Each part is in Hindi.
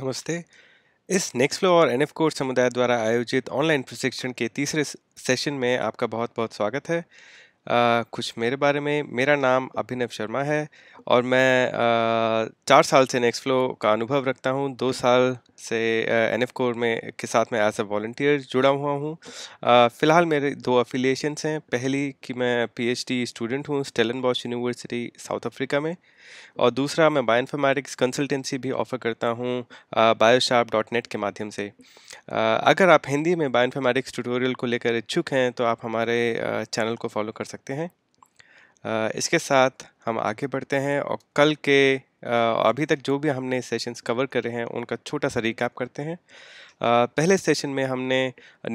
नमस्ते इस नेक्स्ट फ्लो और एफ कोर्स समुदाय द्वारा आयोजित ऑनलाइन प्रशिक्षण के तीसरे सेशन में आपका बहुत बहुत स्वागत है कुछ मेरे बारे में मेरा नाम अभिनव शर्मा है और मैं आ, चार साल से नेक्स्ट फ्लो का अनुभव रखता हूँ दो साल से एन एफ कोर में के साथ मैं एज अ वॉल्टियर जुड़ा हुआ हूँ फ़िलहाल मेरे दो अफिलिएशंस हैं पहली कि मैं पीएचडी स्टूडेंट हूँ Stellenbosch university South Africa में और दूसरा मैं बायोइन्फॉर्मेटिक्स कंसल्टेंसी भी ऑफ़र करता हूँ बायोशाप डॉट नेट के माध्यम से अगर आप हिंदी में बायोइन्फॉर्मेटिक्स ट्यूटोरियल को लेकर इच्छुक हैं तो आप हमारे चैनल को फॉलो कर सकते हैं इसके साथ हम आगे बढ़ते हैं और कल के अभी तक जो भी हमने सेशंस कवर कर रहे हैं उनका छोटा सा रिकैप करते हैं पहले सेशन में हमने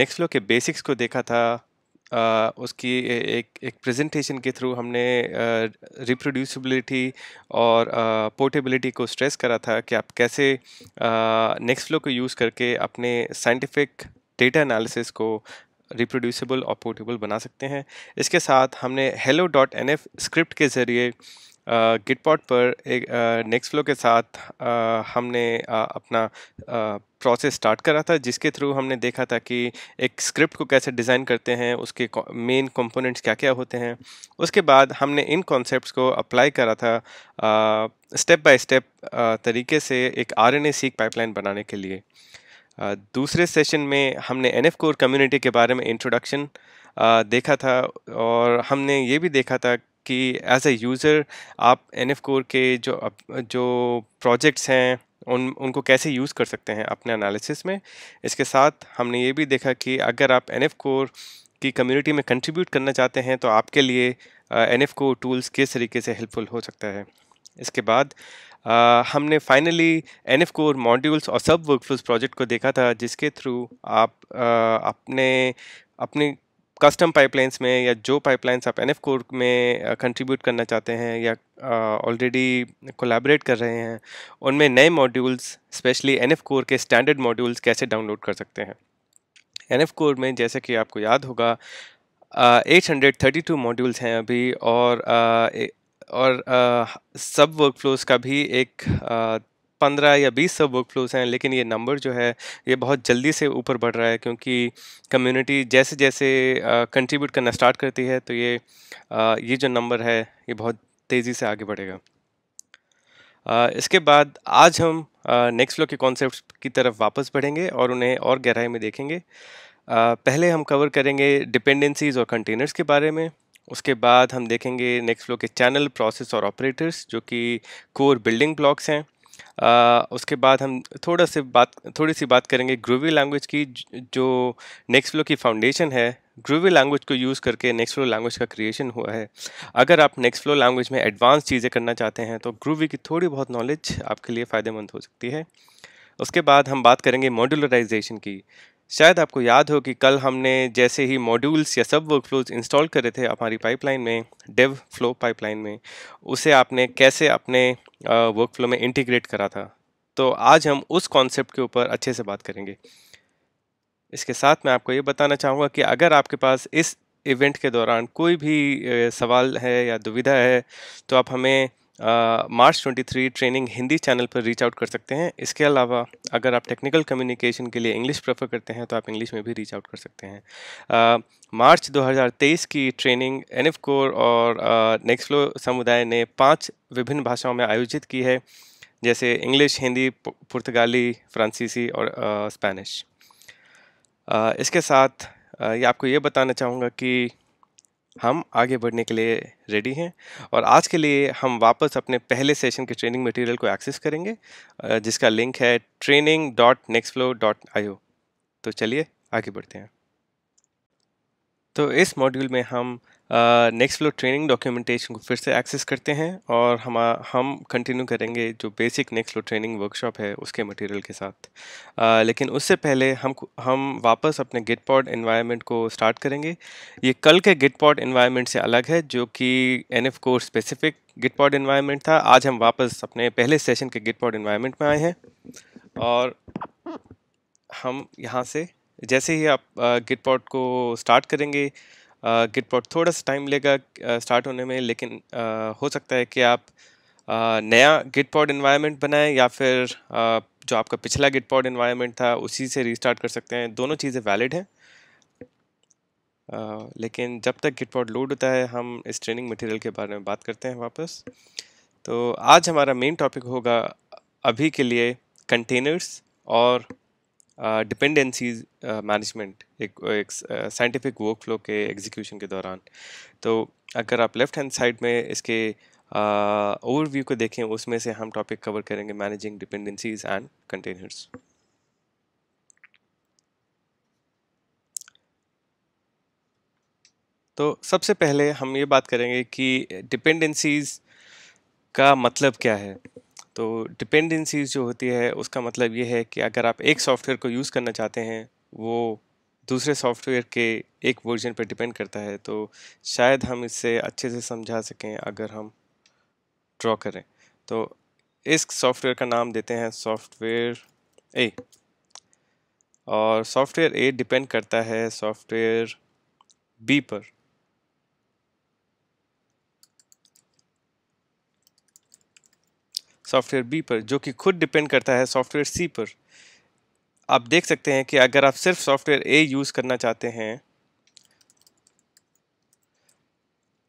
नेक्स्ट फ्लो के बेसिक्स को देखा था उसकी एक एक प्रेजेंटेशन के थ्रू हमने रिप्रोड्यूसिबिलिटी और पोर्टेबिलिटी को स्ट्रेस करा था कि आप कैसे नेक्स्ट फ्लो को यूज़ करके अपने साइंटिफिक डेटा एनालिसिस को रिप्रोड्यूसेबल और पोर्टेबल बना सकते हैं इसके साथ हमने hello dot N F script के ज़रिए गिटपॉट पर एक नेक्स्ट फ्लो के साथ आ, हमने आ, अपना प्रोसेस स्टार्ट करा था जिसके थ्रू हमने देखा था कि एक स्क्रिप्ट को कैसे डिज़ाइन करते हैं उसके मेन कंपोनेंट्स क्या क्या होते हैं उसके बाद हमने इन कॉन्सेप्ट्स को अप्लाई करा था स्टेप बाय स्टेप तरीके से एक आर एन पाइपलाइन बनाने के लिए दूसरे सेशन में हमने एन एफ कोर कम्युनिटी के बारे में इंट्रोडक्शन देखा था और हमने ये भी देखा था कि एज ए यूज़र आप एन एफ कोर के जो जो प्रोजेक्ट्स हैं उन उनको कैसे यूज़ कर सकते हैं अपने एनालिसिस में इसके साथ हमने ये भी देखा कि अगर आप एन एफ कोर की कम्युनिटी में कंट्रीब्यूट करना चाहते हैं तो आपके लिए एन एफ कोर टूल्स किस तरीके से हेल्पफुल हो सकता है इसके बाद आ, हमने finally N F core modules और सब वर्कफ्लोज प्रोजेक्ट को देखा था जिसके थ्रू आप आ, अपने अपने कस्टम पाइपलाइंस में या जो पाइपलाइंस आप एन एफ कोर में कंट्रीब्यूट करना चाहते हैं या ऑलरेडी कोलैबोरेट कर रहे हैं उनमें नए modules specially N F core के स्टैंडर्ड मॉड्यूल्स कैसे डाउनलोड कर सकते हैं एन एफ कोर में जैसे कि आपको याद होगा eight hundred thirty two modules हैं अभी और और सब वर्क फ्लोज का भी एक पंद्रह या बीस सब वर्क फ्लोज हैं लेकिन ये नंबर जो है ये बहुत जल्दी से ऊपर बढ़ रहा है क्योंकि कम्युनिटी जैसे जैसे कंट्रीब्यूट करना स्टार्ट करती है तो ये आ, ये जो नंबर है ये बहुत तेज़ी से आगे बढ़ेगा आ, इसके बाद आज हम नेक्स्ट फ्लो के कॉन्सेप्ट की तरफ वापस बढ़ेंगे और उन्हें और गहराई में देखेंगे आ, पहले हम कवर करेंगे डिपेंडेंसीज़ और कंटेनर्स के बारे में उसके बाद हम देखेंगे नेक्स्ट फ्लो के चैनल प्रोसेस और ऑपरेटर्स जो कि कोर बिल्डिंग ब्लॉक्स हैं आ, उसके बाद हम थोड़ा से बात थोड़ी सी बात करेंगे ग्रूवी लैंग्वेज की जो नेक्स्ट फ्लो की फाउंडेशन है ग्रूवी लैंग्वेज को यूज़ करके नेक्स्ट फ्लो लैंग्वेज का क्रिएशन हुआ है अगर आप नेक्स्ट फ्लो लैंग्वेज में एडवांस चीज़ें करना चाहते हैं तो ग्रूवी की थोड़ी बहुत नॉलेज आपके लिए फ़ायदेमंद हो सकती है उसके बाद हम बात करेंगे मॉड्यूलराइजेशन की शायद आपको याद हो कि कल हमने जैसे ही मॉड्यूल्स या सब वर्कफ्लोज इंस्टॉल करे थे हमारी पाइपलाइन में डेव फ्लो पाइपलाइन में उसे आपने कैसे अपने वर्कफ्लो में इंटीग्रेट करा था तो आज हम उस कॉन्सेप्ट के ऊपर अच्छे से बात करेंगे इसके साथ मैं आपको ये बताना चाहूँगा कि अगर आपके पास इस इवेंट के दौरान कोई भी सवाल है या दुविधा है तो आप हमें March twenty three training Hindi channel पर रीच आउट कर सकते हैं इसके अलावा अगर आप टेक्निकल कम्युनिकेशन के लिए इंग्लिश प्रेफर करते हैं तो आप इंग्लिश में भी रीच आउट कर सकते हैं मार्च uh, 2023 की ट्रेनिंग एन कोर और नेक्सफ्लो uh, समुदाय ने पाँच विभिन्न भाषाओं में आयोजित की है जैसे इंग्लिश हिंदी पुर्तगाली फ्रांसीसी और स्पेनिश uh, इसके साथ ये आपको ये बताना चाहूँगा कि हम आगे बढ़ने के लिए रेडी हैं और आज के लिए हम वापस अपने पहले सेशन के ट्रेनिंग मटेरियल को एक्सेस करेंगे जिसका लिंक है training dot Nextflow dot I तो चलिए आगे बढ़ते हैं तो इस मॉड्यूल में हम नेक्स्ट फ्लो ट्रेनिंग डॉक्यूमेंटेशन को फिर से एक्सेस करते हैं और हम हम कंटिन्यू करेंगे जो basic Nextflow training workshop है उसके मटेरियल के साथ uh, लेकिन उससे पहले हम हम वापस अपने गिट पॉड इन्वायरमेंट को स्टार्ट करेंगे ये कल के गिट पॉड इन्वायरमेंट से अलग है जो कि N F core specific Gitpod environment था आज हम वापस अपने पहले सेशन के गिट पॉड इन्वायरमेंट में आए हैं और हम यहाँ से जैसे ही आप गिट पॉट को स्टार्ट करेंगे गिट पॉट थोड़ा सा टाइम लेगा स्टार्ट होने में लेकिन हो सकता है कि आप नया गिट पॉट इन्वायरमेंट बनाएं या फिर जो आपका पिछला गिट पॉट इन्वायरमेंट था उसी से रीस्टार्ट कर सकते हैं दोनों चीज़ें वैलिड हैं लेकिन जब तक गिटपॉड लोड होता है हम इस ट्रेनिंग मटेरियल के बारे में बात करते हैं वापस तो आज हमारा मेन टॉपिक होगा अभी के लिए कंटेनर्स और डिपेंडेंसीज uh, मैनेजमेंट uh, एक एक साइंटिफिक वर्क फ्लो के एग्जीक्यूशन के दौरान तो अगर आप लेफ़्ट हैंड साइड में इसके ओवरव्यू uh, को देखें उसमें से हम टॉपिक कवर करेंगे मैनेजिंग डिपेंडेंसीज एंड कंटेनर्स तो सबसे पहले हम ये बात करेंगे कि डिपेंडेंसीज़ का मतलब क्या है तो डिपेंडेंसीज जो होती है उसका मतलब ये है कि अगर आप एक सॉफ्टवेयर को यूज़ करना चाहते हैं वो दूसरे सॉफ्टवेयर के एक वर्जन पर डिपेंड करता है तो शायद हम इससे अच्छे से समझा सकें अगर हम ड्रॉ करें तो इस सॉफ्टवेयर का नाम देते हैं सॉफ्टवेयर ए और सॉफ्टवेयर ए डिपेंड करता है सॉफ्टवेयर बी पर सॉफ्टवेयर बी पर जो कि खुद डिपेंड करता है सॉफ्टवेयर सी पर आप देख सकते हैं कि अगर आप सिर्फ सॉफ्टवेयर ए यूज़ करना चाहते हैं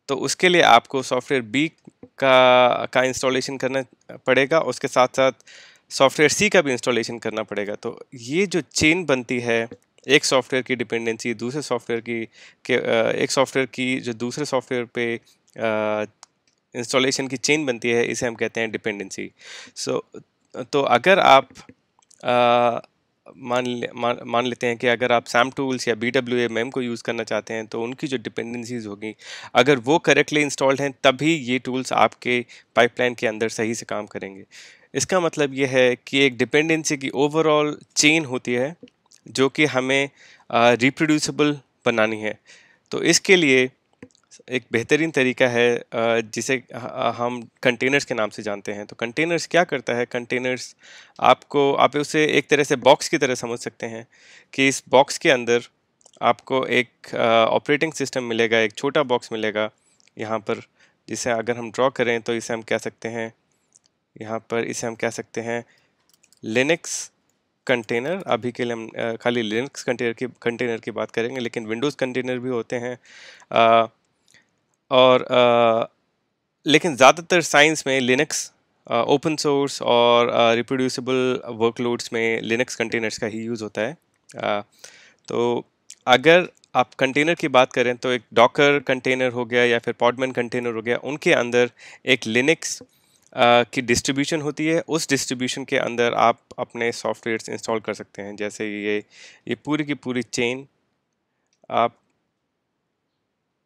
तो उसके लिए आपको सॉफ्टवेयर बी का का इंस्टॉलेशन करना पड़ेगा उसके साथ साथ सॉफ्टवेयर सी का भी इंस्टॉलेशन करना पड़ेगा तो ये जो चेन बनती है एक सॉफ्टवेयर की डिपेंडेंसी दूसरे सॉफ्टवेयर की के, एक सॉफ्टवेयर की जो दूसरे सॉफ्टवेयर पे इंस्टॉलेशन की चेन बनती है इसे हम कहते हैं डिपेंडेंसी सो तो अगर आप आ, मान ले, मान मान लेते हैं कि अगर आप सैम टूल्स या बी डब्ल्यू एम एम को यूज़ करना चाहते हैं तो उनकी जो डिपेंडेंसीज होगी अगर वो करेक्टली इंस्टॉल्ड हैं तभी ये टूल्स आपके पाइपलाइन के अंदर सही से काम करेंगे इसका मतलब ये है कि एक डिपेंडेंसी की ओवरऑल चेन होती है जो कि हमें रिप्रोड्यूसेबल बनानी है तो इसके लिए एक बेहतरीन तरीका है जिसे हम कंटेनर्स के नाम से जानते हैं तो कंटेनर्स क्या करता है कंटेनर्स आपको आप उसे एक तरह से बॉक्स की तरह समझ सकते हैं कि इस बॉक्स के अंदर आपको एक ऑपरेटिंग सिस्टम मिलेगा एक छोटा बॉक्स मिलेगा यहाँ पर जिसे अगर हम ड्रॉ करें तो इसे हम कह सकते हैं यहाँ पर इसे हम कह सकते हैं लिनक्स कंटेनर अभी के लिए हम खाली लिनक्स कंटेनर की कंटेनर की बात करेंगे लेकिन विंडोज़ कंटेनर भी होते हैं और आ, लेकिन ज़्यादातर साइंस में लिनक्स ओपन सोर्स और रिप्रोड्यूसबल वर्कलोड्स में लिनक्स कंटेनर्स का ही यूज़ होता है आ, तो अगर आप कंटेनर की बात करें तो एक डॉकर कंटेनर हो गया या फिर पॉडमैन कंटेनर हो गया उनके अंदर एक लिनक्स की डिस्ट्रीब्यूशन होती है उस डिस्ट्रीब्यूशन के अंदर आप अपने सॉफ्टवेयर्स इंस्टॉल कर सकते हैं जैसे ये ये पूरी की पूरी चेन आप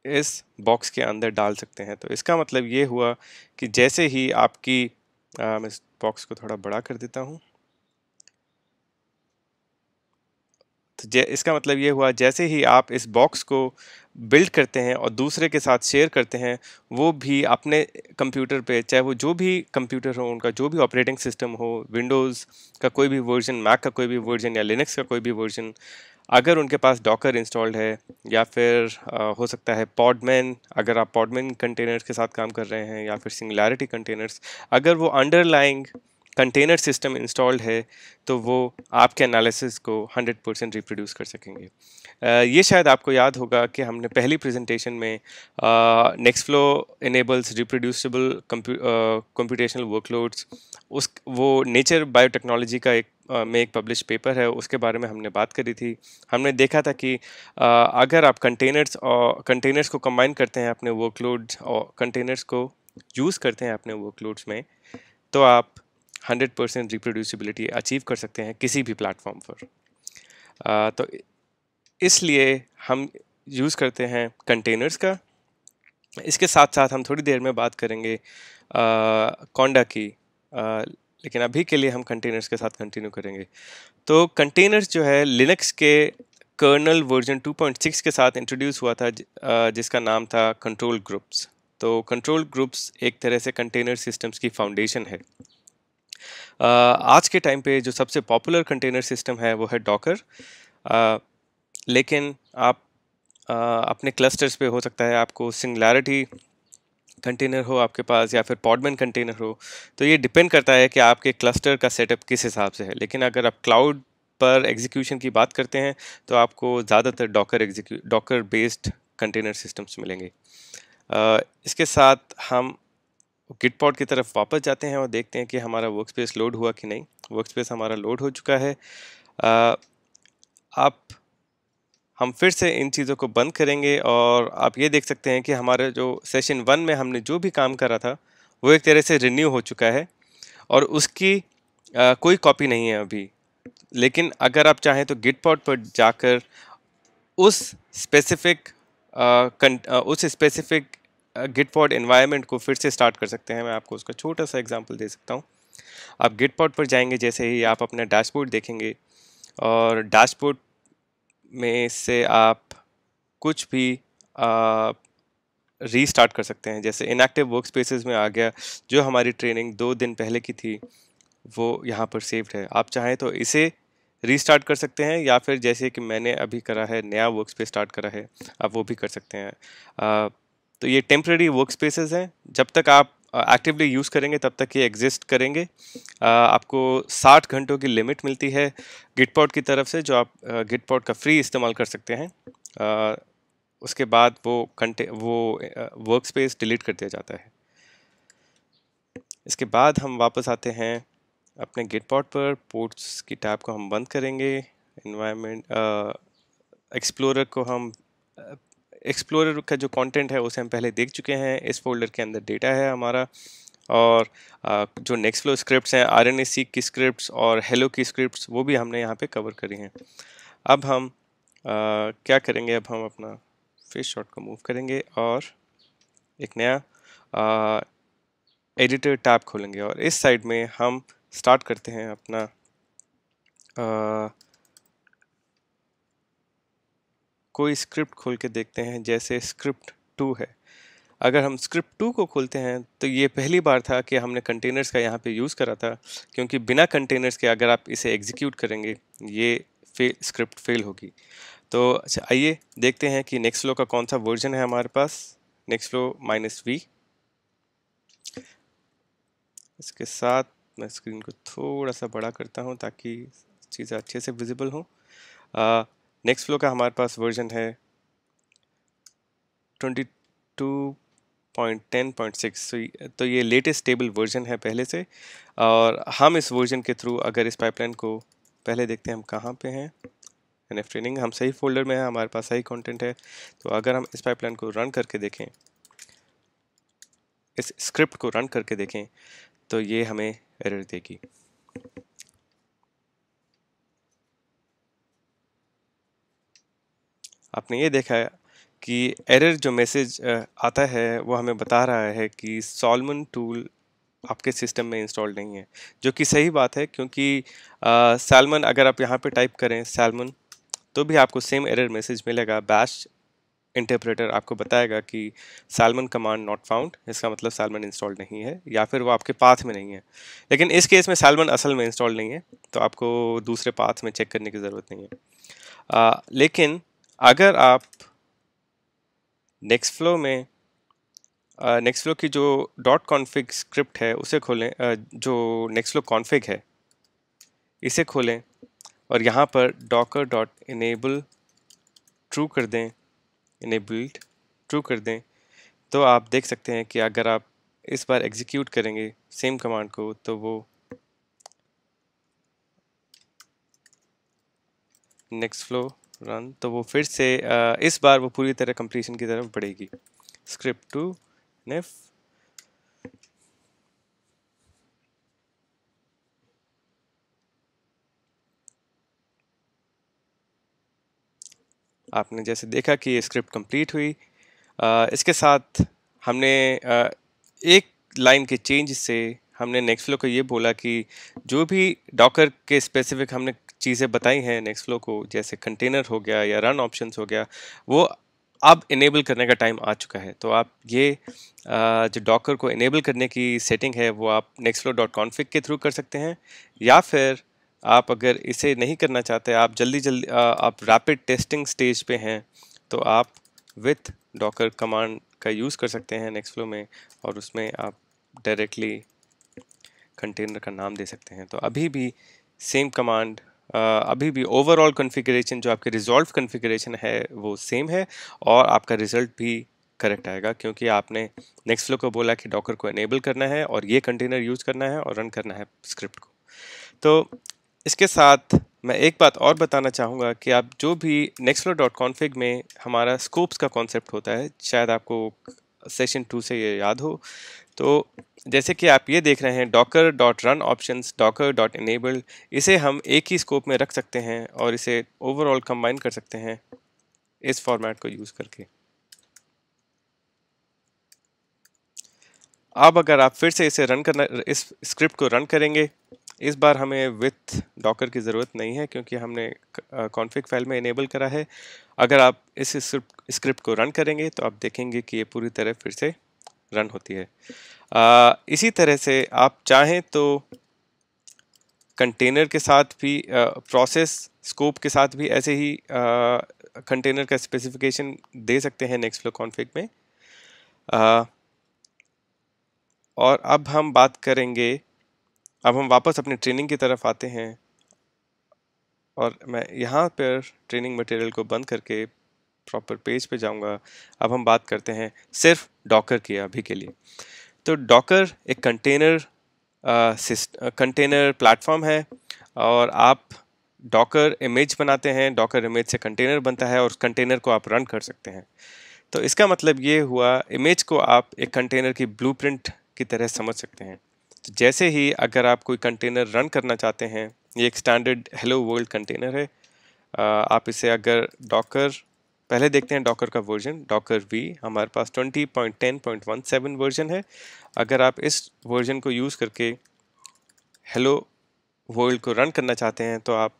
इस बॉक्स के अंदर डाल सकते हैं तो इसका मतलब ये हुआ कि जैसे ही आपकी आ, मैं इस बॉक्स को थोड़ा बड़ा कर देता हूँ तो इसका मतलब ये हुआ जैसे ही आप इस बॉक्स को बिल्ड करते हैं और दूसरे के साथ शेयर करते हैं वो भी अपने कंप्यूटर पे चाहे वो जो भी कंप्यूटर हो उनका जो भी ऑपरेटिंग सिस्टम हो विंडोज़ का कोई भी वर्जन मैक का कोई भी वर्जन या लिनक्स का कोई भी वर्जन अगर उनके पास डॉकर इंस्टॉल्ड है या फिर आ, हो सकता है पॉडमैन अगर आप पॉडमैन कंटेनर्स के साथ काम कर रहे हैं या फिर सिंगलैरिटी कंटेनर्स अगर वो अंडरलाइंग कंटेनर सिस्टम इंस्टॉल्ड है तो वो आपके एनालिसिस को 100 परसेंट रिप्रोड्यूस कर सकेंगे ये शायद आपको याद होगा कि हमने पहली प्रेजेंटेशन में Nextflow enables reproducible computational workloads उस वो नेचर बायोटेक्नोलॉजी का एक में एक पब्लिश पेपर है उसके बारे में हमने बात करी थी हमने देखा था कि अगर आप कंटेनर्स और कंटेनर्स को कंबाइन करते हैं अपने वर्कलोड्स और कंटेनर्स को यूज़ करते हैं अपने वर्कलोड्स में तो आप 100 परसेंट रिप्रोड्यूसिबिलिटी अचीव कर सकते हैं किसी भी प्लेटफॉर्म पर तो इसलिए हम यूज़ करते हैं कंटेनर्स का इसके साथ साथ हम थोड़ी देर में बात करेंगे कौंडा की लेकिन अभी के लिए हम कंटेनर्स के साथ कंटिन्यू करेंगे तो कंटेनर्स जो है लिनक्स के कर्नल वर्जन 2.6 के साथ इंट्रोड्यूस हुआ था जिसका नाम था कंट्रोल ग्रुप्स तो कंट्रोल ग्रुप्स एक तरह से कंटेनर सिस्टम्स की फाउंडेशन है आज के टाइम पे जो सबसे पॉपुलर कंटेनर सिस्टम है वो है डॉकर लेकिन आप अपने क्लस्टर्स पे हो सकता है आपको सिंगलैरिटी कंटेनर हो आपके पास या फिर पॉडमैन कंटेनर हो तो ये डिपेंड करता है कि आपके क्लस्टर का सेटअप किस हिसाब से है लेकिन अगर आप क्लाउड पर एग्जीक्यूशन की बात करते हैं तो आपको ज़्यादातर डॉकर एग्जीक्यू डॉकर बेस्ड कंटेनर सिस्टम्स मिलेंगे इसके साथ हम पॉड की तरफ वापस जाते हैं और देखते हैं कि हमारा वर्क स्पेस लोड हुआ कि नहीं वर्क स्पेस हमारा लोड हो चुका है आप हम फिर से इन चीज़ों को बंद करेंगे और आप ये देख सकते हैं कि हमारे जो सेशन वन में हमने जो भी काम करा था वो एक तरह से रिन्यू हो चुका है और उसकी आ, कोई कॉपी नहीं है अभी लेकिन अगर आप चाहें तो गिट पॉट पर जाकर उस स्पेसिफिक उस स्पेसिफिक गिट पॉट इन्वायरमेंट को फिर से स्टार्ट कर सकते हैं मैं आपको उसका छोटा सा एग्जांपल दे सकता हूँ आप गिट पॉट पर जाएंगे जैसे ही आप अपना डैशबोर्ड देखेंगे और डैशबोर्ड में से आप कुछ भी रीस्टार्ट कर सकते हैं जैसे इनएक्टिव वर्क स्पेसिस में आ गया जो हमारी ट्रेनिंग दो दिन पहले की थी वो यहाँ पर सेव्ड है आप चाहें तो इसे रीस्टार्ट कर सकते हैं या फिर जैसे कि मैंने अभी करा है नया वर्क स्पेस स्टार्ट करा है आप वो भी कर सकते हैं आ, तो ये टेम्प्रेरी वर्क स्पेसेस हैं जब तक आप एक्टिवली यूज़ करेंगे तब तक ये एग्जिस्ट करेंगे uh, आपको 60 घंटों की लिमिट मिलती है गिटपॉट की तरफ से जो आप गिटपॉट का फ्री इस्तेमाल कर सकते हैं uh, उसके बाद वो कंटे वो वर्क स्पेस डिलीट कर दिया जाता है इसके बाद हम वापस आते हैं अपने गिटपॉट पर पोर्ट्स की टैब को हम बंद करेंगे इन्वायरमेंट एक्सप्लोर को हम एक्सप्लोरर का जो कंटेंट है उसे हम पहले देख चुके हैं इस फोल्डर के अंदर डेटा है हमारा और जो नेक्स्ट फ्लो स्क्रिप्ट हैं आर एन की स्क्रिप्ट और हेलो की स्क्रिप्ट वो भी हमने यहाँ पर कवर करी हैं अब हम आ, क्या करेंगे अब हम अपना फेस शॉट को मूव करेंगे और एक नया एडिटर टैब खोलेंगे और इस साइड में हम स्टार्ट करते हैं अपना आ, कोई स्क्रिप्ट खोल के देखते हैं जैसे स्क्रिप्ट टू है अगर हम स्क्रिप्ट टू को खोलते हैं तो ये पहली बार था कि हमने कंटेनर्स का यहाँ पे यूज़ करा था क्योंकि बिना कंटेनर्स के अगर आप इसे एग्जीक्यूट करेंगे ये फे स्क्रिप्ट फेल होगी तो अच्छा आइए देखते हैं कि नेक्स्ट फ्लो का कौन सा वर्जन है हमारे पास नेक्स्ट फ्लो माइनस वी इसके साथ मैं स्क्रीन को थोड़ा सा बड़ा करता हूँ ताकि चीज़ें अच्छे से विजिबल हों नेक्स्ट फ्लो का हमारे पास वर्जन है twenty point point ten six तो ये लेटेस्ट स्टेबल वर्जन है पहले से और हम इस वर्जन के थ्रू अगर इस पाइपलाइन को पहले देखते हैं हम कहाँ पे हैं एन एफ ट्रेनिंग हम सही फोल्डर में हैं हमारे पास सही कंटेंट है तो अगर हम इस पाइपलाइन को रन करके देखें इस स्क्रिप्ट को रन करके देखें तो ये हमें एरर देगी आपने ये देखा कि एरर जो मैसेज आता है वो हमें बता रहा है कि सॉलमन टूल आपके सिस्टम में इंस्टॉल नहीं है जो कि सही बात है क्योंकि सैलमन अगर आप यहाँ पे टाइप करें सैलमन तो भी आपको सेम एरर मैसेज मिलेगा बैश इंटरप्रेटर आपको बताएगा कि सैलमन कमांड नॉट फाउंड इसका मतलब सैलमन इंस्टॉल नहीं है या फिर वो आपके पाथ में नहीं है लेकिन इस केस में सैलमन असल में इंस्टॉल नहीं है तो आपको दूसरे पाथ में चेक करने की ज़रूरत नहीं है आ, लेकिन अगर आप नेक्स्ट फ्लो में नेक्स्ट फ्लो की जो डॉट कॉन्फ़िग स्क्रिप्ट है उसे खोलें जो नेक्स्ट फ्लो कॉन्फ़िग है इसे खोलें और यहाँ पर डॉकर डॉट इनेबल ट्रू कर दें इनेबल्ड ट्रू कर दें तो आप देख सकते हैं कि अगर आप इस बार एग्जीक्यूट करेंगे सेम कमांड को तो वो नेक्स्ट फ्लो रन तो वो फिर से आ, इस बार वो पूरी तरह कंप्लीशन की तरफ बढ़ेगी स्क्रिप्ट टू निफ आपने जैसे देखा कि ये स्क्रिप्ट कंप्लीट हुई आ, इसके साथ हमने आ, एक लाइन के चेंज से हमने नेक्स्ट फ्लो को ये बोला कि जो भी डॉकर के स्पेसिफिक हमने चीज़ें बताई हैं नेक्स्ट फ्लो को जैसे कंटेनर हो गया या रन ऑप्शन हो गया वो अब इनेबल करने का टाइम आ चुका है तो आप ये जो डॉकर को इनेबल करने की सेटिंग है वो आप नेक्स्ट फ्लो डॉट कॉन्फिक के थ्रू कर सकते हैं या फिर आप अगर इसे नहीं करना चाहते आप जल्दी जल्दी आप रैपिड टेस्टिंग स्टेज पे हैं तो आप विथ डॉकर कमांड का यूज़ कर सकते हैं नेक्स्ट फ्लो में और उसमें आप डायरेक्टली कंटेनर का नाम दे सकते हैं तो अभी भी सेम कमांड अभी भी ओवरऑल कॉन्फ़िगरेशन जो आपके रिजॉल्व कॉन्फ़िगरेशन है वो सेम है और आपका रिज़ल्ट भी करेक्ट आएगा क्योंकि आपने नेक्स्ट फ्लो को बोला कि डॉकर को इनेबल करना है और ये कंटेनर यूज़ करना है और रन करना है स्क्रिप्ट को तो इसके साथ मैं एक बात और बताना चाहूँगा कि आप जो भी नेक्स्टफ्लो डॉट कॉन्फिग में हमारा स्कोप्स का कॉन्सेप्ट होता है शायद आपको सेशन टू से ये याद हो तो जैसे कि आप ये देख रहे हैं Docker dot run option Docker dot enable इसे हम एक ही स्कोप में रख सकते हैं और इसे ओवरऑल कंबाइन कर सकते हैं इस फॉर्मेट को यूज़ करके अब अगर आप फिर से इसे रन करना इस स्क्रिप्ट को रन करेंगे इस बार हमें विथ डॉकर की ज़रूरत नहीं है क्योंकि हमने कॉन्फ़िग फाइल में इनेबल करा है अगर आप इस स्क्रिप्ट को रन करेंगे तो आप देखेंगे कि ये पूरी तरह फिर से रन होती है आ, इसी तरह से आप चाहें तो कंटेनर के साथ भी प्रोसेस स्कोप के साथ भी ऐसे ही कंटेनर का स्पेसिफिकेशन दे सकते हैं नेक्स्ट फ्लो कॉन्फ़िग में आ, और अब हम बात करेंगे अब हम वापस अपने ट्रेनिंग की तरफ आते हैं और मैं यहाँ पर ट्रेनिंग मटेरियल को बंद करके प्रॉपर पेज पे जाऊंगा अब हम बात करते हैं सिर्फ डॉकर की अभी के लिए तो डॉकर एक कंटेनर कंटेनर प्लेटफॉर्म है और आप डॉकर इमेज बनाते हैं डॉकर इमेज से कंटेनर बनता है और उस कंटेनर को आप रन कर सकते हैं तो इसका मतलब ये हुआ इमेज को आप एक कंटेनर की ब्लूप्रिंट की तरह समझ सकते हैं तो जैसे ही अगर आप कोई कंटेनर रन करना चाहते हैं ये एक स्टैंडर्ड हेलो वर्ल्ड कंटेनर है आप इसे अगर डॉकर पहले देखते हैं डॉकर का वर्जन डॉकर वी हमारे पास 20.10.17 वर्जन है अगर आप इस वर्जन को यूज़ करके हेलो वर्ल्ड को रन करना चाहते हैं तो आप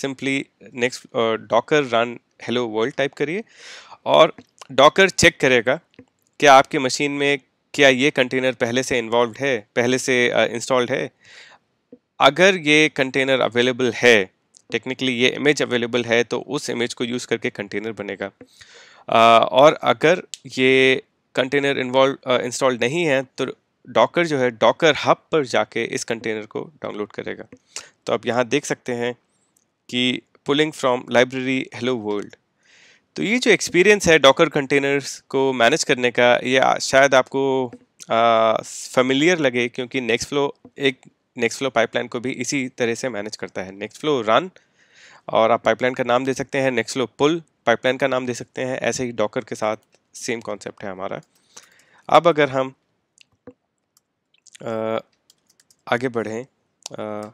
simply next Docker run hello world type करिए और डॉकर चेक करेगा कि आपके मशीन में क्या ये कंटेनर पहले से इन्वॉल्व है पहले से इंस्टॉल्ड uh, है अगर ये कंटेनर अवेलेबल है टेक्निकली ये इमेज अवेलेबल है तो उस इमेज को यूज़ करके कंटेनर बनेगा आ, और अगर ये कंटेनर इन्वॉल्व इंस्टॉल नहीं है तो डॉकर जो है डॉकर हब पर जाके इस कंटेनर को डाउनलोड करेगा तो आप यहाँ देख सकते हैं कि pulling from library hello world तो ये जो एक्सपीरियंस है डॉकर कंटेनर्स को मैनेज करने का ये शायद आपको फेमिलियर लगे क्योंकि नेक्स्ट फ्लो एक नेक्स्ट फ्लो पाइपलाइन को भी इसी तरह से मैनेज करता है नेक्स्ट फ्लो रन और आप पाइपलाइन का नाम दे सकते हैं नेक्स्ट फ्लो पुल पाइपलाइन का नाम दे सकते हैं ऐसे ही डॉकर के साथ सेम कॉन्सेप्ट है हमारा अब अगर हम आ, आगे बढ़ें आ,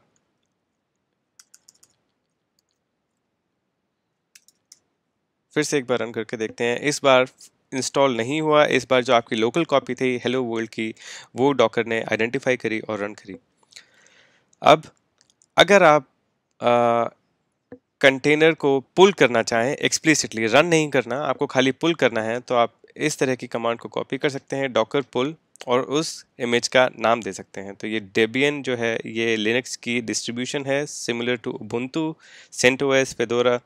फिर से एक बार रन करके देखते हैं इस बार इंस्टॉल नहीं हुआ इस बार जो आपकी लोकल कॉपी थी हेलो वर्ल्ड की वो डॉकर ने आइडेंटिफाई करी और रन करी अब अगर आप कंटेनर को पुल करना चाहें एक्सप्लिसिटली रन नहीं करना आपको खाली पुल करना है तो आप इस तरह की कमांड को कॉपी कर सकते हैं डॉकर पुल और उस इमेज का नाम दे सकते हैं तो ये डेबियन जो है ये लिनक्स की डिस्ट्रीब्यूशन है similar to Ubuntu CentOS Fedora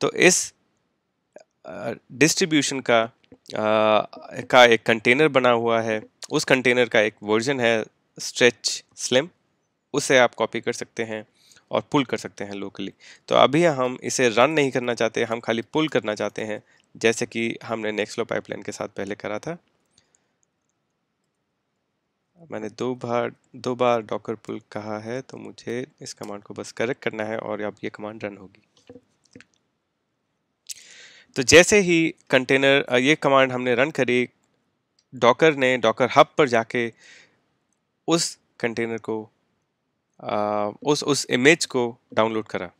तो इस डिस्ट्रीब्यूशन का आ, का एक कंटेनर बना हुआ है उस कंटेनर का एक वर्जन है स्ट्रेच स्लिम उसे आप कॉपी कर सकते हैं और पुल कर सकते हैं लोकली तो अभी हम इसे रन नहीं करना चाहते हम खाली पुल करना चाहते हैं जैसे कि हमने नेक्स्लो पाइपलाइन के साथ पहले करा था मैंने दो बार दो बार डॉकर पुल कहा है तो मुझे इस कमांड को बस करेक्ट करना है और अब ये कमांड रन होगी तो जैसे ही कंटेनर ये कमांड हमने रन करी डॉकर ने डॉकर हब पर जाके उस कंटेनर को आ, उस उस इमेज को डाउनलोड करा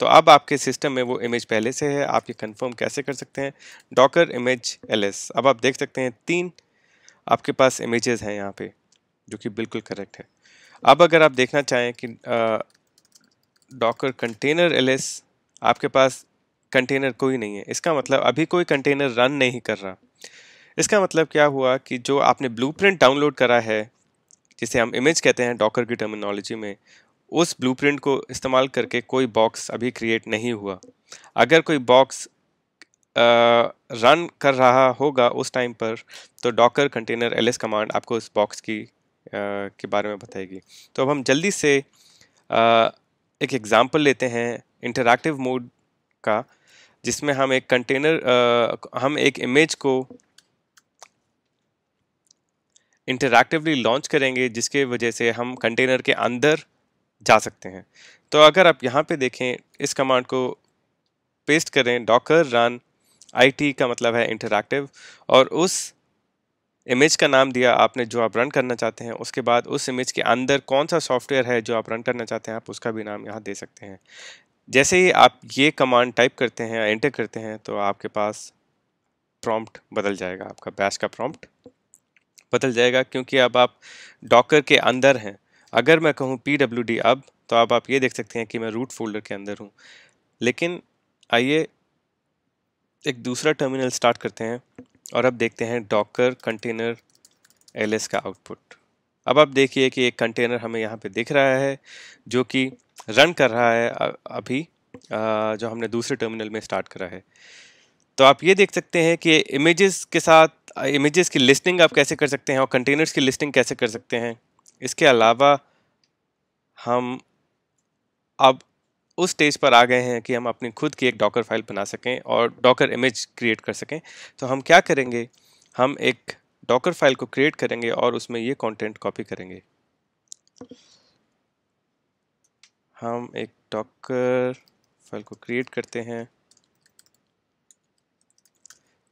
तो अब आपके सिस्टम में वो इमेज पहले से है आप ये कंफर्म कैसे कर सकते हैं डॉकर इमेज एल अब आप देख सकते हैं तीन आपके पास इमेजेस हैं यहाँ पे जो कि बिल्कुल करेक्ट है अब अगर आप देखना चाहें कि डॉकर कंटेनर एल आपके पास कंटेनर कोई नहीं है इसका मतलब अभी कोई कंटेनर रन नहीं कर रहा इसका मतलब क्या हुआ कि जो आपने ब्लूप्रिंट डाउनलोड करा है जिसे हम इमेज कहते हैं डॉकर की टर्मिनोलॉजी में उस ब्लूप्रिंट को इस्तेमाल करके कोई बॉक्स अभी क्रिएट नहीं हुआ अगर कोई बॉक्स रन कर रहा होगा उस टाइम पर तो डॉकर कंटेनर एल कमांड आपको उस बॉक्स की आ, के बारे में बताएगी तो अब हम जल्दी से आ, एक एग्ज़ाम्पल लेते हैं इंटरैक्टिव मोड का जिसमें हम एक कंटेनर हम एक इमेज को इंटरक्टिवली लॉन्च करेंगे जिसके वजह से हम कंटेनर के अंदर जा सकते हैं तो अगर आप यहाँ पे देखें इस कमांड को पेस्ट करें डॉकर रन आई का मतलब है इंटरक्टिव और उस इमेज का नाम दिया आपने जो आप रन करना चाहते हैं उसके बाद उस इमेज के अंदर कौन सा सॉफ्टवेयर है जो आप रन करना चाहते हैं आप उसका भी नाम यहाँ दे सकते हैं जैसे ही आप ये कमांड टाइप करते हैं एंटर करते हैं तो आपके पास प्रॉम्प्ट बदल जाएगा आपका बैच का प्रॉम्प्ट बदल जाएगा क्योंकि अब आप डॉकर के अंदर हैं अगर मैं कहूँ पी डब्ल्यू डी अब तो अब आप ये देख सकते हैं कि मैं रूट फोल्डर के अंदर हूँ लेकिन आइए एक दूसरा टर्मिनल स्टार्ट करते हैं और अब देखते हैं डॉकर कंटेनर एल का आउटपुट अब आप देखिए कि एक कंटेनर हमें यहाँ पे दिख रहा है जो कि रन कर रहा है अभी जो हमने दूसरे टर्मिनल में स्टार्ट करा है तो आप ये देख सकते हैं कि इमेजेस के साथ इमेजेस की लिस्टिंग आप कैसे कर सकते हैं और कंटेनर्स की लिस्टिंग कैसे कर सकते हैं इसके अलावा हम अब उस स्टेज पर आ गए हैं कि हम अपनी खुद की एक डॉकर फाइल बना सकें और डॉकर इमेज क्रिएट कर सकें तो हम क्या करेंगे हम एक डॉकर फाइल को क्रिएट करेंगे और उसमें ये कंटेंट कॉपी करेंगे हम एक डॉकर फाइल को क्रिएट करते हैं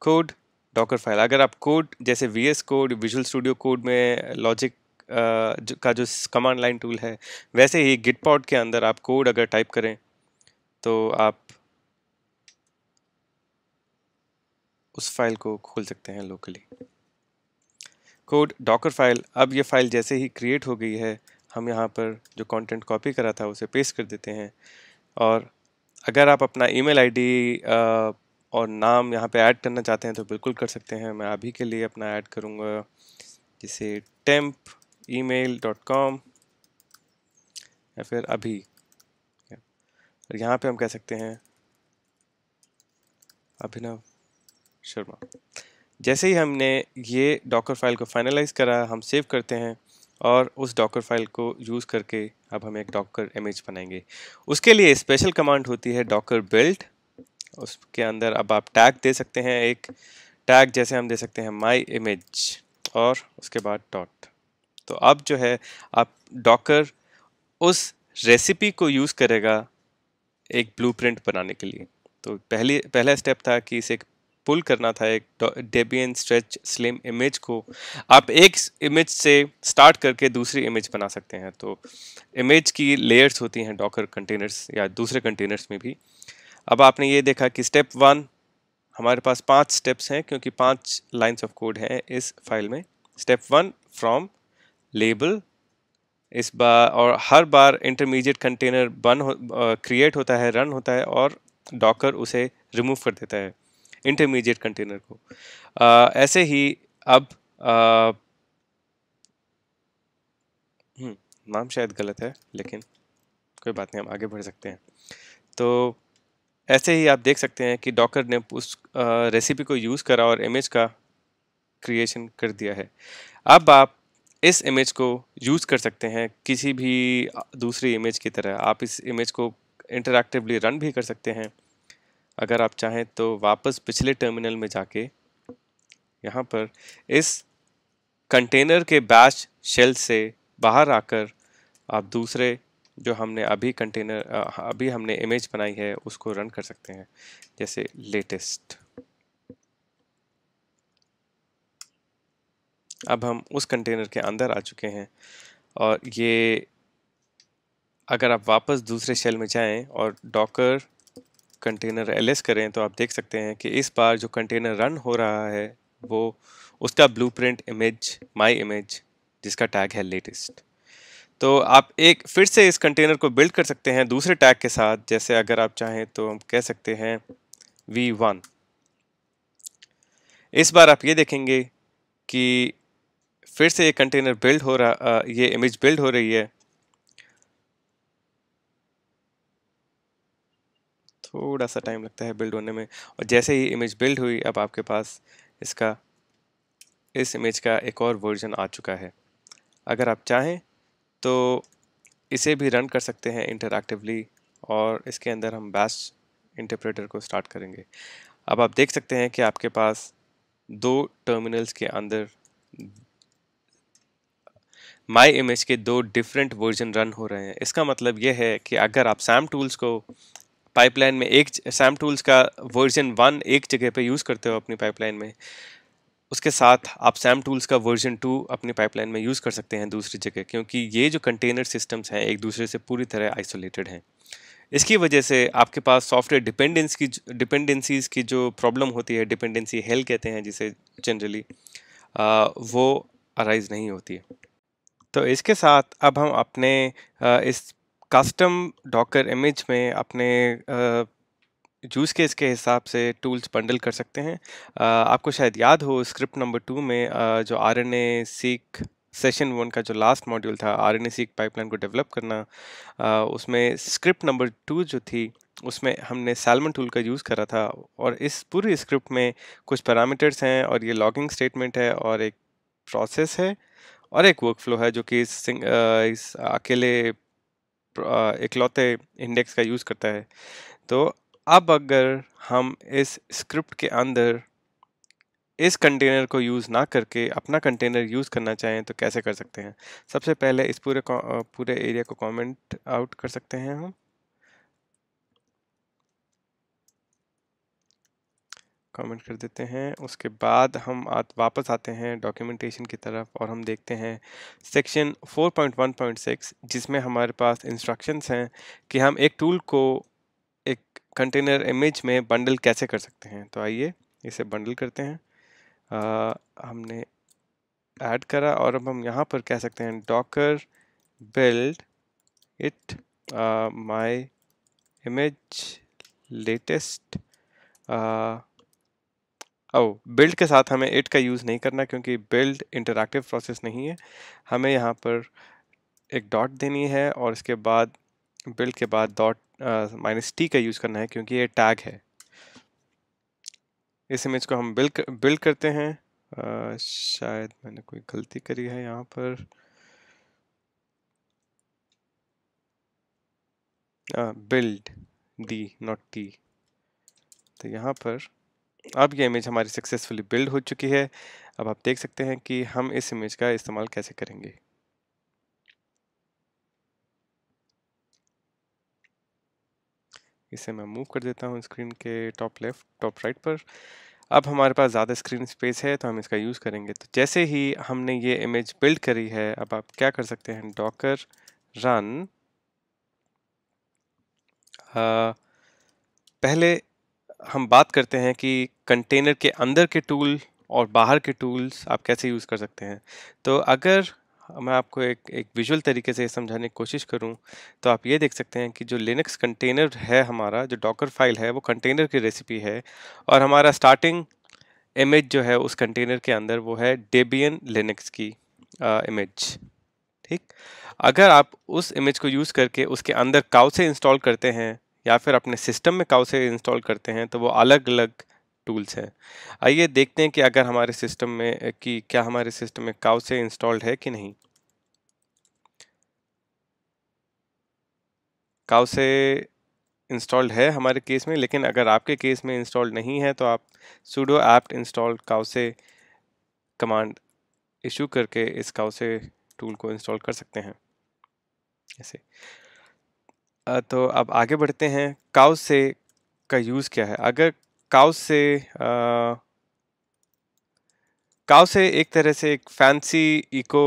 कोड डॉकर फाइल अगर आप कोड जैसे V S code Visual Studio code में लॉजिक का जो कमांड लाइन टूल है वैसे ही पॉट के अंदर आप कोड अगर टाइप करें तो आप उस फाइल को खोल सकते हैं लोकली कोड डॉकर फाइल अब ये फाइल जैसे ही क्रिएट हो गई है हम यहाँ पर जो कंटेंट कॉपी करा था उसे पेस्ट कर देते हैं और अगर आप अपना ईमेल आईडी और नाम यहाँ पे ऐड करना चाहते हैं तो बिल्कुल कर सकते हैं मैं अभी के लिए अपना ऐड करूँगा जिसे टेम्प ईमेल डॉट कॉम या फिर अभी और यहाँ पे हम कह सकते हैं अभिनव शर्मा जैसे ही हमने ये डॉकर फाइल को फाइनलाइज करा हम सेव करते हैं और उस डॉकर फाइल को यूज़ करके अब हम एक डॉकर इमेज बनाएंगे उसके लिए स्पेशल कमांड होती है डॉकर बिल्ट उसके अंदर अब आप टैग दे सकते हैं एक टैग जैसे हम दे सकते हैं माई इमेज और उसके बाद डॉट तो अब जो है आप डॉकर उस रेसिपी को यूज़ करेगा एक ब्लूप्रिंट बनाने के लिए तो पहली पहला स्टेप था कि इसे एक पुल करना था एक डेबियन स्ट्रेच स्लिम इमेज को आप एक इमेज से स्टार्ट करके दूसरी इमेज बना सकते हैं तो इमेज की लेयर्स होती हैं डॉकर कंटेनर्स या दूसरे कंटेनर्स में भी अब आपने ये देखा कि स्टेप वन हमारे पास पांच स्टेप्स हैं क्योंकि पांच लाइंस ऑफ कोड हैं इस फाइल में स्टेप वन फ्रॉम लेबल इस बार और हर बार इंटरमीडिएट कंटेनर बन क्रिएट होता है रन होता है और डॉकर उसे रिमूव कर देता है इंटरमीडिएट कंटेनर को आ, ऐसे ही अब आ, हम्म, नाम शायद गलत है लेकिन कोई बात नहीं हम आगे बढ़ सकते हैं तो ऐसे ही आप देख सकते हैं कि डॉकर ने उस रेसिपी को यूज़ करा और इमेज का क्रिएशन कर दिया है अब आप इस इमेज को यूज़ कर सकते हैं किसी भी दूसरी इमेज की तरह आप इस इमेज को इंटरक्टिवली रन भी कर सकते हैं अगर आप चाहें तो वापस पिछले टर्मिनल में जाके यहाँ पर इस कंटेनर के बैश शेल से बाहर आकर आप दूसरे जो हमने अभी कंटेनर अभी हमने इमेज बनाई है उसको रन कर सकते हैं जैसे लेटेस्ट अब हम उस कंटेनर के अंदर आ चुके हैं और ये अगर आप वापस दूसरे शेल में जाएं और डॉकर कंटेनर एल करें तो आप देख सकते हैं कि इस बार जो कंटेनर रन हो रहा है वो उसका ब्लूप्रिंट इमेज माय इमेज जिसका टैग है लेटेस्ट तो आप एक फिर से इस कंटेनर को बिल्ड कर सकते हैं दूसरे टैग के साथ जैसे अगर आप चाहें तो हम कह सकते हैं वी वन इस बार आप ये देखेंगे कि फिर से ये कंटेनर बिल्ड हो रहा ये इमेज बिल्ड हो रही है थोड़ा सा टाइम लगता है बिल्ड होने में और जैसे ही इमेज बिल्ड हुई अब आपके पास इसका इस इमेज का एक और वर्जन आ चुका है अगर आप चाहें तो इसे भी रन कर सकते हैं इंटरक्टिवली और इसके अंदर हम बैच इंटरप्रेटर को स्टार्ट करेंगे अब आप देख सकते हैं कि आपके पास दो टर्मिनल्स के अंदर माई इमेज के दो डिफरेंट वर्जन रन हो रहे हैं इसका मतलब यह है कि अगर आप सैम टूल्स को पाइपलाइन में एक सैम टूल्स का वर्जन वन एक जगह पे यूज़ करते हो अपनी पाइपलाइन में उसके साथ आप सैम टूल्स का वर्जन टू अपनी पाइपलाइन में यूज़ कर सकते हैं दूसरी जगह क्योंकि ये जो कंटेनर सिस्टम्स हैं एक दूसरे से पूरी तरह आइसोलेटेड हैं इसकी वजह से आपके पास सॉफ्टवेयर डिपेंडेंस की डिपेंडेंसीज़ की जो प्रॉब्लम होती है डिपेंडेंसी हेल कहते हैं जिसे जनरली वो अराइज नहीं होती है तो इसके साथ अब हम अपने आ, इस कस्टम डॉकर इमेज में अपने आ, जूस केस के हिसाब से टूल्स बंडल कर सकते हैं आपको शायद याद हो स्क्रिप्ट नंबर टू में जो आर एन ए सीख सेशन वन का जो लास्ट मॉड्यूल था R N A seq pipeline को डेवलप करना उसमें स्क्रिप्ट नंबर टू जो थी उसमें हमने सैलमन टूल का यूज़ करा था और इस पूरी स्क्रिप्ट में कुछ पैरामीटर्स हैं और ये लॉगिंग स्टेटमेंट है और एक प्रोसेस है और एक वर्कफ्लो है जो कि इस, इस अकेले इकलौते इंडेक्स का यूज़ करता है तो अब अगर हम इस स्क्रिप्ट के अंदर इस कंटेनर को यूज़ ना करके अपना कंटेनर यूज़ करना चाहें तो कैसे कर सकते हैं सबसे पहले इस पूरे पूरे एरिया को कमेंट आउट कर सकते हैं हम कमेंट कर देते हैं उसके बाद हम आ, वापस आते हैं डॉक्यूमेंटेशन की तरफ और हम देखते हैं सेक्शन 4.1.6 जिसमें हमारे पास इंस्ट्रक्शंस हैं कि हम एक टूल को कंटेनर इमेज में बंडल कैसे कर सकते हैं तो आइए इसे बंडल करते हैं आ, हमने ऐड करा और अब हम यहाँ पर कह सकते हैं Docker build it my image latest o build के साथ हमें इट का यूज़ नहीं करना क्योंकि बिल्ड इंटरैक्टिव प्रोसेस नहीं है हमें यहाँ पर एक डॉट देनी है और इसके बाद बिल्ड के बाद डॉट माइनस टी का यूज़ करना है क्योंकि ये टैग है इस इमेज को हम बिल्ड बिल्ड करते हैं uh, शायद मैंने कोई गलती करी है यहाँ पर बिल्ड डी नॉट टी तो यहाँ पर अब ये इमेज हमारी सक्सेसफुली बिल्ड हो चुकी है अब आप देख सकते हैं कि हम इस इमेज का इस्तेमाल कैसे करेंगे इसे मैं मूव कर देता हूँ स्क्रीन के टॉप लेफ्ट टॉप राइट पर अब हमारे पास ज़्यादा स्क्रीन स्पेस है तो हम इसका यूज़ करेंगे तो जैसे ही हमने ये इमेज बिल्ड करी है अब आप क्या कर सकते हैं डॉकर रन पहले हम बात करते हैं कि कंटेनर के अंदर के टूल और बाहर के टूल्स आप कैसे यूज़ कर सकते हैं तो अगर मैं आपको एक एक विजुअल तरीके से समझाने की कोशिश करूं तो आप ये देख सकते हैं कि जो लिनक्स कंटेनर है हमारा जो डॉकर फाइल है वो कंटेनर की रेसिपी है और हमारा स्टार्टिंग इमेज जो है उस कंटेनर के अंदर वो है डेबियन लिनक्स की इमेज ठीक अगर आप उस इमेज को यूज़ करके उसके अंदर काउ से इंस्टॉल करते हैं या फिर अपने सिस्टम में काउ से इंस्टॉल करते हैं तो वो अलग अलग टूल्स हैं आइए देखते हैं कि अगर हमारे सिस्टम में कि क्या हमारे सिस्टम में काउ से इंस्टॉल्ड है कि नहीं काउ से इंस्टॉल्ड है हमारे केस में लेकिन अगर आपके केस में इंस्टॉल्ड नहीं है तो आप सूडो ऐप्ट इंस्टॉल काउ से कमांड इशू करके इस काउ से टूल को इंस्टॉल कर सकते हैं ऐसे तो अब आगे बढ़ते हैं काउ से का यूज़ क्या है अगर काउ से काउ से एक तरह से एक फैंसी इको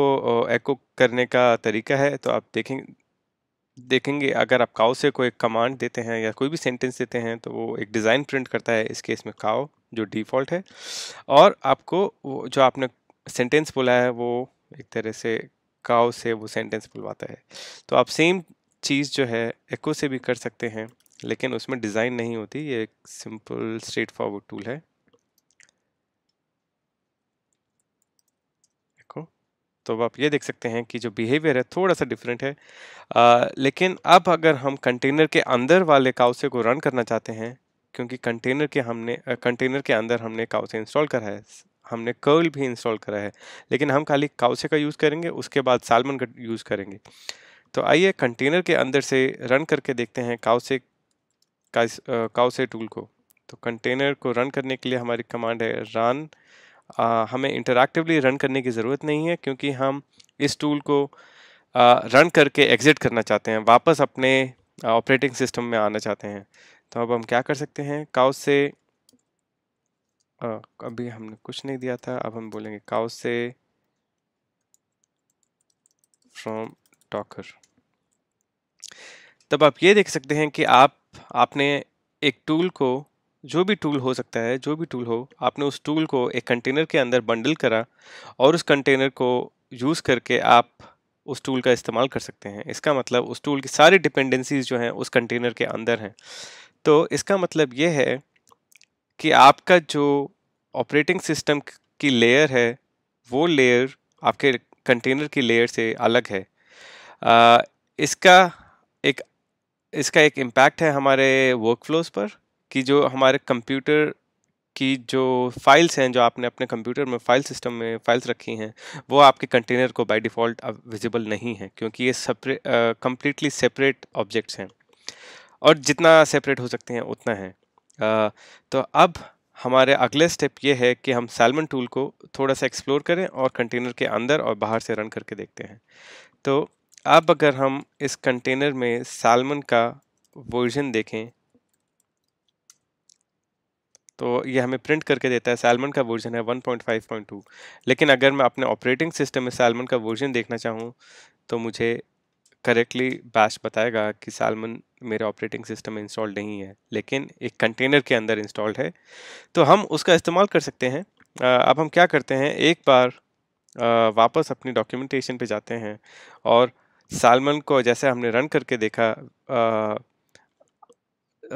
एको करने का तरीका है तो आप देखें देखेंगे अगर आप काउ से कोई कमांड देते हैं या कोई भी सेंटेंस देते हैं तो वो एक डिज़ाइन प्रिंट करता है इस केस में काओ जो डिफ़ॉल्ट है और आपको वो जो आपने सेंटेंस बोला है वो एक तरह से काओ से वो सेंटेंस बुलवाता है तो आप सेम चीज़ जो है एको से भी कर सकते हैं लेकिन उसमें डिज़ाइन नहीं होती ये एक सिंपल स्ट्रेट फॉरवर्ड टूल है देखो तो अब आप ये देख सकते हैं कि जो बिहेवियर है थोड़ा सा डिफरेंट है आ, लेकिन अब अगर हम कंटेनर के अंदर वाले काउसे को रन करना चाहते हैं क्योंकि कंटेनर के हमने कंटेनर के अंदर हमने काउसे इंस्टॉल करा है हमने कर्ल भी इंस्टॉल करा है लेकिन हम खाली काउसे का यूज़ करेंगे उसके बाद सालमन का यूज़ करेंगे तो आइए कंटेनर के अंदर से रन करके देखते हैं काउसे काउसे टूल को तो कंटेनर को रन करने के लिए हमारी कमांड है रन हमें इंटरक्टिवली रन करने की ज़रूरत नहीं है क्योंकि हम इस टूल को रन करके एग्ज़िट करना चाहते हैं वापस अपने ऑपरेटिंग सिस्टम में आना चाहते हैं तो अब हम क्या कर सकते हैं काउस से आ, अभी हमने कुछ नहीं दिया था अब हम बोलेंगे काउस से फ्रॉम टॉकर तब आप ये देख सकते हैं कि आप आपने एक टूल को जो भी टूल हो सकता है जो भी टूल हो आपने उस टूल को एक कंटेनर के अंदर बंडल करा और उस कंटेनर को यूज़ करके आप उस टूल का इस्तेमाल कर सकते हैं इसका मतलब उस टूल की सारी डिपेंडेंसीज जो हैं उस कंटेनर के अंदर हैं तो इसका मतलब ये है कि आपका जो ऑपरेटिंग सिस्टम की लेयर है वो लेयर आपके कंटेनर की लेयर से अलग है आ, इसका एक इसका एक इम्पैक्ट है हमारे वर्क फ्लोज पर कि जो हमारे कंप्यूटर की जो फाइल्स हैं जो आपने अपने कंप्यूटर में फाइल सिस्टम में फाइल्स रखी हैं वो आपके कंटेनर को बाय डिफ़ॉल्ट विजिबल नहीं है क्योंकि ये सेपरेट कम्प्लीटली सेपरेट ऑब्जेक्ट्स हैं और जितना सेपरेट हो सकते हैं उतना है uh, तो अब हमारे अगले स्टेप ये है कि हम सैलमन टूल को थोड़ा सा एक्सप्लोर करें और कंटेनर के अंदर और बाहर से रन करके देखते हैं तो अब अगर हम इस कंटेनर में सालमन का वर्जन देखें तो ये हमें प्रिंट करके देता है सैलमन का वर्जन है 1.5.2 लेकिन अगर मैं अपने ऑपरेटिंग सिस्टम में सैलमन का वर्जन देखना चाहूँ तो मुझे करेक्टली बैच बताएगा कि सैलमन मेरे ऑपरेटिंग सिस्टम में इंस्टॉल नहीं है लेकिन एक कंटेनर के अंदर इंस्टॉल्ड है तो हम उसका इस्तेमाल कर सकते हैं अब हम क्या करते हैं एक बार वापस अपनी डॉक्यूमेंटेशन पर जाते हैं और सालमन को जैसे हमने रन करके देखा आ,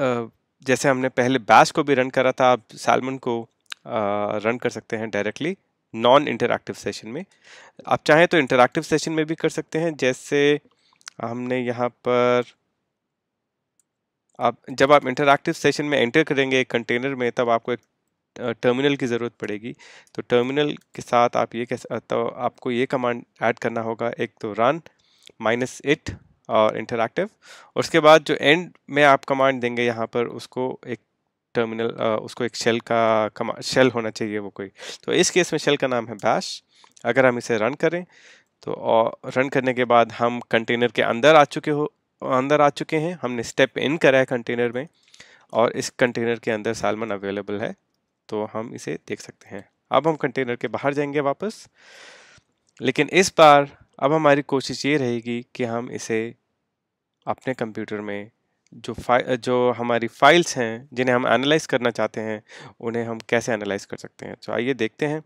आ, जैसे हमने पहले बैश को भी रन करा था आप सालमन को आ, रन कर सकते हैं डायरेक्टली नॉन इंटरैक्टिव सेशन में आप चाहें तो इंटरैक्टिव सेशन में भी कर सकते हैं जैसे हमने यहाँ पर आप जब आप इंटरैक्टिव सेशन में एंटर करेंगे एक कंटेनर में तब आपको एक टर्मिनल की ज़रूरत पड़ेगी तो टर्मिनल के साथ आप ये कैसे तो आपको ये कमांड ऐड करना होगा एक तो रन माइनस इट uh, और इंटरक्टिव उसके बाद जो एंड में आप कमांड देंगे यहाँ पर उसको एक टर्मिनल uh, उसको एक शेल का कमा शेल होना चाहिए वो कोई तो इस केस में शेल का नाम है बैश अगर हम इसे रन करें तो रन uh, करने के बाद हम कंटेनर के अंदर आ चुके हो अंदर आ चुके हैं हमने स्टेप इन करा है कंटेनर में और इस कंटेनर के अंदर सालमन अवेलेबल है तो हम इसे देख सकते हैं अब हम कंटेनर के बाहर जाएंगे वापस लेकिन इस बार अब हमारी कोशिश ये रहेगी कि हम इसे अपने कंप्यूटर में जो फाइल जो हमारी फाइल्स हैं जिन्हें हम एनालाइज करना चाहते हैं उन्हें हम कैसे एनालाइज कर सकते हैं तो आइए देखते हैं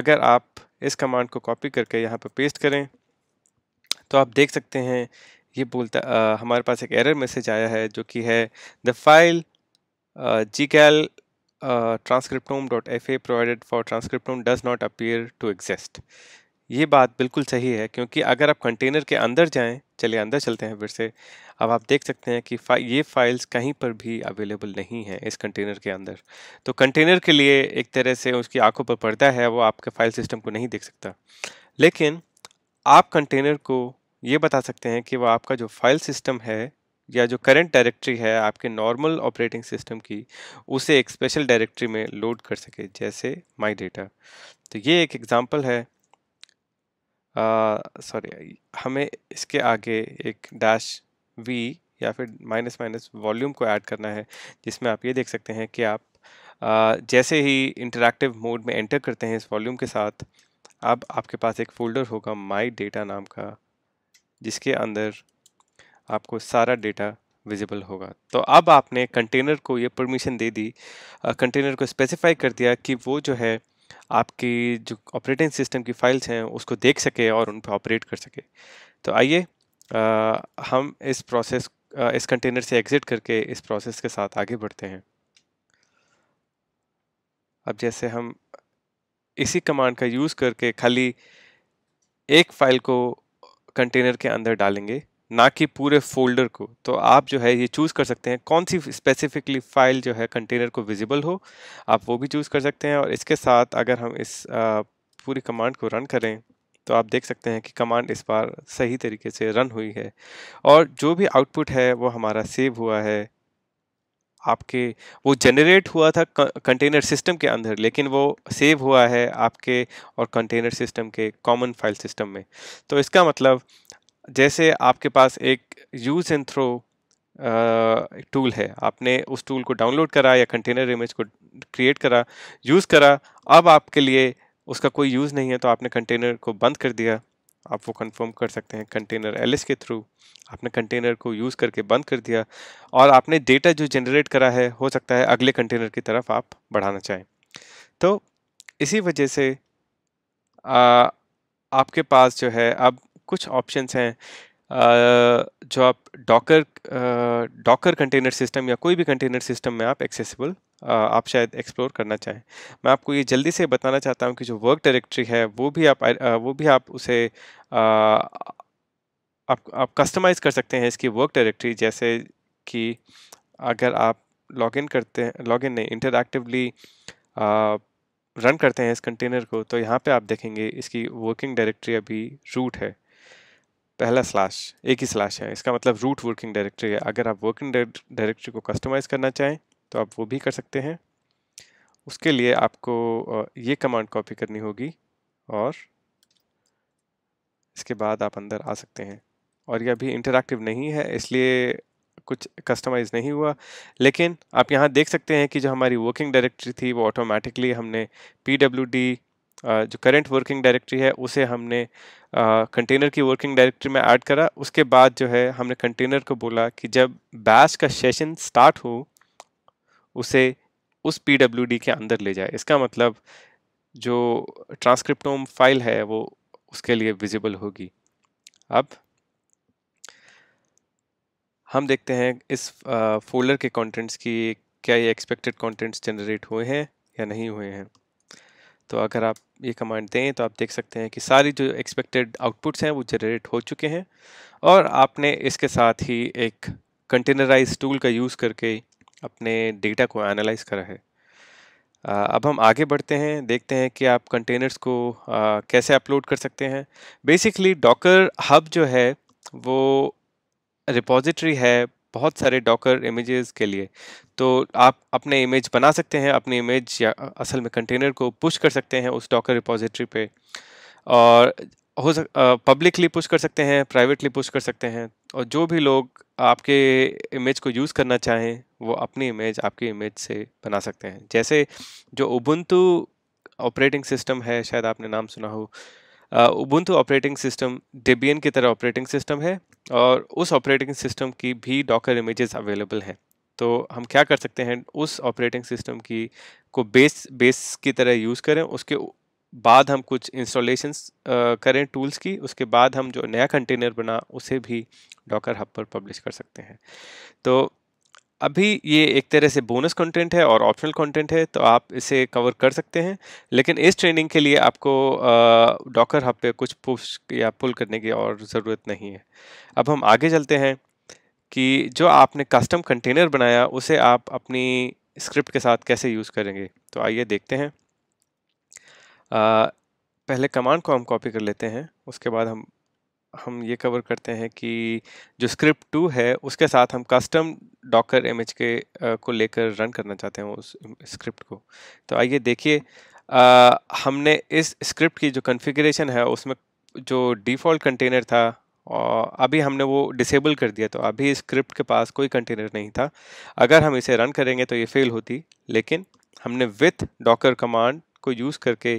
अगर आप इस कमांड को कॉपी करके यहाँ पर पेस्ट करें तो आप देख सकते हैं ये बोलता आ, हमारे पास एक एरर मैसेज आया है जो कि है the file G cal transcriptome dot F A provided for transcriptome does not appear to exist ये बात बिल्कुल सही है क्योंकि अगर आप कंटेनर के अंदर जाएं चलिए अंदर चलते हैं फिर से अब आप देख सकते हैं कि फा, ये फाइल्स कहीं पर भी अवेलेबल नहीं है इस कंटेनर के अंदर तो कंटेनर के लिए एक तरह से उसकी आंखों पर पर्दा है वो आपके फाइल सिस्टम को नहीं देख सकता लेकिन आप कंटेनर को ये बता सकते हैं कि वह आपका जो फाइल सिस्टम है या जो करंट डायरेक्टरी है आपके नॉर्मल ऑपरेटिंग सिस्टम की उसे एक स्पेशल डायरेक्टरी में लोड कर सके जैसे माई डेटा तो ये एक एग्ज़ाम्पल है सॉरी हमें इसके आगे एक डैश वी या फिर माइनस माइनस वॉल्यूम को ऐड करना है जिसमें आप ये देख सकते हैं कि आप आ, जैसे ही इंटरेक्टिव मोड में एंटर करते हैं इस वॉल्यूम के साथ अब आपके पास एक फ़ोल्डर होगा माई डेटा नाम का जिसके अंदर आपको सारा डेटा विजिबल होगा तो अब आपने कंटेनर को ये परमिशन दे दी कंटेनर को स्पेसिफाई कर दिया कि वो जो है आपकी जो ऑपरेटिंग सिस्टम की फाइल्स हैं उसको देख सके और उन पर ऑपरेट कर सके तो आइए हम इस प्रोसेस इस कंटेनर से एग्ज़िट करके इस प्रोसेस के साथ आगे बढ़ते हैं अब जैसे हम इसी कमांड का यूज़ करके खाली एक फ़ाइल को कंटेनर के अंदर डालेंगे ना कि पूरे फोल्डर को तो आप जो है ये चूज़ कर सकते हैं कौन सी स्पेसिफिकली फ़ाइल जो है कंटेनर को विजिबल हो आप वो भी चूज़ कर सकते हैं और इसके साथ अगर हम इस पूरी कमांड को रन करें तो आप देख सकते हैं कि कमांड इस बार सही तरीके से रन हुई है और जो भी आउटपुट है वो हमारा सेव हुआ है आपके वो जनरेट हुआ था कंटेनर सिस्टम के अंदर लेकिन वो सेव हुआ है आपके और कंटेनर सिस्टम के कॉमन फाइल सिस्टम में तो इसका मतलब जैसे आपके पास एक यूज़ एंड थ्रो टूल है आपने उस टूल को डाउनलोड करा या कंटेनर इमेज को क्रिएट करा यूज़ करा अब आपके लिए उसका कोई यूज़ नहीं है तो आपने कंटेनर को बंद कर दिया आप वो कंफर्म कर सकते हैं कंटेनर एलिस के थ्रू आपने कंटेनर को यूज़ करके बंद कर दिया और आपने डेटा जो जनरेट करा है हो सकता है अगले कंटेनर की तरफ आप बढ़ाना चाहें तो इसी वजह से आ, आपके पास जो है अब कुछ ऑप्शंस हैं जो आप डॉकर डॉकर कंटेनर सिस्टम या कोई भी कंटेनर सिस्टम में आप एक्सेसिबल आप शायद एक्सप्लोर करना चाहें मैं आपको ये जल्दी से बताना चाहता हूँ कि जो वर्क डायरेक्टरी है वो भी आप वो भी आप उसे आप आप कस्टमाइज़ कर सकते हैं इसकी वर्क डायरेक्टरी जैसे कि अगर आप लॉगिन करते हैं लॉगिन नहीं इंटरक्टिवली रन करते हैं इस कंटेनर को तो यहाँ पे आप देखेंगे इसकी वर्किंग डायरेक्टरी अभी रूट है पहला स्लैश एक ही स्लैश है इसका मतलब रूट वर्किंग डायरेक्टरी है अगर आप वर्किंग डायरेक्टरी को कस्टमाइज़ करना चाहें तो आप वो भी कर सकते हैं उसके लिए आपको ये कमांड कॉपी करनी होगी और इसके बाद आप अंदर आ सकते हैं और ये अभी इंटरक्टिव नहीं है इसलिए कुछ कस्टमाइज़ नहीं हुआ लेकिन आप यहाँ देख सकते हैं कि जो हमारी वर्किंग डायरेक्टरी थी वो ऑटोमेटिकली हमने पी डब्ल्यू डी जो करेंट वर्किंग डायरेक्टरी है उसे हमने कंटेनर की वर्किंग डायरेक्टरी में ऐड करा उसके बाद जो है हमने कंटेनर को बोला कि जब बैच का सेशन स्टार्ट हो उसे उस पी के अंदर ले जाए इसका मतलब जो ट्रांसक्रिप्टोम फाइल है वो उसके लिए विजिबल होगी अब हम देखते हैं इस फोल्डर के कंटेंट्स की क्या ये एक्सपेक्टेड कंटेंट्स जनरेट हुए हैं या नहीं हुए हैं तो अगर आप ये कमांड दें तो आप देख सकते हैं कि सारी जो एक्सपेक्टेड आउटपुट्स हैं वो जनरेट हो चुके हैं और आपने इसके साथ ही एक कंटेनराइज टूल का यूज़ करके अपने डेटा को एनालाइज करा है अब हम आगे बढ़ते हैं देखते हैं कि आप कंटेनर्स को कैसे अपलोड कर सकते हैं बेसिकली डॉकर हब जो है वो रिपोजिटरी है बहुत सारे डॉकर इमेजेस के लिए तो आप अपने इमेज बना सकते हैं अपने इमेज या असल में कंटेनर को पुश कर सकते हैं उस डॉकर रिपोजिट्री पे और हो सक पब्लिकली पुश कर सकते हैं प्राइवेटली पुश कर सकते हैं और जो भी लोग आपके इमेज को यूज़ करना चाहें वो अपनी इमेज आपकी इमेज से बना सकते हैं जैसे जो उबंतु ऑपरेटिंग सिस्टम है शायद आपने नाम सुना हो उबंतु ऑपरेटिंग सिस्टम डेबियन की तरह ऑपरेटिंग सिस्टम है और उस ऑपरेटिंग सिस्टम की भी डॉकर इमेजेस अवेलेबल हैं तो हम क्या कर सकते हैं उस ऑपरेटिंग सिस्टम की को बेस बेस की तरह यूज़ करें उसके बाद हम कुछ इंस्टॉलेशन करें टूल्स की उसके बाद हम जो नया कंटेनर बना उसे भी डॉकर हब पर पब्लिश कर सकते हैं तो अभी ये एक तरह से बोनस कंटेंट है और ऑप्शनल कंटेंट है तो आप इसे कवर कर सकते हैं लेकिन इस ट्रेनिंग के लिए आपको डॉकर हब पे कुछ पुश या पुल करने की और ज़रूरत नहीं है अब हम आगे चलते हैं कि जो आपने कस्टम कंटेनर बनाया उसे आप अपनी स्क्रिप्ट के साथ कैसे यूज़ करेंगे तो आइए देखते हैं आ, पहले कमांड को हम कॉपी कर लेते हैं उसके बाद हम हम ये कवर करते हैं कि जो स्क्रिप्ट टू है उसके साथ हम कस्टम डॉकर इमेज के आ, को लेकर रन करना चाहते हैं उस स्क्रिप्ट को तो आइए देखिए हमने इस स्क्रिप्ट की जो कन्फिग्रेशन है उसमें जो डिफ़ॉल्ट कंटेनर था और अभी हमने वो डिसेबल कर दिया तो अभी स्क्रिप्ट के पास कोई कंटेनर नहीं था अगर हम इसे रन करेंगे तो ये फेल होती लेकिन हमने विथ डॉकर कमांड को यूज़ करके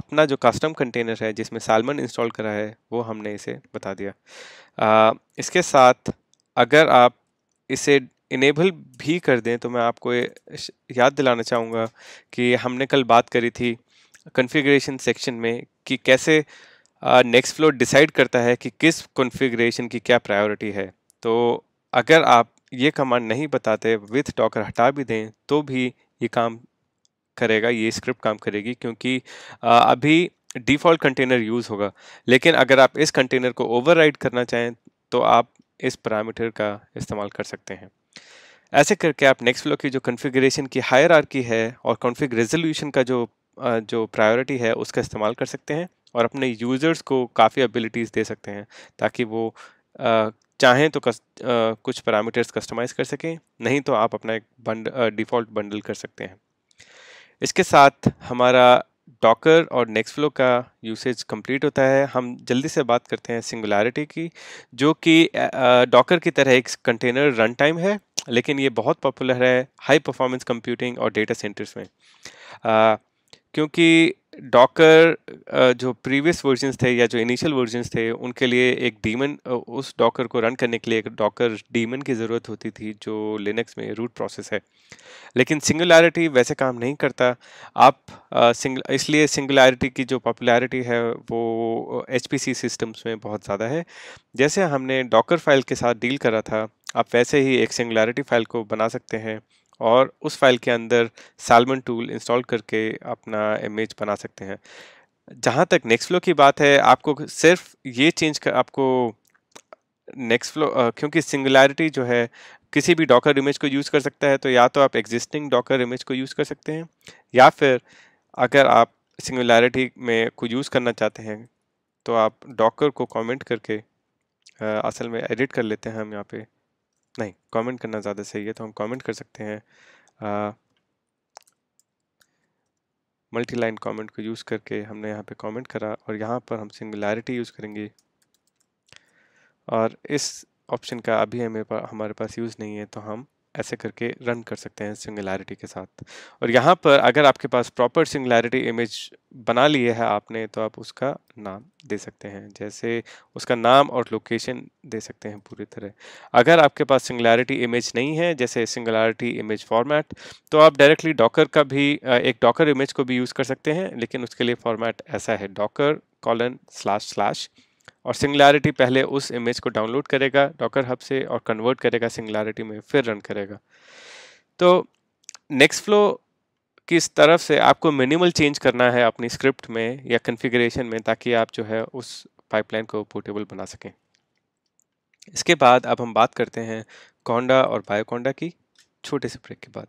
अपना जो कस्टम कंटेनर है जिसमें सालमन इंस्टॉल करा है वो हमने इसे बता दिया आ, इसके साथ अगर आप इसे इनेबल भी कर दें तो मैं आपको याद दिलाना चाहूँगा कि हमने कल बात करी थी कॉन्फ़िगरेशन सेक्शन में कि कैसे नेक्स्ट फ्लो डिसाइड करता है कि किस कॉन्फ़िगरेशन की क्या प्रायोरिटी है तो अगर आप ये कमांड नहीं बताते विथ टॉकर हटा भी दें तो भी ये काम करेगा ये स्क्रिप्ट काम करेगी क्योंकि अभी डिफ़ॉल्ट कंटेनर यूज़ होगा लेकिन अगर आप इस कंटेनर को ओवरराइड करना चाहें तो आप इस पैरामीटर का इस्तेमाल कर सकते हैं ऐसे करके आप नेक्स्ट फ्लो की जो कॉन्फ़िगरेशन की हायर है और कॉन्फ़िग रेजोल्यूशन का जो जो प्रायोरिटी है उसका इस्तेमाल कर सकते हैं और अपने यूज़र्स को काफ़ी एबिलिटीज़ दे सकते हैं ताकि वो चाहें तो कस, कुछ पैरामीटर्स कस्टमाइज़ कर सकें नहीं तो आप अपना एक बंड डिफ़ॉल्ट बंडल कर सकते हैं इसके साथ हमारा डॉकर और नेक्स्ट फ्लो का यूसेज कंप्लीट होता है हम जल्दी से बात करते हैं सिंगुलैरिटी की जो कि डॉकर की तरह एक कंटेनर रन टाइम है लेकिन ये बहुत पॉपुलर है हाई परफॉर्मेंस कंप्यूटिंग और डेटा सेंटर्स में आ, क्योंकि डॉकर जो प्रीवियस वर्जन्स थे या जो इनिशियल वर्जन्स थे उनके लिए एक डीमन उस डॉकर को रन करने के लिए एक डॉकर डीमन की ज़रूरत होती थी जो लिनक्स में रूट प्रोसेस है लेकिन सिंगुलैरिटी वैसे काम नहीं करता आप सिंगल इसलिए सिंगुलैरिटी की जो पॉपुलैरिटी है वो एच सिस्टम्स में बहुत ज़्यादा है जैसे हमने डॉकर फाइल के साथ डील करा था आप वैसे ही एक सिंगुलैरिटी फाइल को बना सकते हैं और उस फाइल के अंदर सालमन टूल इंस्टॉल करके अपना इमेज बना सकते हैं जहाँ तक नेक्स्ट फ्लो की बात है आपको सिर्फ ये चेंज कर आपको नेक्स्ट फ्लो क्योंकि सिंगुलैरिटी जो है किसी भी डॉकर इमेज को यूज़ कर सकता है तो या तो आप एग्जिस्टिंग डॉकर इमेज को यूज़ कर सकते हैं या फिर अगर आप सिंगुलैरिटी में को यूज़ करना चाहते हैं तो आप डॉकर को कमेंट करके आ, असल में एडिट कर लेते हैं हम यहाँ पे नहीं कमेंट करना ज़्यादा सही है तो हम कमेंट कर सकते हैं मल्टी लाइन कॉमेंट को यूज़ करके हमने यहाँ पे कमेंट करा और यहाँ पर हम सिंगुलैरिटी यूज़ करेंगे और इस ऑप्शन का अभी हमें पा, हमारे पास यूज़ नहीं है तो हम ऐसे करके रन कर सकते हैं सिंगुलैरिटी के साथ और यहाँ पर अगर आपके पास प्रॉपर सिंगुलैरिटी इमेज बना लिए है आपने तो आप उसका नाम दे सकते हैं जैसे उसका नाम और लोकेशन दे सकते हैं पूरी तरह अगर आपके पास सिंगुलैरिटी इमेज नहीं है जैसे सिंगुलैरिटी इमेज फॉर्मेट तो आप डायरेक्टली डॉकर का भी एक डॉकर इमेज को भी यूज़ कर सकते हैं लेकिन उसके लिए फॉर्मेट ऐसा है डॉकर कॉलन स्लैश स्लैश और सिंगलैरिटी पहले उस इमेज को डाउनलोड करेगा डॉकर हब से और कन्वर्ट करेगा सिंगलैरिटी में फिर रन करेगा तो नेक्स्ट फ्लो किस तरफ से आपको मिनिमल चेंज करना है अपनी स्क्रिप्ट में या कन्फिग्रेशन में ताकि आप जो है उस पाइपलाइन को पोर्टेबल बना सकें इसके बाद अब हम बात करते हैं कोंडा और बायोकोंडा की छोटे से ब्रेक के बाद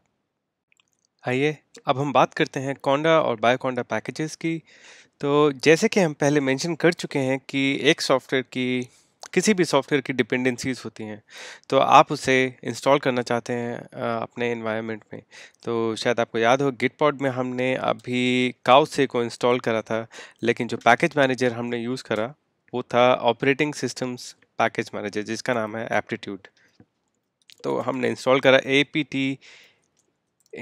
आइए अब हम बात करते हैं कोंडा और बायोकोंडा पैकेजेस की तो जैसे कि हम पहले मेंशन कर चुके हैं कि एक सॉफ्टवेयर की किसी भी सॉफ्टवेयर की डिपेंडेंसीज़ होती हैं तो आप उसे इंस्टॉल करना चाहते हैं अपने इन्वायरमेंट में तो शायद आपको याद हो पॉड में हमने अभी काउ से को इंस्टॉल करा था लेकिन जो पैकेज मैनेजर हमने यूज़ करा वो था ऑपरेटिंग सिस्टम्स पैकेज मैनेजर जिसका नाम है एप्टीट्यूड तो हमने इंस्टॉल करा A P T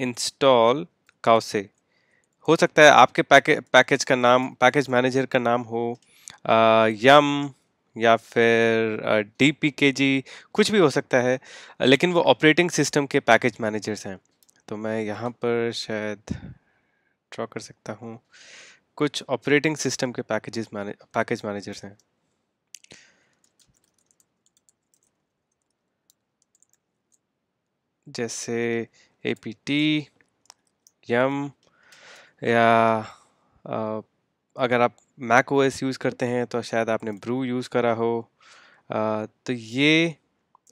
install cow से हो सकता है आपके पैके पैकेज का नाम पैकेज मैनेजर का नाम हो यम या फिर डी पी के जी कुछ भी हो सकता है लेकिन वो ऑपरेटिंग सिस्टम के पैकेज मैनेजर्स हैं तो मैं यहाँ पर शायद ड्रॉ कर सकता हूँ कुछ ऑपरेटिंग सिस्टम के पैकेजेस मैने पैकेज मैनेजर्स हैं जैसे ए पी टी यम या आ, अगर आप मैक ओएस यूज़ करते हैं तो शायद आपने ब्रू यूज़ करा हो आ, तो ये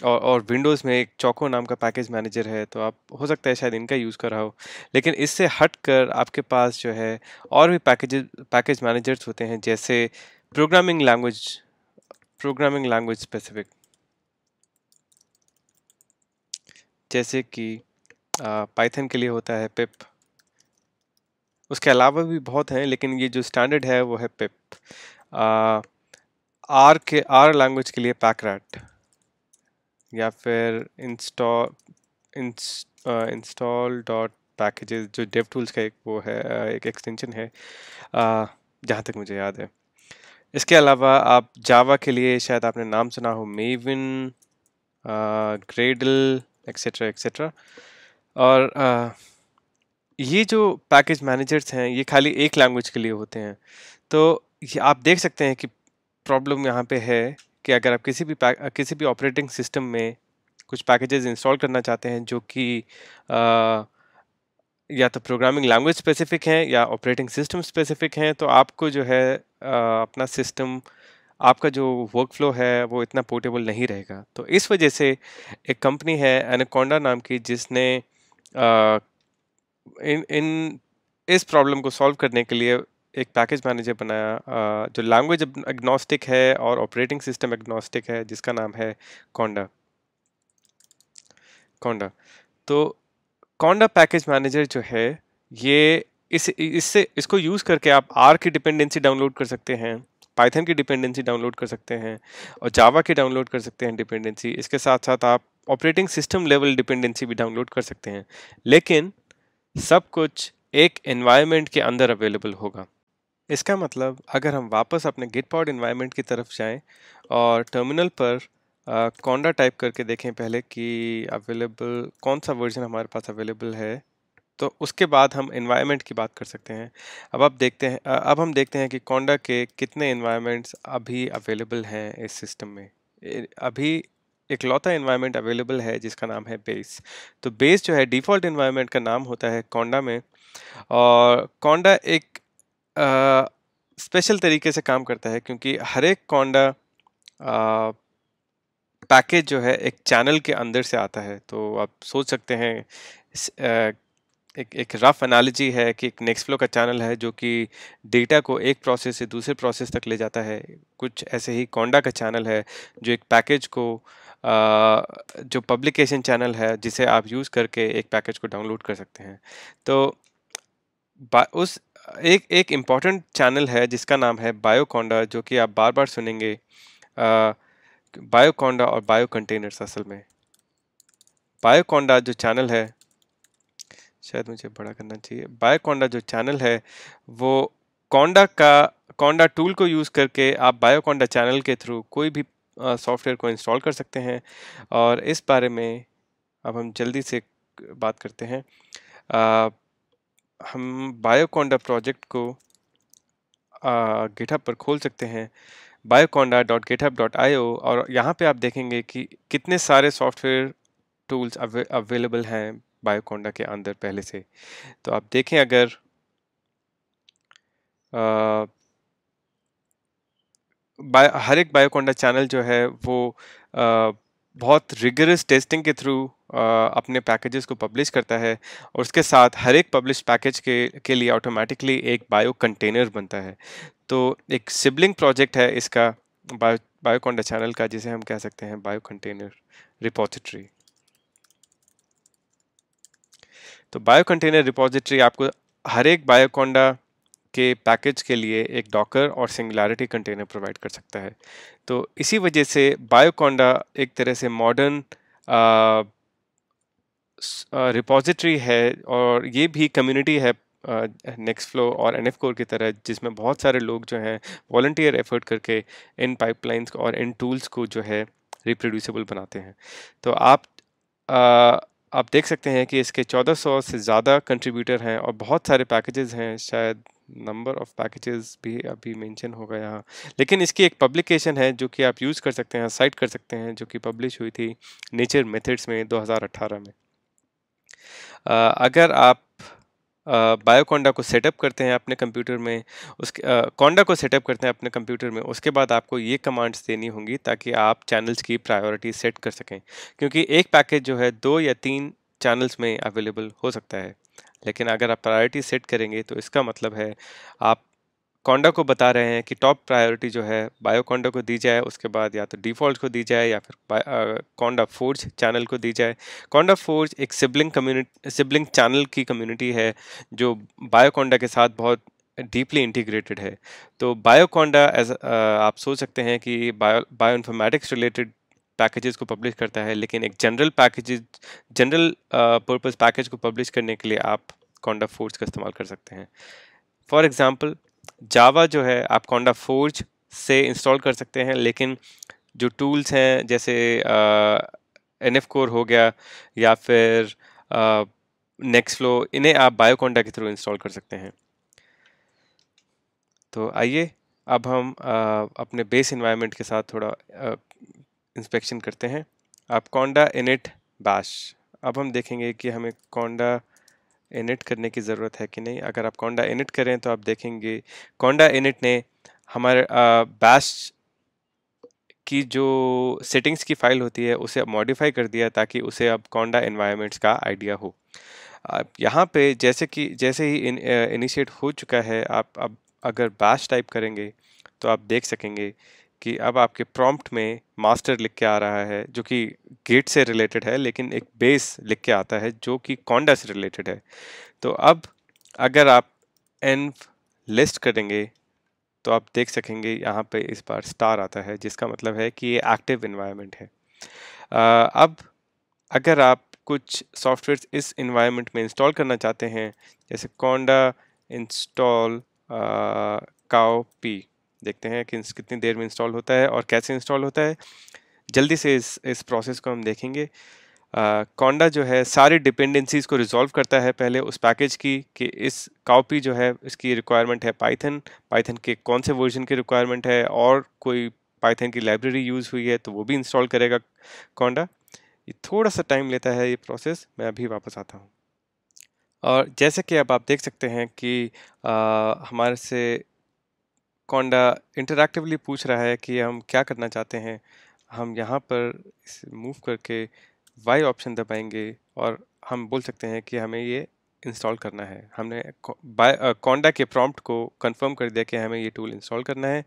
और और विंडोज़ में एक चौको नाम का पैकेज मैनेजर है तो आप हो सकता है शायद इनका यूज़ करा हो लेकिन इससे हट कर आपके पास जो है और भी पैकेज पैकेज मैनेजर्स होते हैं जैसे programming language programming language specific जैसे कि पाइथन के लिए होता है पिप उसके अलावा भी बहुत हैं लेकिन ये जो स्टैंडर्ड है वो है पिप आर के आर लैंग्वेज के लिए पैकरैट या फिर इंस्टॉल इंस्टॉल डॉट पैकेजेस जो डेव टूल्स का एक वो है एक एक्सटेंशन है जहाँ तक मुझे याद है इसके अलावा आप जावा के लिए शायद आपने नाम सुना हो मेविन ग्रेडल एक्सेट्रा एक्सेट्रा और ये जो पैकेज मैनेजर्स हैं ये खाली एक लैंग्वेज के लिए होते हैं तो ये आप देख सकते हैं कि प्रॉब्लम यहाँ पे है कि अगर आप किसी भी किसी भी ऑपरेटिंग सिस्टम में कुछ पैकेजेस इंस्टॉल करना चाहते हैं जो कि या तो प्रोग्रामिंग लैंग्वेज स्पेसिफिक हैं या ऑपरेटिंग सिस्टम स्पेसिफिक हैं तो आपको जो है आ, अपना सिस्टम आपका जो वर्क फ्लो है वो इतना पोर्टेबल नहीं रहेगा तो इस वजह से एक कंपनी है एनकोंडा नाम की जिसने आ, इन इन इस प्रॉब्लम को सॉल्व करने के लिए एक पैकेज मैनेजर बनाया जो लैंग्वेज एग्नोस्टिक है और ऑपरेटिंग सिस्टम एग्नोस्टिक है जिसका नाम है कौंडा कौंडा तो कौंडा पैकेज मैनेजर जो है ये इस इससे इसको यूज़ करके आप आर की डिपेंडेंसी डाउनलोड कर सकते हैं पाइथन की डिपेंडेंसी डाउनलोड कर सकते हैं और जावा की डाउनलोड कर सकते हैं डिपेंडेंसी इसके साथ साथ आप ऑपरेटिंग सिस्टम लेवल डिपेंडेंसी भी डाउनलोड कर सकते हैं लेकिन सब कुछ एक इन्वायरमेंट के अंदर अवेलेबल होगा इसका मतलब अगर हम वापस अपने गिट पॉड इन्वायरमेंट की तरफ जाएं और टर्मिनल पर कौंडा टाइप करके देखें पहले कि अवेलेबल कौन सा वर्जन हमारे पास अवेलेबल है तो उसके बाद हम इन्वायरमेंट की बात कर सकते हैं अब आप देखते हैं अब हम देखते हैं कि कौंडा के कितने इन्वायरमेंट्स अभी अवेलेबल हैं इस सिस्टम में अभी एक लौता इन्वायरमेंट अवेलेबल है जिसका नाम है बेस तो बेस जो है डिफ़ॉल्ट इन्वायरमेंट का नाम होता है कौंडा में और कौंडा एक स्पेशल तरीके से काम करता है क्योंकि हर एक कौंडा पैकेज जो है एक चैनल के अंदर से आता है तो आप सोच सकते हैं आ, एक एक रफ एनालॉजी है कि एक नेक्स्ट फ्लो का चैनल है जो कि डेटा को एक प्रोसेस से दूसरे प्रोसेस तक ले जाता है कुछ ऐसे ही कोंडा का चैनल है जो एक पैकेज को जो पब्लिकेशन चैनल है जिसे आप यूज़ करके एक पैकेज को डाउनलोड कर सकते हैं तो उस एक एक इम्पॉर्टेंट चैनल है जिसका नाम है बायोकोंडा जो कि आप बार बार सुनेंगे बायोकोंडा और बायो कंटेनर्स असल में बायोकोंडा जो चैनल है शायद मुझे बड़ा करना चाहिए बायोकोंडा जो चैनल है वो कोंडा का कोंडा टूल को यूज़ करके आप बायोकोंडा चैनल के थ्रू कोई भी सॉफ्टवेयर को इंस्टॉल कर सकते हैं और इस बारे में अब हम जल्दी से बात करते हैं हम बायोकोंडा प्रोजेक्ट को गिटहब पर खोल सकते हैं bioconda dot GitHub dot I और यहाँ पे आप देखेंगे कि कितने सारे सॉफ्टवेयर टूल्स अवे, अवेलेबल हैं बायोकोंडा के अंदर पहले से तो आप देखें अगर आ, हर एक बायोकोंडा चैनल जो है वो आ, बहुत रिगरस टेस्टिंग के थ्रू अपने पैकेजेस को पब्लिश करता है और उसके साथ हर एक पब्लिश पैकेज के के लिए ऑटोमेटिकली एक बायो कंटेनर बनता है तो एक सिबलिंग प्रोजेक्ट है इसका बायो बायोकोंडा चैनल का जिसे हम कह सकते हैं बायो कंटेनर रिपोजिट्री तो बायो कंटेनर रिपोजिट्री आपको हर एक बायोकोंडा के पैकेज के लिए एक डॉकर और सिंगुलरिटी कंटेनर प्रोवाइड कर सकता है तो इसी वजह से बायोकोंडा एक तरह से मॉडर्न रिपोजिटरी है और ये भी कम्युनिटी है नेक्स्ट फ्लो और एन कोर की तरह जिसमें बहुत सारे लोग जो हैं वॉल्टियर एफर्ट करके इन पाइपलाइंस और इन टूल्स को जो है रिप्रोड्यूसेबल बनाते हैं तो आप आ, आप देख सकते हैं कि इसके 1400 से ज़्यादा कंट्रीब्यूटर हैं और बहुत सारे पैकेजेस हैं शायद नंबर ऑफ पैकेजेस भी अभी मेंशन होगा यहाँ लेकिन इसकी एक पब्लिकेशन है जो कि आप यूज़ कर सकते हैं साइट कर सकते हैं जो कि पब्लिश हुई थी नेचर मेथड्स में 2018 में आ, अगर आप बायोकोंडा को सेटअप करते हैं अपने कंप्यूटर में उसके कोंडा को सेटअप करते हैं अपने कंप्यूटर में उसके बाद आपको ये कमांड्स देनी होंगी ताकि आप चैनल्स की प्रायोरिटी सेट कर सकें क्योंकि एक पैकेज जो है दो या तीन चैनल्स में अवेलेबल हो सकता है लेकिन अगर आप प्रायोरिटी सेट करेंगे तो इसका मतलब है आप कॉन्डा को बता रहे हैं कि टॉप प्रायोरिटी जो है बायोकोंडा को दी जाए उसके बाद या तो डिफॉल्ट को दी जाए या फिर कॉन्डा फोर्ज चैनल को दी जाए कॉन्डा फोर्ज एक सिबलिंग कम्युनिटी सिबलिंग चैनल की कम्युनिटी है जो बायोकोंडा के साथ बहुत डीपली इंटीग्रेटेड है तो बायोकोंडा एज आप सोच सकते हैं कि bio bioinformatics related packages को पब्लिश करता है लेकिन एक general packages general purpose package को पब्लिश करने के लिए आप कॉन्डा फोर्ज का इस्तेमाल कर सकते हैं फॉर एग्ज़ाम्पल जावा जो है आप कॉन्डा फोर्ज से इंस्टॉल कर सकते हैं लेकिन जो टूल्स हैं जैसे एन एफ कोर हो गया या फिर नेक्स्ट uh, फ्लो इन्हें आप बायोकोंडा के थ्रू इंस्टॉल कर सकते हैं तो आइए अब हम आ, uh, अपने बेस इन्वायरमेंट के साथ थोड़ा uh, इंस्पेक्शन करते हैं आप कौंडा इनिट बैश अब हम देखेंगे कि हमें कौंडा इनिट करने की ज़रूरत है कि नहीं अगर आप कौंडा इनिट करें तो आप देखेंगे कौंडा इनिट ने हमारे बैश की जो सेटिंग्स की फ़ाइल होती है उसे मॉडिफाई कर दिया ताकि उसे अब कौंडा इन्वायरमेंट्स का आइडिया हो यहाँ पे जैसे कि जैसे ही इन, इनिशिएट हो चुका है आप अब अगर बैश टाइप करेंगे तो आप देख सकेंगे कि अब आपके प्रॉम्प्ट में मास्टर लिख के आ रहा है जो कि गेट से रिलेटेड है लेकिन एक बेस लिख के आता है जो कि कॉन्डा से रिलेटेड है तो अब अगर आप एन लिस्ट करेंगे तो आप देख सकेंगे यहाँ पे इस बार स्टार आता है जिसका मतलब है कि ये एक्टिव इन्वायरमेंट है अब अगर आप कुछ सॉफ्टवेयर इस इन्वायरमेंट में इंस्टॉल करना चाहते हैं जैसे कॉन्डा इंस्टॉल काओ पी देखते हैं कि कितनी देर में इंस्टॉल होता है और कैसे इंस्टॉल होता है जल्दी से इस इस प्रोसेस को हम देखेंगे कोंडा uh, जो है सारी डिपेंडेंसीज़ को रिजॉल्व करता है पहले उस पैकेज की कि इस कापी जो है इसकी रिक्वायरमेंट है पाइथन पाइथन के कौन से वर्जन की रिक्वायरमेंट है और कोई पाइथन की लाइब्रेरी यूज़ हुई है तो वो भी इंस्टॉल करेगा कौंडा ये थोड़ा सा टाइम लेता है ये प्रोसेस मैं अभी वापस आता हूँ और जैसे कि अब आप देख सकते हैं कि आ, हमारे से कोंडा इंटरैक्टिवली पूछ रहा है कि हम क्या करना चाहते हैं हम यहाँ पर मूव करके वाई ऑप्शन दबाएंगे और हम बोल सकते हैं कि हमें ये इंस्टॉल करना है हमने कोंडा के प्रॉम्प्ट को कंफर्म कर दिया कि हमें ये टूल इंस्टॉल करना है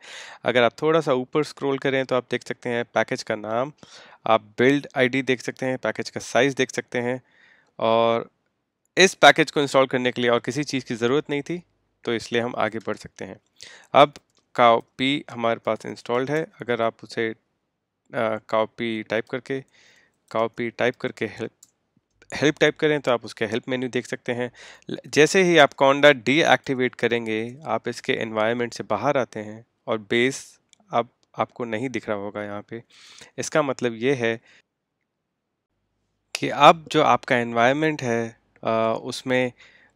अगर आप थोड़ा सा ऊपर स्क्रॉल करें तो आप देख सकते हैं पैकेज का नाम आप बिल्ड आईडी देख सकते हैं पैकेज का साइज़ देख सकते हैं और इस पैकेज को इंस्टॉल करने के लिए और किसी चीज़ की ज़रूरत नहीं थी तो इसलिए हम आगे बढ़ सकते हैं अब कापी हमारे पास इंस्टॉल्ड है अगर आप उसे कापी टाइप करके कापी टाइप करके हेल्प हेल्प टाइप करें तो आप उसके हेल्प मेन्यू देख सकते हैं जैसे ही आप कौंडा डीएक्टिवेट करेंगे आप इसके एनवायरनमेंट से बाहर आते हैं और बेस अब आपको नहीं दिख रहा होगा यहाँ पे इसका मतलब ये है कि अब जो आपका एनवायरनमेंट है आ, उसमें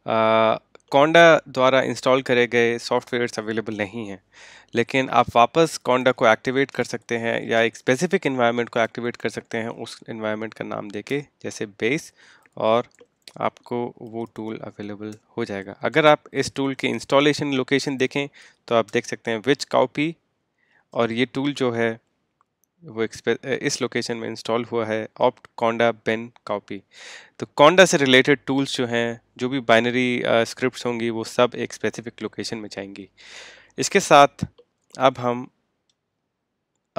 आ, कौंडा द्वारा इंस्टॉल करे गए सॉफ्टवेयर्स अवेलेबल नहीं हैं लेकिन आप वापस कौंडा को एक्टिवेट कर सकते हैं या एक स्पेसिफिक इन्वायरमेंट को एक्टिवेट कर सकते हैं उस इन्वायरमेंट का नाम देके जैसे बेस और आपको वो टूल अवेलेबल हो जाएगा अगर आप इस टूल की इंस्टॉलेशन लोकेशन देखें तो आप देख सकते हैं विच काउपी और ये टूल जो है वो इस लोकेशन में इंस्टॉल हुआ है ऑप्ट कॉन्डा बेन कॉपी तो कॉन्डा से रिलेटेड टूल्स जो हैं जो भी बाइनरी स्क्रिप्ट्स होंगी वो सब एक स्पेसिफिक लोकेशन में जाएंगी इसके साथ अब हम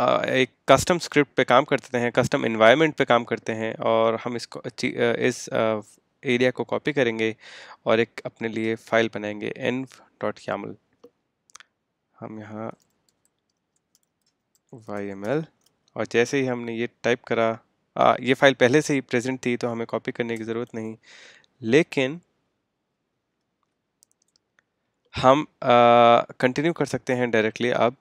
uh, एक कस्टम स्क्रिप्ट पे काम करते हैं कस्टम इन्वायरमेंट पे काम करते हैं और हम इसको इस एरिया को कॉपी करेंगे और एक अपने लिए फाइल बनाएंगे एन डॉट हम यहाँ वाई एम एल और जैसे ही हमने ये टाइप करा आ, ये फाइल पहले से ही प्रेजेंट थी तो हमें कॉपी करने की ज़रूरत नहीं लेकिन हम कंटिन्यू कर सकते हैं डायरेक्टली अब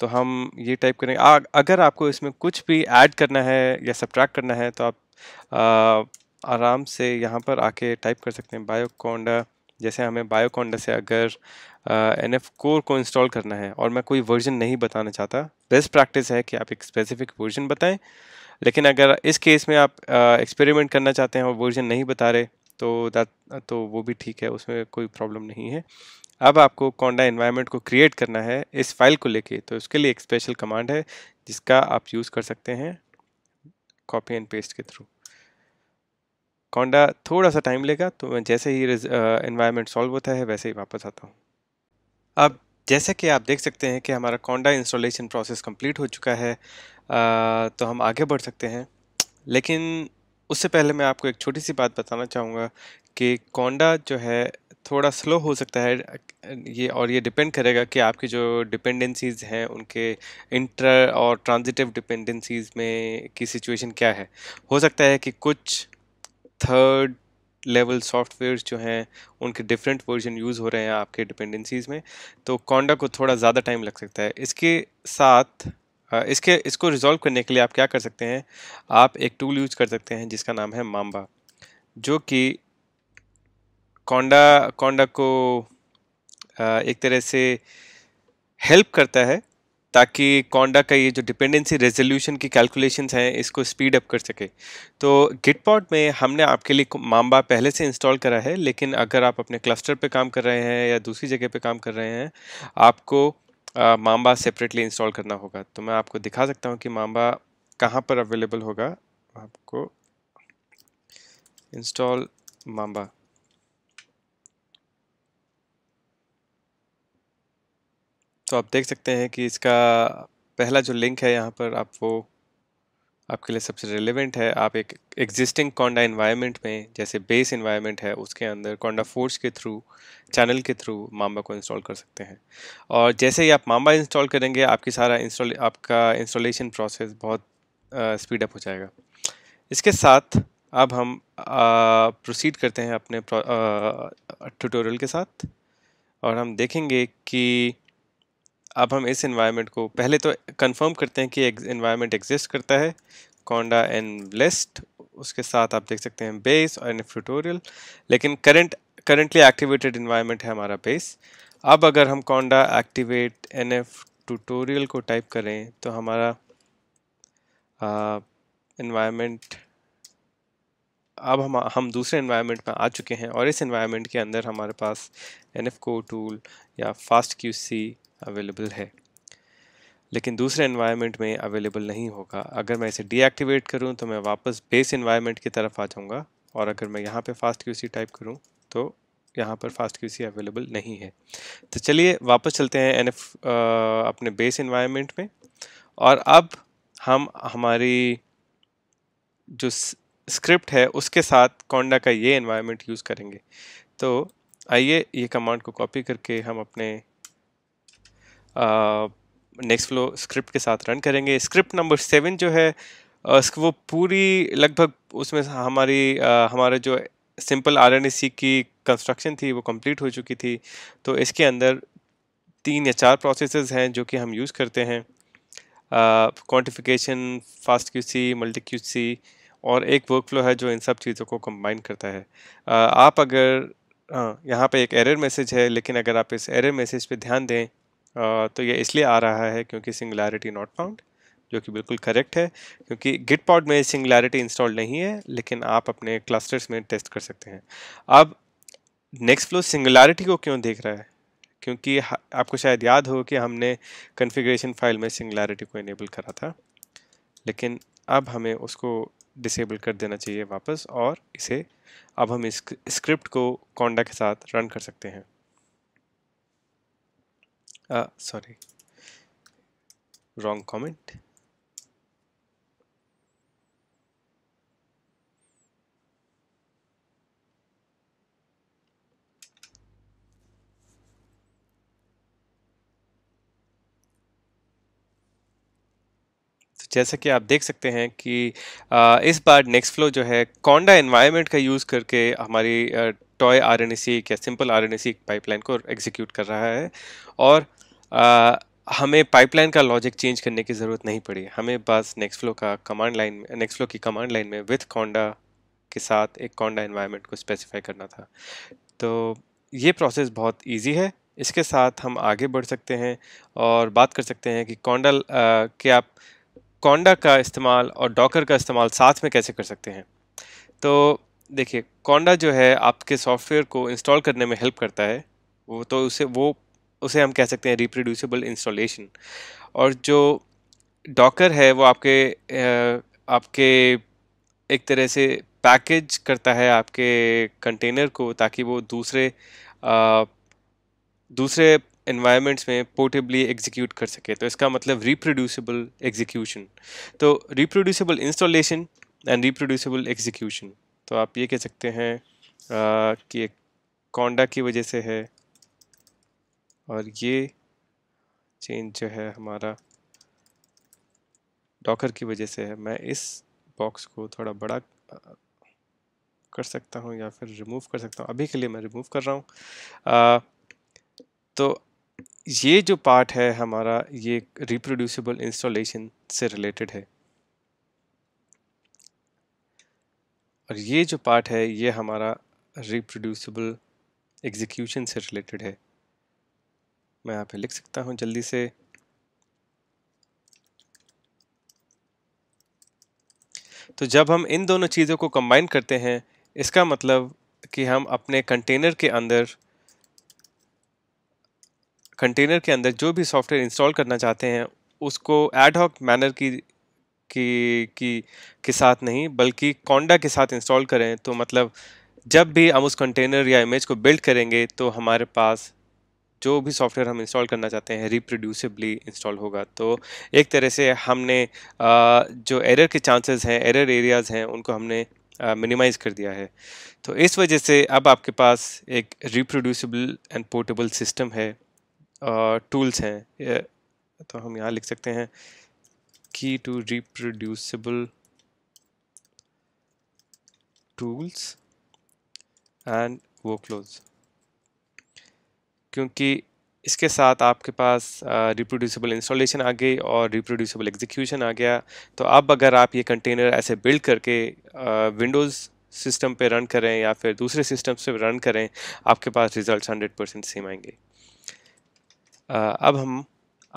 तो हम ये टाइप करेंगे आ, अगर आपको इसमें कुछ भी ऐड करना है या सब्ट्रैक्ट करना है तो आप आ, आराम से यहाँ पर आके टाइप कर सकते हैं बायोकोंडा जैसे हमें बायोकोंडा से अगर एन एफ कोर को इंस्टॉल करना है और मैं कोई वर्जन नहीं बताना चाहता बेस्ट प्रैक्टिस है कि आप एक स्पेसिफिक वर्जन बताएं लेकिन अगर इस केस में आप एक्सपेरिमेंट करना चाहते हैं और वर्जन नहीं बता रहे तो दैट तो वो भी ठीक है उसमें कोई प्रॉब्लम नहीं है अब आपको कॉन्डा इन्वायरमेंट को क्रिएट करना है इस फाइल को लेके तो उसके लिए एक स्पेशल कमांड है जिसका आप यूज़ कर सकते हैं कॉपी एंड पेस्ट के थ्रू कौंडा थोड़ा सा टाइम लेगा तो मैं जैसे ही इन्वायरमेंट सॉल्व होता है वैसे ही वापस आता हूँ अब जैसे कि आप देख सकते हैं कि हमारा कौंडा इंस्टॉलेशन प्रोसेस कंप्लीट हो चुका है आ, तो हम आगे बढ़ सकते हैं लेकिन उससे पहले मैं आपको एक छोटी सी बात बताना चाहूँगा कि कौंडा जो है थोड़ा स्लो हो सकता है ये और ये डिपेंड करेगा कि आपकी जो डिपेंडेंसीज़ हैं उनके इंटर और ट्रांजिटिव डिपेंडेंसीज़ में की सिचुएशन क्या है हो सकता है कि कुछ थर्ड लेवल सॉफ्टवेयर जो हैं उनके डिफरेंट वर्जन यूज़ हो रहे हैं आपके डिपेंडेंसीज़ में तो कॉन्डा को थोड़ा ज़्यादा टाइम लग सकता है इसके साथ इसके इसको रिजॉल्व करने के लिए आप क्या कर सकते हैं आप एक टूल यूज़ कर सकते हैं जिसका नाम है माम्बा जो कि कॉन्डा कॉन्डा को एक तरह से हेल्प करता है ताकि कॉन्डा का ये जो डिपेंडेंसी रेजोल्यूशन की कैलकुलेशंस हैं इसको स्पीड अप कर सके तो गिटपॉट में हमने आपके लिए मामबा पहले से इंस्टॉल करा है लेकिन अगर आप अपने क्लस्टर पे काम कर रहे हैं या दूसरी जगह पे काम कर रहे हैं आपको मामबा सेपरेटली इंस्टॉल करना होगा तो मैं आपको दिखा सकता हूँ कि मामबा कहाँ पर अवेलेबल होगा आपको इंस्टॉल मामबा तो आप देख सकते हैं कि इसका पहला जो लिंक है यहाँ पर आप वो आपके लिए सबसे रिलेवेंट है आप एक एग्जिस्टिंग कोंडा इन्वायरमेंट में जैसे बेस इन्वायरमेंट है उसके अंदर कोंडा फोर्स के थ्रू चैनल के थ्रू मामा को इंस्टॉल कर सकते हैं और जैसे ही आप मामा इंस्टॉल करेंगे आपकी सारा इंस्टॉल आपका इंस्टॉलेशन प्रोसेस बहुत स्पीड अप हो जाएगा इसके साथ अब हम प्रोसीड करते हैं अपने ट्यूटोरियल के साथ और हम देखेंगे कि अब हम इस इन्वायरमेंट को पहले तो कंफर्म करते हैं कि इन्वायरमेंट एग्जिस्ट करता है कौंडा एंड ब्लेस्ट उसके साथ आप देख सकते हैं बेस और फ्यूटोरियल लेकिन करंट करंटली एक्टिवेटेड इन्वायरमेंट है हमारा बेस अब अगर हम conda activate N F tutorial को टाइप करें तो हमारा इन्वायरमेंट अब हम हम दूसरे इन्वायरमेंट में आ चुके हैं और इस इन्वायरमेंट के अंदर हमारे पास एन एफ को टूल या फास्ट क्यू सी अवेलेबल है लेकिन दूसरे इन्वायरमेंट में अवेलेबल नहीं होगा अगर मैं इसे डीएक्टिवेट करूं तो मैं वापस बेस इन्वायरमेंट की तरफ आ जाऊंगा और अगर मैं यहाँ पे फास्ट क्यूसी टाइप करूं तो यहाँ पर फास्ट क्यूसी अवेलेबल नहीं है तो चलिए वापस चलते हैं एन अपने बेस इन्वायरमेंट में और अब हम हमारी जो स्क्रिप्ट है उसके साथ कौंडा का ये इन्वायरमेंट यूज़ करेंगे तो आइए ये कमांड को कॉपी करके हम अपने नेक्स्ट फ्लो स्क्रिप्ट के साथ रन करेंगे स्क्रिप्ट नंबर सेवन जो है वो पूरी लगभग उसमें हमारी हमारे जो सिंपल आर एन की कंस्ट्रक्शन थी वो कंप्लीट हो चुकी थी तो इसके अंदर तीन या चार प्रोसेसेस हैं जो कि हम यूज़ करते हैं quantification fast Q C multi Q C और एक वर्क फ्लो है जो इन सब चीज़ों को कंबाइन करता है uh, आप अगर हाँ यहाँ पे एक एरर मैसेज है लेकिन अगर आप इस एरर मैसेज पे ध्यान दें तो ये इसलिए आ रहा है क्योंकि सिंगुलैरिटी नॉट फाउंड जो कि बिल्कुल करेक्ट है क्योंकि गिट पॉड में सिंगुलैरिटी इंस्टॉल नहीं है लेकिन आप अपने क्लस्टर्स में टेस्ट कर सकते हैं अब नेक्स्ट फ्लो सिंगुलैरिटी को क्यों देख रहा है क्योंकि आपको शायद याद हो कि हमने कन्फिग्रेशन फाइल में सिंगुलैरिटी को इनेबल करा था लेकिन अब हमें उसको डिसेबल कर देना चाहिए वापस और इसे अब हम इस स्क्रिप्ट को कॉन्डा के साथ रन कर सकते हैं uh, sorry wrong comment तो जैसा कि आप देख सकते हैं कि uh, इस बार नेक्स्ट फ्लो जो है कौंडा एनवायरनमेंट का यूज़ करके हमारी टॉय आर एन सी या simple R N C pipeline को एग्जीक्यूट कर रहा है और हमें पाइपलाइन का लॉजिक चेंज करने की ज़रूरत नहीं पड़ी हमें बस नेक्स्ट फ्लो का कमांड लाइन में नेक्स्ट फ्लो की कमांड लाइन में विथ कॉन्डा के साथ एक कॉन्डा इन्वायरमेंट को स्पेसिफाई करना था तो ये प्रोसेस बहुत ईजी है इसके साथ हम आगे बढ़ सकते हैं और बात कर सकते हैं कि कॉन्डा के आप कॉन्डा का इस्तेमाल और डॉकर का इस्तेमाल साथ में कैसे कर सकते हैं तो देखिए कॉन्डा जो है आपके सॉफ्टवेयर को इंस्टॉल करने में हेल्प करता है वो तो उसे वो उसे हम कह सकते हैं रिप्रोड्यूसिबल इंस्टॉलेशन और जो डॉकर है वो आपके आपके एक तरह से पैकेज करता है आपके कंटेनर को ताकि वो दूसरे दूसरे इन्वायरमेंट्स में पोर्टेबली एग्जीक्यूट कर सके तो इसका मतलब रिप्रोड्यूसिबल एग्जीक्यूशन तो reproducible installation and reproducible execution तो आप ये कह सकते हैं आ, कि कॉन्डा की वजह से है और ये चेंज जो है हमारा डॉकर की वजह से है मैं इस बॉक्स को थोड़ा बड़ा कर सकता हूँ या फिर रिमूव कर सकता हूँ अभी के लिए मैं रिमूव कर रहा हूँ तो ये जो पार्ट है हमारा ये रिप्रोड्यूसिबल इंस्टॉलेशन से रिलेटेड है और ये जो पार्ट है ये हमारा रिप्रोड्यूसिबल एग्जीक्यूशन से रिलेटेड है मैं यहाँ पे लिख सकता हूँ जल्दी से तो जब हम इन दोनों चीज़ों को कंबाइन करते हैं इसका मतलब कि हम अपने कंटेनर के अंदर कंटेनर के अंदर जो भी सॉफ्टवेयर इंस्टॉल करना चाहते हैं उसको एडहॉक मैनर की की की के साथ नहीं बल्कि कोंडा के साथ इंस्टॉल करें तो मतलब जब भी हम उस कंटेनर या इमेज को बिल्ड करेंगे तो हमारे पास जो भी सॉफ्टवेयर हम इंस्टॉल करना चाहते हैं रिप्रोड्यूसिबली इंस्टॉल होगा तो एक तरह से हमने जो एरर के चांसेस हैं एरर एरियाज़ हैं उनको हमने मिनिमाइज़ कर दिया है तो इस वजह से अब आपके पास एक रिप्रोड्यूसिबल एंड पोर्टेबल सिस्टम है टूल्स हैं तो हम यहाँ लिख सकते हैं की टू रिप्रोड्यूसिबल टूल्स एंड वो क्लोज क्योंकि इसके साथ आपके पास रिप्रोड्यूसिबल इंस्टॉलेशन आ गई और रिप्रोड्यूसिबल एग्जीक्यूशन आ गया तो अब अगर आप ये कंटेनर ऐसे बिल्ड करके विंडोज़ सिस्टम पे रन करें या फिर दूसरे सिस्टम्स पे रन करें आपके पास रिजल्ट हंड्रेड परसेंट सेम आएंगे अब हम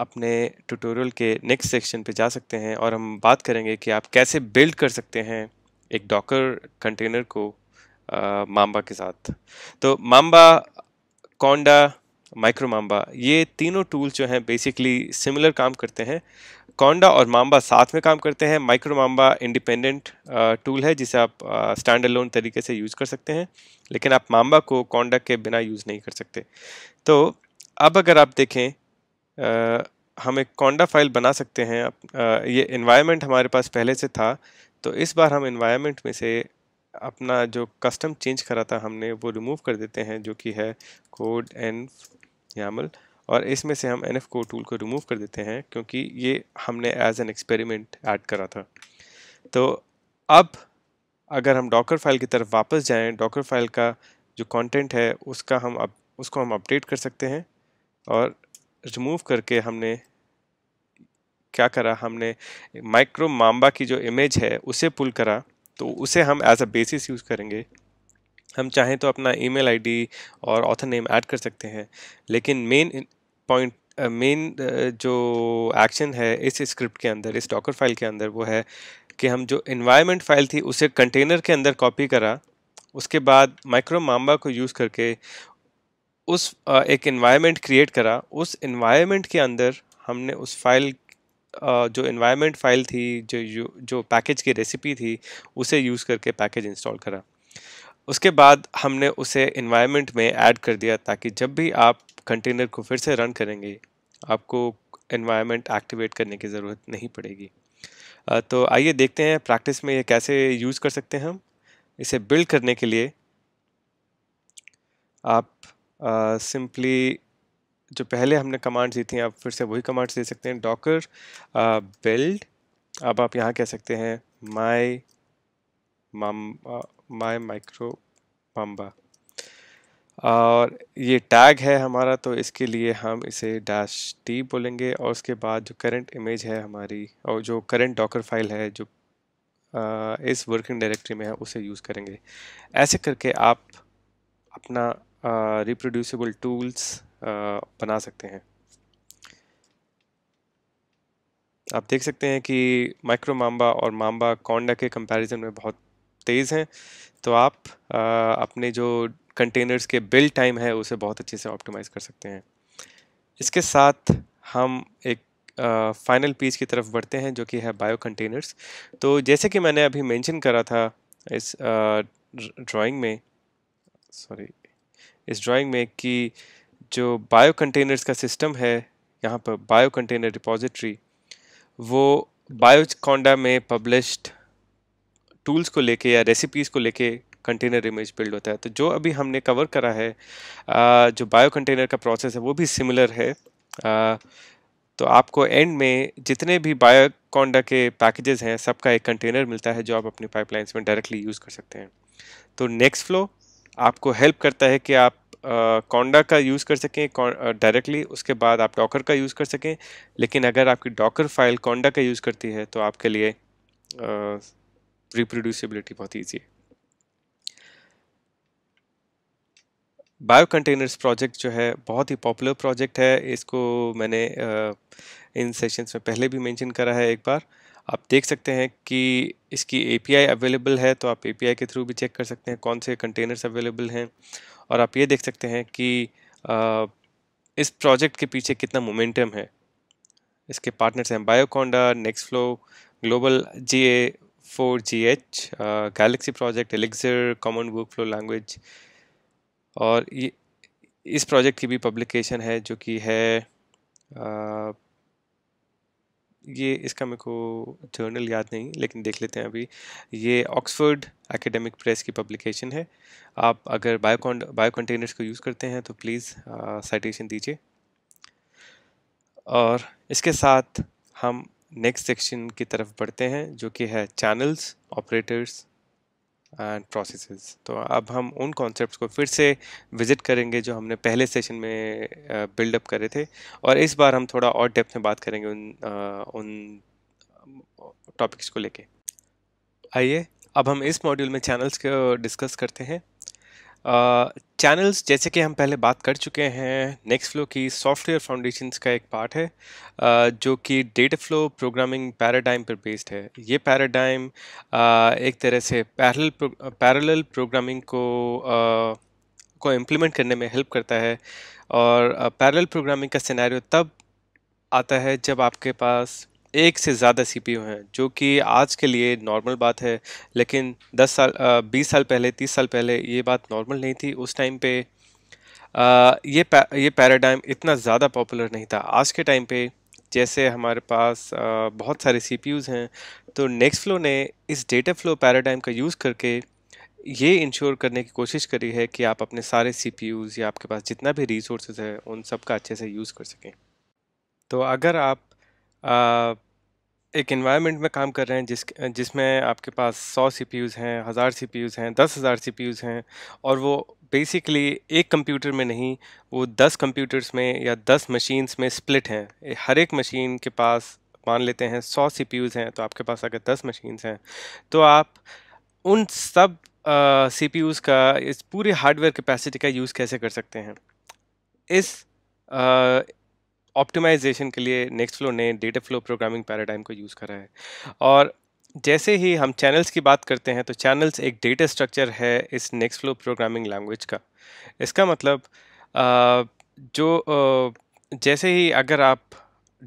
अपने ट्यूटोरियल के नेक्स्ट सेक्शन पे जा सकते हैं और हम बात करेंगे कि आप कैसे बिल्ड कर सकते हैं एक डॉकर कंटेनर को मामबा के साथ तो मामबा कौंडा माइक्रो माम्बा ये तीनों टूल जो हैं बेसिकली सिमिलर काम करते हैं कौंडा और माम्बा साथ में काम करते हैं माइक्रो माम्बा इंडिपेंडेंट टूल है जिसे आप स्टैंड अलोन तरीके से यूज़ कर सकते हैं लेकिन आप माम्बा को कौंडा के बिना यूज़ नहीं कर सकते तो अब अगर आप देखें आ, हम एक कौंडा फाइल बना सकते हैं आ, ये इन्वायरमेंट हमारे पास पहले से था तो इस बार हम इन्वायरमेंट में से अपना जो कस्टम चेंज करा था हमने वो रिमूव कर देते हैं जो कि है कोड एंड यामल और इसमें से हम एन एफ को टूल को रिमूव कर देते हैं क्योंकि ये हमने एज एन एक्सपेरिमेंट ऐड करा था तो अब अगर हम डॉकर फाइल की तरफ वापस जाएं डॉकर फाइल का जो कंटेंट है उसका हम अब उसको हम अपडेट कर सकते हैं और रिमूव करके हमने क्या करा हमने माइक्रो माम्बा की जो इमेज है उसे पुल करा तो उसे हम एज अ बेसिस यूज़ करेंगे हम चाहें तो अपना ईमेल आईडी और ऑथर नेम ऐड कर सकते हैं लेकिन मेन पॉइंट मेन जो एक्शन है इस स्क्रिप्ट के अंदर इस डॉकर फाइल के अंदर वो है कि हम जो इन्वायरमेंट फाइल थी उसे कंटेनर के अंदर कॉपी करा उसके बाद माइक्रो माम्बा को यूज़ करके उस एक इन्वायरमेंट क्रिएट करा उस इन्वायरमेंट के अंदर हमने उस फाइल जो इन्वायरमेंट फाइल थी जो जो पैकेज की रेसिपी थी उसे यूज़ करके पैकेज इंस्टॉल करा उसके बाद हमने उसे इन्वायरमेंट में ऐड कर दिया ताकि जब भी आप कंटेनर को फिर से रन करेंगे आपको इन्वायरमेंट एक्टिवेट करने की ज़रूरत नहीं पड़ेगी तो आइए देखते हैं प्रैक्टिस में ये कैसे यूज़ कर सकते हैं हम इसे बिल्ड करने के लिए आप सिंपली जो पहले हमने कमांड्स दी थी आप फिर से वही कमांड्स दे सकते हैं डॉकर बिल्ड अब आप यहाँ कह सकते हैं माई मम माई माइक्रो माम्बा और ये टैग है हमारा तो इसके लिए हम इसे डैश टी बोलेंगे और उसके बाद जो करंट इमेज है हमारी और जो करंट डॉकर फाइल है जो आ, इस वर्किंग डायरेक्टरी में है उसे यूज़ करेंगे ऐसे करके आप अपना रिप्रोड्यूसिबल टूल्स बना सकते हैं आप देख सकते हैं कि माइक्रो माम्बा और माम्बा कॉन्डा के कंपैरिजन में बहुत तेज़ हैं तो आप आ, अपने जो कंटेनर्स के बिल्ड टाइम है उसे बहुत अच्छे से ऑप्टिमाइज़ कर सकते हैं इसके साथ हम एक फाइनल पेज की तरफ बढ़ते हैं जो कि है बायो कंटेनर्स तो जैसे कि मैंने अभी मेंशन करा था इस ड्राइंग में सॉरी इस ड्राइंग में कि जो बायो कंटेनर्स का सिस्टम है यहाँ पर बायो कंटेनर डिपॉजिट्री वो बायोकोंडा में पब्लिश्ड टूल्स को लेके या रेसिपीज़ को लेके कंटेनर इमेज बिल्ड होता है तो जो अभी हमने कवर करा है जो बायो कंटेनर का प्रोसेस है वो भी सिमिलर है तो आपको एंड में जितने भी बायोकोंडा के पैकेजेस हैं सबका एक कंटेनर मिलता है जो आप अपने पाइपलाइंस में डायरेक्टली यूज़ कर सकते हैं तो नेक्स्ट फ्लो आपको हेल्प करता है कि आप कॉन्डा uh, का यूज़ कर सकें डायरेक्टली uh, उसके बाद आप डॉकर का यूज़ कर सकें लेकिन अगर आपकी डॉकर फाइल कॉन्डा का यूज़ करती है तो आपके लिए reproducibility बहुत ईजी है बायो कंटेनर्स प्रोजेक्ट जो है बहुत ही पॉपुलर प्रोजेक्ट है इसको मैंने इन सेशंस में पहले भी मेंशन करा है एक बार आप देख सकते हैं कि इसकी एपीआई अवेलेबल है तो आप एपीआई के थ्रू भी चेक कर सकते हैं कौन से कंटेनर्स अवेलेबल हैं और आप ये देख सकते हैं कि इस प्रोजेक्ट के पीछे कितना मोमेंटम है इसके पार्टनर्स हैं bioconda Nextflow global G F4GH, uh, Galaxy Project, Elixir, Common Workflow Language और ये इस प्रोजेक्ट की भी पब्लिकेशन है जो कि है आ, uh, ये इसका मेरे को जर्नल याद नहीं लेकिन देख लेते हैं अभी ये ऑक्सफोर्ड एकेडमिक प्रेस की पब्लिकेशन है आप अगर बायोकॉन बायो कंटेनर्स को यूज़ करते हैं तो प्लीज़ साइटेशन uh, दीजिए और इसके साथ हम नेक्स्ट सेक्शन की तरफ बढ़ते हैं जो कि है चैनल्स ऑपरेटर्स एंड प्रोसेसेस तो अब हम उन कॉन्सेप्ट को फिर से विजिट करेंगे जो हमने पहले सेशन में बिल्डअप करे थे और इस बार हम थोड़ा और डेप्थ में बात करेंगे उन उन टॉपिक्स को लेके आइए अब हम इस मॉड्यूल में चैनल्स को डिस्कस करते हैं चैनल्स uh, जैसे कि हम पहले बात कर चुके हैं नेक्स्ट फ्लो की सॉफ्टवेयर फाउंडेशंस का एक पार्ट है uh, जो कि डेटा फ्लो प्रोग्रामिंग पैराडाइम पर बेस्ड है ये पैराडाइम uh, एक तरह से पैरल पैरेलल प्रोग्रामिंग को को इम्प्लीमेंट करने में हेल्प करता है और पैरेलल प्रोग्रामिंग का सिनेरियो तब आता है जब आपके पास एक से ज़्यादा यू हैं जो कि आज के लिए नॉर्मल बात है लेकिन 10 साल बीस 20 साल पहले 30 साल पहले ये बात नॉर्मल नहीं थी उस टाइम पे आ, ये ये पैराडाइम इतना ज़्यादा पॉपुलर नहीं था आज के टाइम पे जैसे हमारे पास आ, बहुत सारे सी हैं तो नेक्स्ट फ्लो ने इस डेटा फ्लो पैराडाइम का यूज़ करके ये इंश्योर करने की कोशिश करी है कि आप अपने सारे सी या आपके पास जितना भी रिसोर्सेज है उन सब का अच्छे से यूज़ कर सकें तो अगर आप एक इन्वायरमेंट में काम कर रहे हैं जिस जिसमें आपके पास सौ सी हैं हज़ार सी हैं दस हज़ार सी हैं और वो बेसिकली एक कंप्यूटर में नहीं वो दस कंप्यूटर्स में या दस मशीन्स में स्प्लिट हैं हर एक मशीन के पास मान लेते हैं सौ सी हैं तो आपके पास अगर दस मशीन्स हैं तो आप उन सब सी यूज़ का इस पूरे हार्डवेयर कैपेसिटी का यूज़ कैसे कर सकते हैं इस uh, ऑप्टिमाइजेशन के लिए नेक्स्ट फ्लो ने डेटा फ्लो प्रोग्रामिंग पैराडाइम को यूज़ करा है और जैसे ही हम चैनल्स की बात करते हैं तो चैनल्स एक डेटा स्ट्रक्चर है इस नेक्स्ट फ्लो प्रोग्रामिंग लैंग्वेज का इसका मतलब जो जैसे ही अगर आप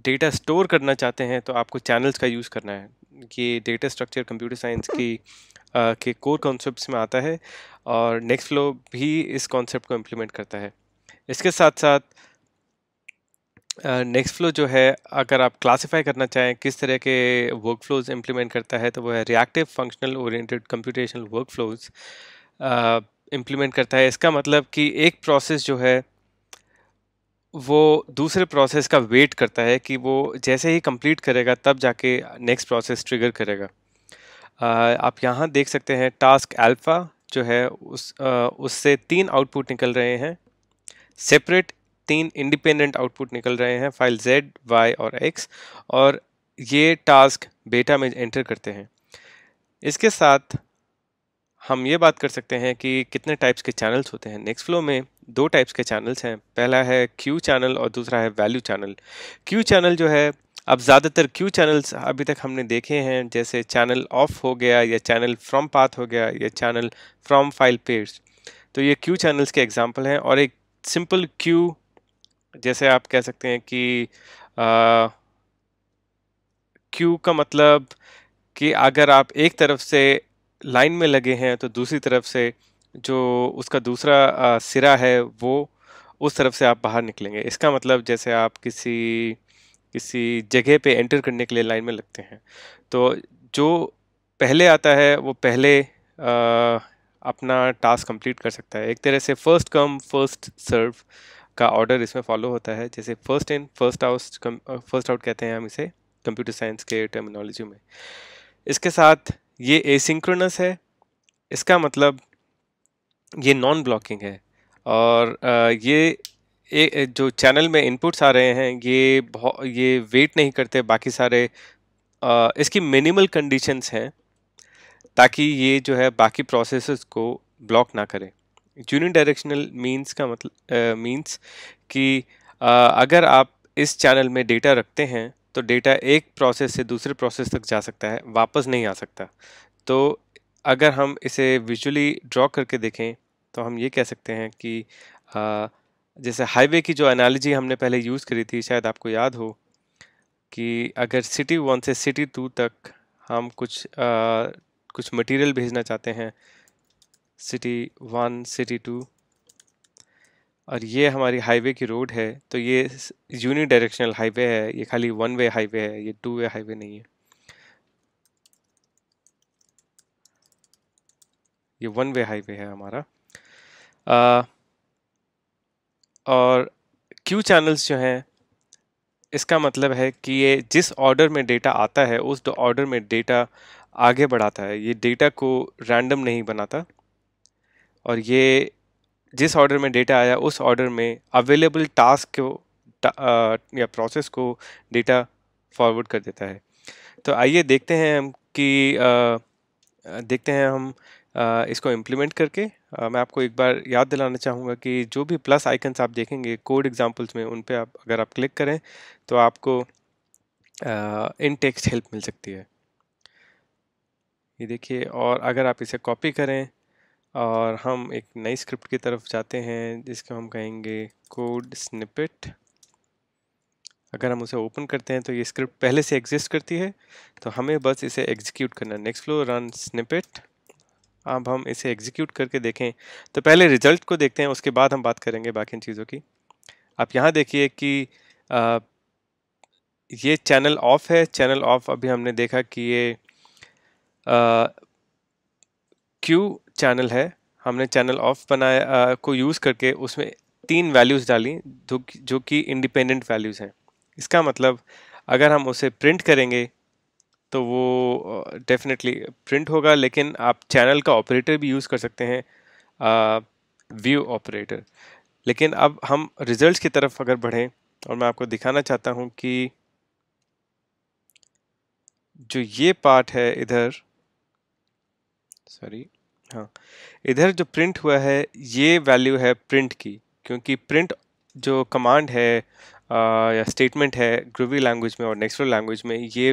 डेटा स्टोर करना चाहते हैं तो आपको चैनल्स का यूज़ करना है ये डेटा स्ट्रक्चर कंप्यूटर साइंस की आ, के कोर कॉन्सेप्ट्स में आता है और नेक्स्ट फ्लो भी इस कॉन्सेप्ट को इम्प्लीमेंट करता है इसके साथ साथ नेक्स्ट फ्लो जो है अगर आप क्लासिफाई करना चाहें किस तरह के वर्क फ्लोज इम्प्लीमेंट करता है तो वह reactive functional oriented computational work flows implement करता है इसका मतलब कि एक प्रोसेस जो है वो दूसरे प्रोसेस का वेट करता है कि वो जैसे ही कंप्लीट करेगा तब जाके नेक्स्ट प्रोसेस ट्रिगर करेगा uh, आप यहाँ देख सकते हैं टास्क अल्फ़ा जो है उस uh, उससे तीन आउटपुट निकल रहे हैं सेपरेट तीन इंडिपेंडेंट आउटपुट निकल रहे हैं फाइल z, y और x और ये टास्क बेटा में एंटर करते हैं इसके साथ हम ये बात कर सकते हैं कि कितने टाइप्स के चैनल्स होते हैं नेक्स्ट फ्लो में दो टाइप्स के चैनल्स हैं पहला है क्यू चैनल और दूसरा है वैल्यू चैनल क्यू चैनल जो है अब ज़्यादातर क्यू चैनल्स अभी तक हमने देखे हैं जैसे चैनल ऑफ हो गया या चैनल फ्रॉम पाथ हो गया या चैनल फ्रॉम फाइल पेज तो ये क्यू चैनल्स के एग्जाम्पल हैं और एक सिंपल क्यू जैसे आप कह सकते हैं कि क्यू का मतलब कि अगर आप एक तरफ से लाइन में लगे हैं तो दूसरी तरफ से जो उसका दूसरा आ, सिरा है वो उस तरफ से आप बाहर निकलेंगे इसका मतलब जैसे आप किसी किसी जगह पे एंटर करने के लिए लाइन में लगते हैं तो जो पहले आता है वो पहले आ, अपना टास्क कंप्लीट कर सकता है एक तरह से फर्स्ट कम फर्स्ट सर्व का ऑर्डर इसमें फॉलो होता है जैसे first in first out first out कहते हैं हम इसे कंप्यूटर साइंस के टर्मिनोलॉजी में इसके साथ ये एसिंक्रोनस है इसका मतलब ये नॉन ब्लॉकिंग है और ये ए, जो चैनल में इनपुट्स आ रहे हैं ये ये वेट नहीं करते बाकी सारे आ, इसकी मिनिमल कंडीशंस हैं ताकि ये जो है बाकी प्रोसेसेस को ब्लॉक ना करें डायरेक्शनल मीन्स का मतलब मीन्स uh, कि uh, अगर आप इस चैनल में डेटा रखते हैं तो डेटा एक प्रोसेस से दूसरे प्रोसेस तक जा सकता है वापस नहीं आ सकता तो अगर हम इसे विजुअली ड्रॉ करके देखें तो हम ये कह सकते हैं कि uh, जैसे हाईवे की जो एनालॉजी हमने पहले यूज़ करी थी शायद आपको याद हो कि अगर सिटी वन से सिटी टू तक हम कुछ आ, कुछ मटेरियल भेजना चाहते हैं सिटी वन सिटी टू और ये हमारी हाईवे की रोड है तो ये यूनि डायरेक्शनल हाईवे है ये खाली वन वे हाईवे है ये टू वे हाईवे नहीं है ये वन वे हाईवे है हमारा आ, और क्यू चैनल्स जो हैं इसका मतलब है कि ये जिस ऑर्डर में डेटा आता है उस ऑर्डर में डेटा आगे बढ़ाता है ये डेटा को रैंडम नहीं बनाता और ये जिस ऑर्डर में डेटा आया उस ऑर्डर में अवेलेबल टास्क को ता, या प्रोसेस को डेटा फॉरवर्ड कर देता है तो आइए देखते हैं हम कि आ, देखते हैं हम आ, इसको इम्प्लीमेंट करके आ, मैं आपको एक बार याद दिलाना चाहूँगा कि जो भी प्लस आइकन्स आप देखेंगे कोड एग्जांपल्स में उन पे आप अगर आप क्लिक करें तो आपको इन टेक्स्ट हेल्प मिल सकती है ये देखिए और अगर आप इसे कॉपी करें और हम एक नई स्क्रिप्ट की तरफ जाते हैं जिसको हम कहेंगे कोड स्निपेट अगर हम उसे ओपन करते हैं तो ये स्क्रिप्ट पहले से एग्जिस्ट करती है तो हमें बस इसे एग्जीक्यूट करना है नेक्स्ट फ्लो रन स्निपेट अब हम इसे एग्जीक्यूट करके देखें तो पहले रिजल्ट को देखते हैं उसके बाद हम बात करेंगे बाकी इन चीज़ों की आप यहाँ देखिए कि आ, ये चैनल ऑफ है चैनल ऑफ अभी हमने देखा कि ये क्यू चैनल है हमने चैनल ऑफ बनाया को यूज़ करके उसमें तीन वैल्यूज़ डाली जो जो कि इंडिपेंडेंट वैल्यूज़ हैं इसका मतलब अगर हम उसे प्रिंट करेंगे तो वो डेफिनेटली प्रिंट होगा लेकिन आप चैनल का ऑपरेटर भी यूज़ कर सकते हैं व्यू ऑपरेटर लेकिन अब हम रिजल्ट्स की तरफ अगर बढ़ें और मैं आपको दिखाना चाहता हूँ कि जो ये पार्ट है इधर सॉरी हाँ इधर जो प्रिंट हुआ है ये वैल्यू है प्रिंट की क्योंकि प्रिंट जो कमांड है आ, या स्टेटमेंट है ग्रुवी लैंग्वेज में और नेक्स्ट लैंग्वेज में ये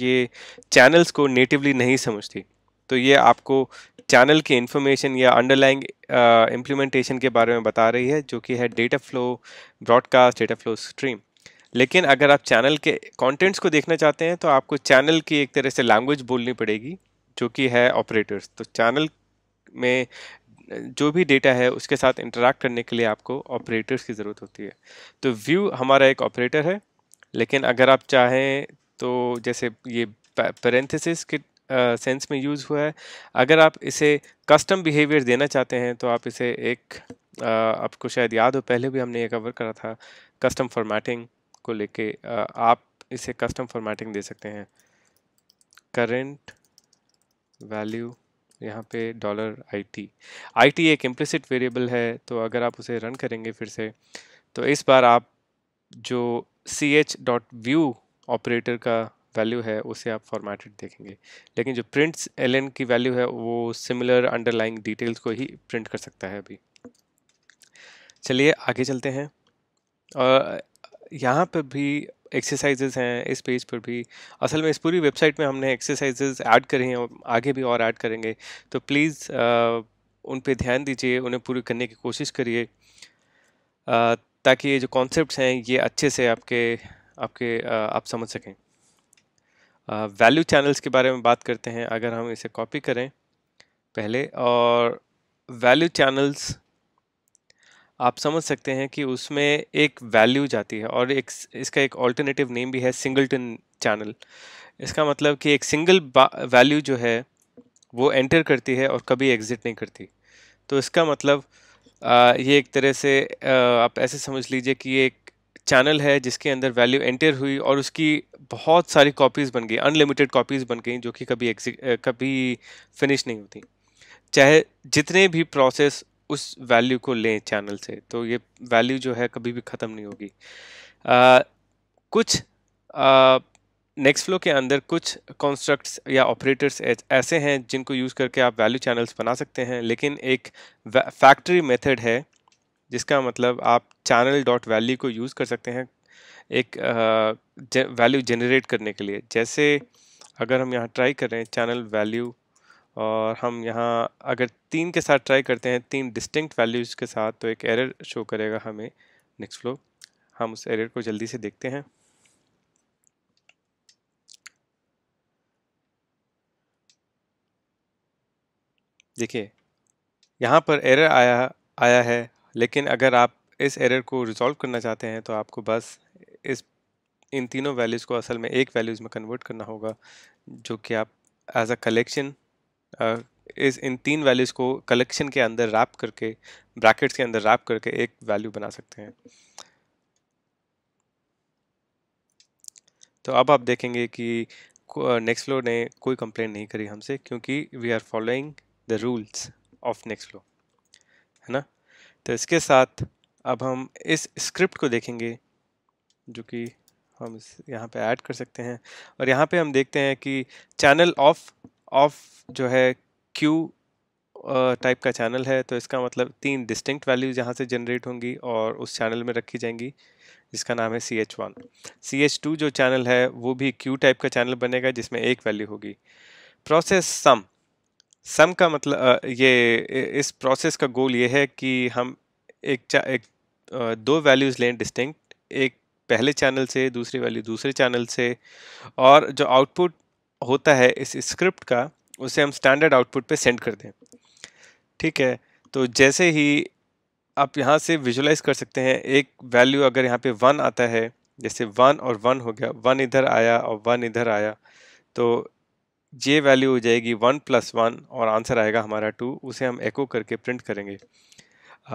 ये चैनल्स को नेटिवली नहीं समझती तो ये आपको चैनल की इन्फॉर्मेशन या अंडरलाइंग इम्प्लीमेंटेशन के बारे में बता रही है जो कि है data flow broadcast data flow stream लेकिन अगर आप चैनल के कंटेंट्स को देखना चाहते हैं तो आपको चैनल की एक तरह से लैंग्वेज बोलनी पड़ेगी जो कि है ऑपरेटर्स तो चैनल में जो भी डेटा है उसके साथ इंटरेक्ट करने के लिए आपको ऑपरेटर्स की ज़रूरत होती है तो व्यू हमारा एक ऑपरेटर है लेकिन अगर आप चाहें तो जैसे ये पैरेंथिस के सेंस में यूज़ हुआ है अगर आप इसे कस्टम बिहेवियर देना चाहते हैं तो आप इसे एक आपको शायद याद हो पहले भी हमने ये कवर करा था कस्टम फॉर्मेटिंग को लेके आप इसे कस्टम फॉर्मेटिंग दे सकते हैं करंट वैल्यू यहाँ पे dollar I T I T एक इम्प्लिसिट वेरिएबल है तो अगर आप उसे रन करेंगे फिर से तो इस बार आप जो C H dot view operator का वैल्यू है उसे आप फॉर्मेटेड देखेंगे लेकिन जो प्रिंट्स एल की वैल्यू है वो सिमिलर अंडरलाइंग डिटेल्स को ही प्रिंट कर सकता है अभी चलिए आगे चलते हैं और यहाँ पर भी एक्सरसाइजेज हैं इस पेज पर भी असल में इस पूरी वेबसाइट में हमने एक्सरसाइजेज ऐड करी हैं आगे भी और ऐड करेंगे तो प्लीज़ उन पर ध्यान दीजिए उन्हें पूरी करने की कोशिश करिए ताकि ये जो कॉन्सेप्ट हैं ये अच्छे से आपके आपके आप समझ सकें वैल्यू चैनल्स के बारे में बात करते हैं अगर हम इसे कॉपी करें पहले और वैल्यू चैनल्स आप समझ सकते हैं कि उसमें एक वैल्यू जाती है और एक इसका एक ऑल्टरनेटिव नेम भी है सिंगलटन चैनल इसका मतलब कि एक सिंगल वैल्यू जो है वो एंटर करती है और कभी एग्ज़िट नहीं करती तो इसका मतलब आ, ये एक तरह से आ, आप ऐसे समझ लीजिए कि ये एक चैनल है जिसके अंदर वैल्यू एंटर हुई और उसकी बहुत सारी कॉपीज़ बन गई अनलिमिटेड कॉपीज़ बन गई जो कि कभी एग्जिट कभी फिनिश नहीं होती चाहे जितने भी प्रोसेस उस वैल्यू को लें चैनल से तो ये वैल्यू जो है कभी भी ख़त्म नहीं होगी कुछ नेक्स्ट फ्लो के अंदर कुछ कॉन्स्ट्रक्ट्स या ऑपरेटर्स ऐसे हैं जिनको यूज़ करके आप वैल्यू चैनल्स बना सकते हैं लेकिन एक फैक्ट्री मेथड है जिसका मतलब आप चैनल डॉट वैल्यू को यूज़ कर सकते हैं एक वैल्यू जनरेट करने के लिए जैसे अगर हम यहाँ ट्राई कर रहे हैं चैनल वैल्यू और हम यहाँ अगर तीन के साथ ट्राई करते हैं तीन डिस्टिंक्ट वैल्यूज़ के साथ तो एक एरर शो करेगा हमें नेक्स्ट फ्लो हम उस एरर को जल्दी से देखते हैं देखिए यहाँ पर एरर आया आया है लेकिन अगर आप इस एरर को रिजॉल्व करना चाहते हैं तो आपको बस इस इन तीनों वैल्यूज़ को असल में एक वैल्यूज़ में कन्वर्ट करना होगा जो कि आप एज अ कलेक्शन इस इन तीन वैल्यूज़ को कलेक्शन के अंदर रैप करके ब्रैकेट्स के अंदर रैप करके एक वैल्यू बना सकते हैं तो अब आप देखेंगे कि नेक्स्ट फ्लो ने कोई कंप्लेंट नहीं करी हमसे क्योंकि we are following the rules of Nextflow है ना तो इसके साथ अब हम इस स्क्रिप्ट को देखेंगे जो कि हम यहाँ पे ऐड कर सकते हैं और यहाँ पे हम देखते हैं कि चैनल ऑफ ऑफ जो है क्यू टाइप का चैनल है तो इसका मतलब तीन डिस्टिंक्ट वैल्यूज यहाँ से जनरेट होंगी और उस चैनल में रखी जाएंगी जिसका नाम है C H one C H two जो चैनल है वो भी क्यू टाइप का चैनल बनेगा जिसमें एक वैल्यू होगी प्रोसेस सम सम का मतलब ये इस प्रोसेस का गोल ये है कि हम एक एक दो वैल्यूज़ लें डिस्टिंक्ट एक पहले चैनल से दूसरी वैल्यू दूसरे चैनल से और जो आउटपुट होता है इस स्क्रिप्ट का उसे हम स्टैंडर्ड आउटपुट पे सेंड कर दें ठीक है तो जैसे ही आप यहाँ से विजुलाइज कर सकते हैं एक वैल्यू अगर यहाँ पे वन आता है जैसे वन और वन हो गया वन इधर आया और वन इधर आया तो ये वैल्यू हो जाएगी वन प्लस वन और आंसर आएगा हमारा टू उसे हम एको करके प्रिंट करेंगे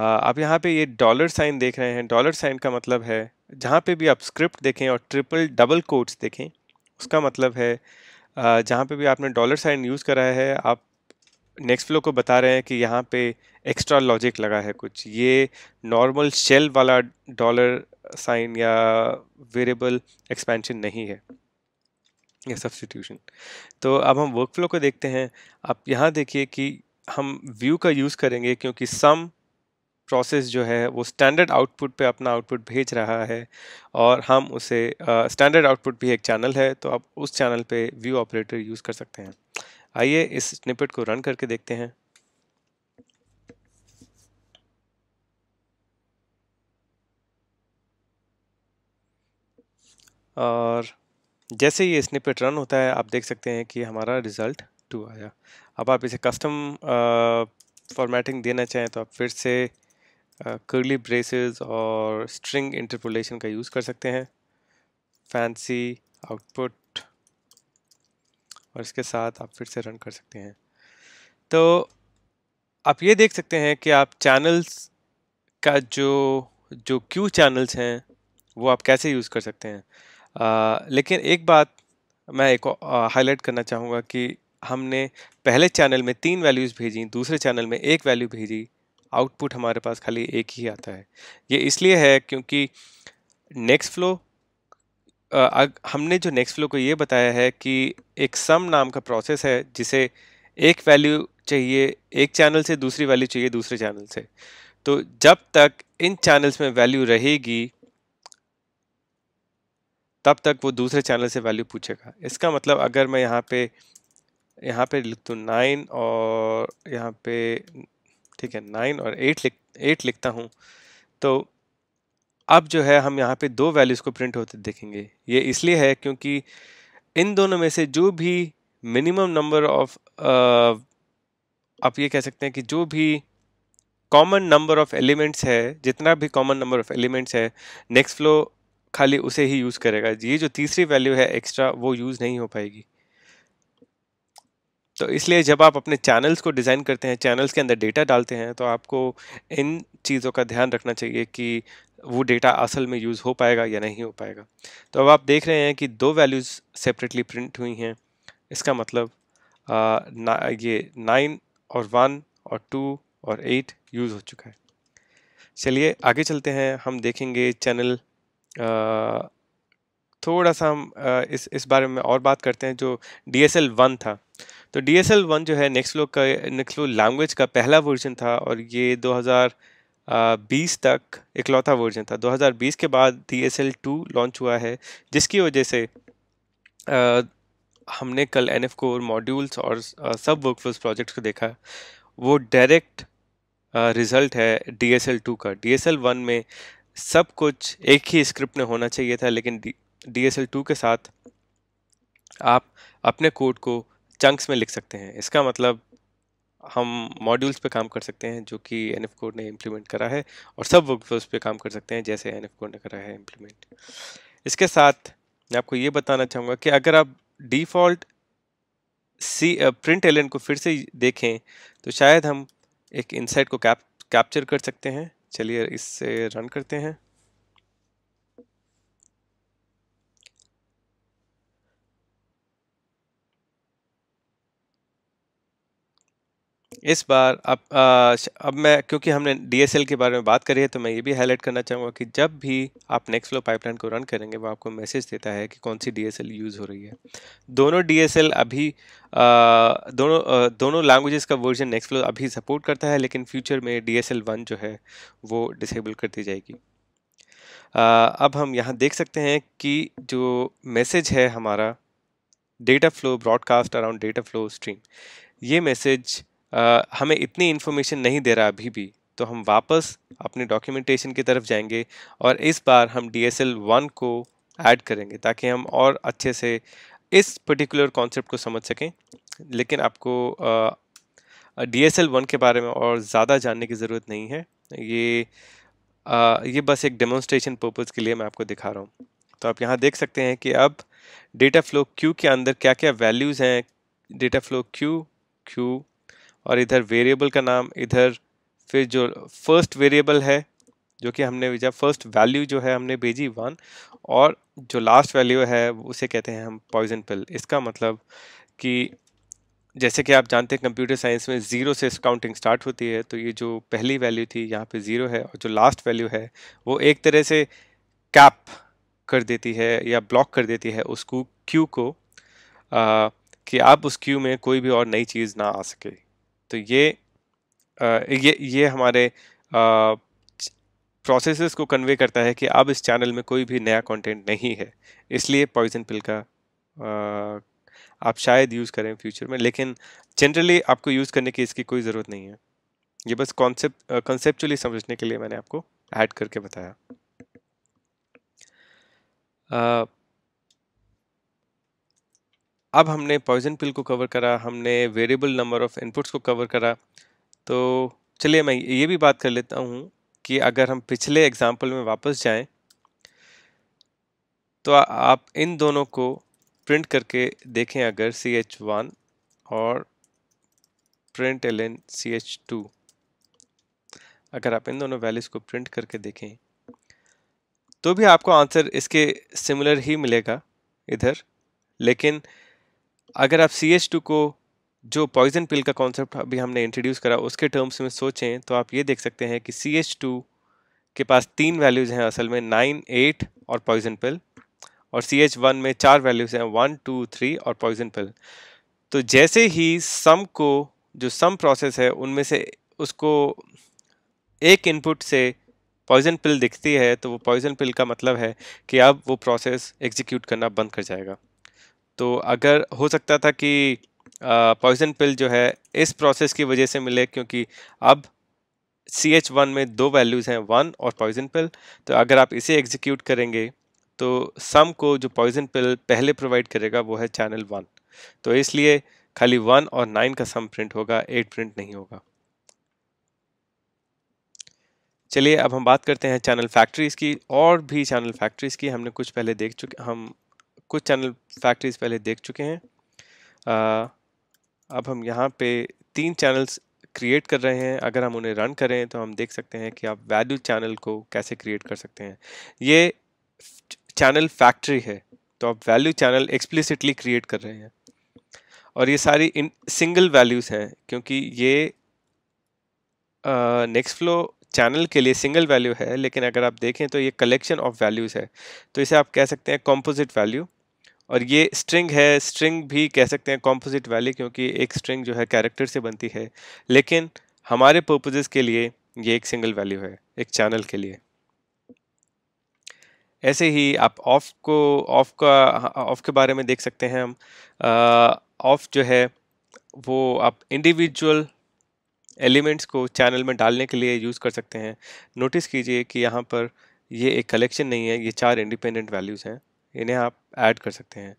आप यहाँ पे ये डॉलर साइन देख रहे हैं डॉलर साइन का मतलब है जहाँ पे भी आप स्क्रिप्ट देखें और ट्रिपल डबल कोट्स देखें उसका मतलब है जहाँ पे भी आपने डॉलर साइन यूज़ करा है आप नेक्स्ट फ्लो को बता रहे हैं कि यहाँ पे एक्स्ट्रा लॉजिक लगा है कुछ ये नॉर्मल शेल वाला डॉलर साइन या वेरिएबल एक्सपेंशन नहीं है या सब्सटीट्यूशन तो अब हम वर्क फ्लो को देखते हैं आप यहाँ देखिए कि हम व्यू का यूज़ करेंगे क्योंकि सम प्रोसेस जो है वो स्टैंडर्ड आउटपुट पे अपना आउटपुट भेज रहा है और हम उसे स्टैंडर्ड uh, आउटपुट भी एक चैनल है तो आप उस चैनल पे व्यू ऑपरेटर यूज़ कर सकते हैं आइए इस स्निपेट को रन करके देखते हैं और जैसे ये स्निपेट रन होता है आप देख सकते हैं कि हमारा रिज़ल्ट टू आया अब आप इसे कस्टम फॉर्मेटिंग देना चाहें तो आप फिर से कर्ली uh, ब्रेसेस और स्ट्रिंग इंटरपोलेशन का यूज़ कर सकते हैं फैंसी आउटपुट और इसके साथ आप फिर से रन कर सकते हैं तो आप ये देख सकते हैं कि आप चैनल्स का जो जो क्यू चैनल्स हैं वो आप कैसे यूज़ कर सकते हैं आ, uh, लेकिन एक बात मैं एक हाईलाइट uh, करना चाहूँगा कि हमने पहले चैनल में तीन वैल्यूज़ भेजी दूसरे चैनल में एक वैल्यू भेजी आउटपुट हमारे पास खाली एक ही आता है ये इसलिए है क्योंकि नेक्स्ट फ्लो हमने जो नेक्स्ट फ्लो को ये बताया है कि एक सम नाम का प्रोसेस है जिसे एक वैल्यू चाहिए एक चैनल से दूसरी वैल्यू चाहिए दूसरे चैनल से तो जब तक इन चैनल्स में वैल्यू रहेगी तब तक वो दूसरे चैनल से वैल्यू पूछेगा इसका मतलब अगर मैं यहाँ पे यहाँ पे लिख दूँ नाइन और यहाँ पे ठीक है नाइन और एट लिख एट लिखता हूँ तो अब जो है हम यहाँ पे दो वैल्यूज़ को प्रिंट होते देखेंगे ये इसलिए है क्योंकि इन दोनों में से जो भी मिनिमम नंबर ऑफ आप ये कह सकते हैं कि जो भी कॉमन नंबर ऑफ एलिमेंट्स है जितना भी कॉमन नंबर ऑफ एलिमेंट्स है नेक्स्ट फ्लो खाली उसे ही यूज़ करेगा ये जो तीसरी वैल्यू है एक्स्ट्रा वो यूज़ नहीं हो पाएगी तो इसलिए जब आप अपने चैनल्स को डिज़ाइन करते हैं चैनल्स के अंदर डेटा डालते हैं तो आपको इन चीज़ों का ध्यान रखना चाहिए कि वो डेटा असल में यूज़ हो पाएगा या नहीं हो पाएगा तो अब आप देख रहे हैं कि दो वैल्यूज़ सेपरेटली प्रिंट हुई हैं इसका मतलब आ, ना ये नाइन और वन और टू और एट यूज़ हो चुका है चलिए आगे चलते हैं हम देखेंगे चैनल थोड़ा सा हम इस इस बारे में और बात करते हैं जो डी एस एल वन था तो डी एस एल वन जो है नेक्स्ट लो का नेक्स्ट लो लैंग्वेज का पहला वर्जन था और ये 2020 तक इकलौता वर्जन था 2020 के बाद D S L two launch हुआ है जिसकी वजह से आ, हमने कल एन एफ कोर मॉड्यूल्स और सब वर्क प्रोजेक्ट्स को देखा वो डायरेक्ट रिज़ल्ट है डी एस एल टू का डी एस एल वन में सब कुछ एक ही स्क्रिप्ट में होना चाहिए था लेकिन डी एस एल टू के साथ आप अपने कोड को चंक्स में लिख सकते हैं इसका मतलब हम मॉड्यूल्स पे काम कर सकते हैं जो कि एन एफ कोड ने इम्प्लीमेंट करा है और सब वर्कफ्लोज पे काम कर सकते हैं जैसे एन एफ कोड ने करा है इम्प्लीमेंट इसके साथ मैं आपको ये बताना चाहूँगा कि अगर आप डिफ़ॉल्ट सी प्रिंट एलन को फिर से देखें तो शायद हम एक इंसाइट को कैप कैप्चर कर सकते हैं चलिए इससे रन करते हैं इस बार अब आ, अब मैं क्योंकि हमने डीएसएल के बारे में बात करी है तो मैं ये भी हाईलाइट करना चाहूँगा कि जब भी आप नेक्स्ट फ्लो पाइपलाइन को रन करेंगे वो आपको मैसेज देता है कि कौन सी डीएसएल यूज़ हो रही है दोनों डीएसएल अभी आ, दोनों आ, दोनों लैंग्वेजेस का वर्जन नेक्स्ट फ्लो अभी सपोर्ट करता है लेकिन फ्यूचर में डी एस जो है वो डिसेबल कर दी जाएगी आ, अब हम यहाँ देख सकते हैं कि जो मैसेज है हमारा data flow broadcast around data flow stream ये मैसेज हमें इतनी इन्फॉर्मेशन नहीं दे रहा अभी भी तो हम वापस अपने डॉक्यूमेंटेशन की तरफ जाएंगे और इस बार हम डी एस एल वन को ऐड करेंगे ताकि हम और अच्छे से इस पर्टिकुलर कॉन्सेप्ट को समझ सकें लेकिन आपको डी एस एल वन के बारे में और ज़्यादा जानने की ज़रूरत नहीं है ये आ, ये बस एक डेमोन्स्ट्रेशन पर्पज़ के लिए मैं आपको दिखा रहा हूँ तो आप यहाँ देख सकते हैं कि अब डेटा फ्लो क्यू के अंदर क्या क्या वैल्यूज़ हैं डेटा फ्लो क्यू क्यू और इधर वेरिएबल का नाम इधर फिर जो फर्स्ट वेरिएबल है जो कि हमने भेजा फर्स्ट वैल्यू जो है हमने भेजी वन और जो लास्ट वैल्यू है उसे कहते हैं हम पॉइजन पिल इसका मतलब कि जैसे कि आप जानते हैं कंप्यूटर साइंस में ज़ीरो से काउंटिंग स्टार्ट होती है तो ये जो पहली वैल्यू थी यहाँ पे ज़ीरो है और जो लास्ट वैल्यू है वो एक तरह से कैप कर देती है या ब्लॉक कर देती है उसको क्यू को आ, कि आप उस क्यू में कोई भी और नई चीज़ ना आ सके तो ये आ, ये ये हमारे प्रोसेस को कन्वे करता है कि अब इस चैनल में कोई भी नया कंटेंट नहीं है इसलिए पॉइजन पिल का आ, आप शायद यूज़ करें फ्यूचर में लेकिन जनरली आपको यूज़ करने की इसकी कोई ज़रूरत नहीं है ये बस कॉन्सेप्ट कंसेप्चुअली समझने के लिए मैंने आपको ऐड करके बताया आ, अब हमने पॉइजन पिल को कवर करा हमने वेरिएबल नंबर ऑफ इनपुट्स को कवर करा तो चलिए मैं ये भी बात कर लेता हूँ कि अगर हम पिछले एग्जाम्पल में वापस जाएं तो आप इन दोनों को प्रिंट करके देखें अगर सी एच वन और print L N C H two अगर आप इन दोनों वैल्यूज़ को प्रिंट करके देखें तो भी आपको आंसर इसके सिमिलर ही मिलेगा इधर लेकिन अगर आप सी एच टू को जो पॉइजन पिल का कॉन्सेप्ट अभी हमने इंट्रोड्यूस करा उसके टर्म्स में सोचें तो आप ये देख सकते हैं कि सी एच टू के पास तीन वैल्यूज़ हैं असल में नाइन एट और पॉइजन पिल और सी एच वन में चार वैल्यूज़ हैं वन टू थ्री और पॉइजन पिल तो जैसे ही सम को जो सम प्रोसेस है उनमें से उसको एक इनपुट से पॉइजन पिल दिखती है तो वो पॉइजन पिल का मतलब है कि अब वो प्रोसेस एग्जीक्यूट करना बंद कर जाएगा तो अगर हो सकता था कि पॉइजन पिल जो है इस प्रोसेस की वजह से मिले क्योंकि अब सी एच वन में दो वैल्यूज़ हैं वन और पॉइजन पिल तो अगर आप इसे एग्जीक्यूट करेंगे तो सम को जो पॉइजन पिल पहले प्रोवाइड करेगा वो है चैनल वन तो इसलिए खाली वन और नाइन का सम प्रिंट होगा एट प्रिंट नहीं होगा चलिए अब हम बात करते हैं चैनल फैक्ट्रीज़ की और भी चैनल फैक्ट्रीज़ की हमने कुछ पहले देख चुके हम कुछ चैनल फैक्ट्रीज पहले देख चुके हैं आ, अब हम यहाँ पे तीन चैनल्स क्रिएट कर रहे हैं अगर हम उन्हें रन करें तो हम देख सकते हैं कि आप वैल्यू चैनल को कैसे क्रिएट कर सकते हैं ये चैनल फैक्ट्री है तो आप वैल्यू चैनल एक्सप्लिसिटली क्रिएट कर रहे हैं और ये सारी इन सिंगल वैल्यूज़ हैं क्योंकि ये नेक्स्ट फ्लो चैनल के लिए सिंगल वैल्यू है लेकिन अगर आप देखें तो ये कलेक्शन ऑफ वैल्यूज़ है तो इसे आप कह सकते हैं कॉम्पोजिट वैल्यू और ये स्ट्रिंग है स्ट्रिंग भी कह सकते हैं कॉम्पोजिट वैली क्योंकि एक स्ट्रिंग जो है कैरेक्टर से बनती है लेकिन हमारे पर्पजेज़ के लिए ये एक सिंगल वैल्यू है एक चैनल के लिए ऐसे ही आप ऑफ को ऑफ का ऑफ के बारे में देख सकते हैं हम ऑफ जो है वो आप इंडिविजुअल एलिमेंट्स को चैनल में डालने के लिए यूज़ कर सकते हैं नोटिस कीजिए कि यहाँ पर ये एक कलेक्शन नहीं है ये चार इंडिपेंडेंट वैल्यूज़ हैं इन्हें आप ऐड कर सकते हैं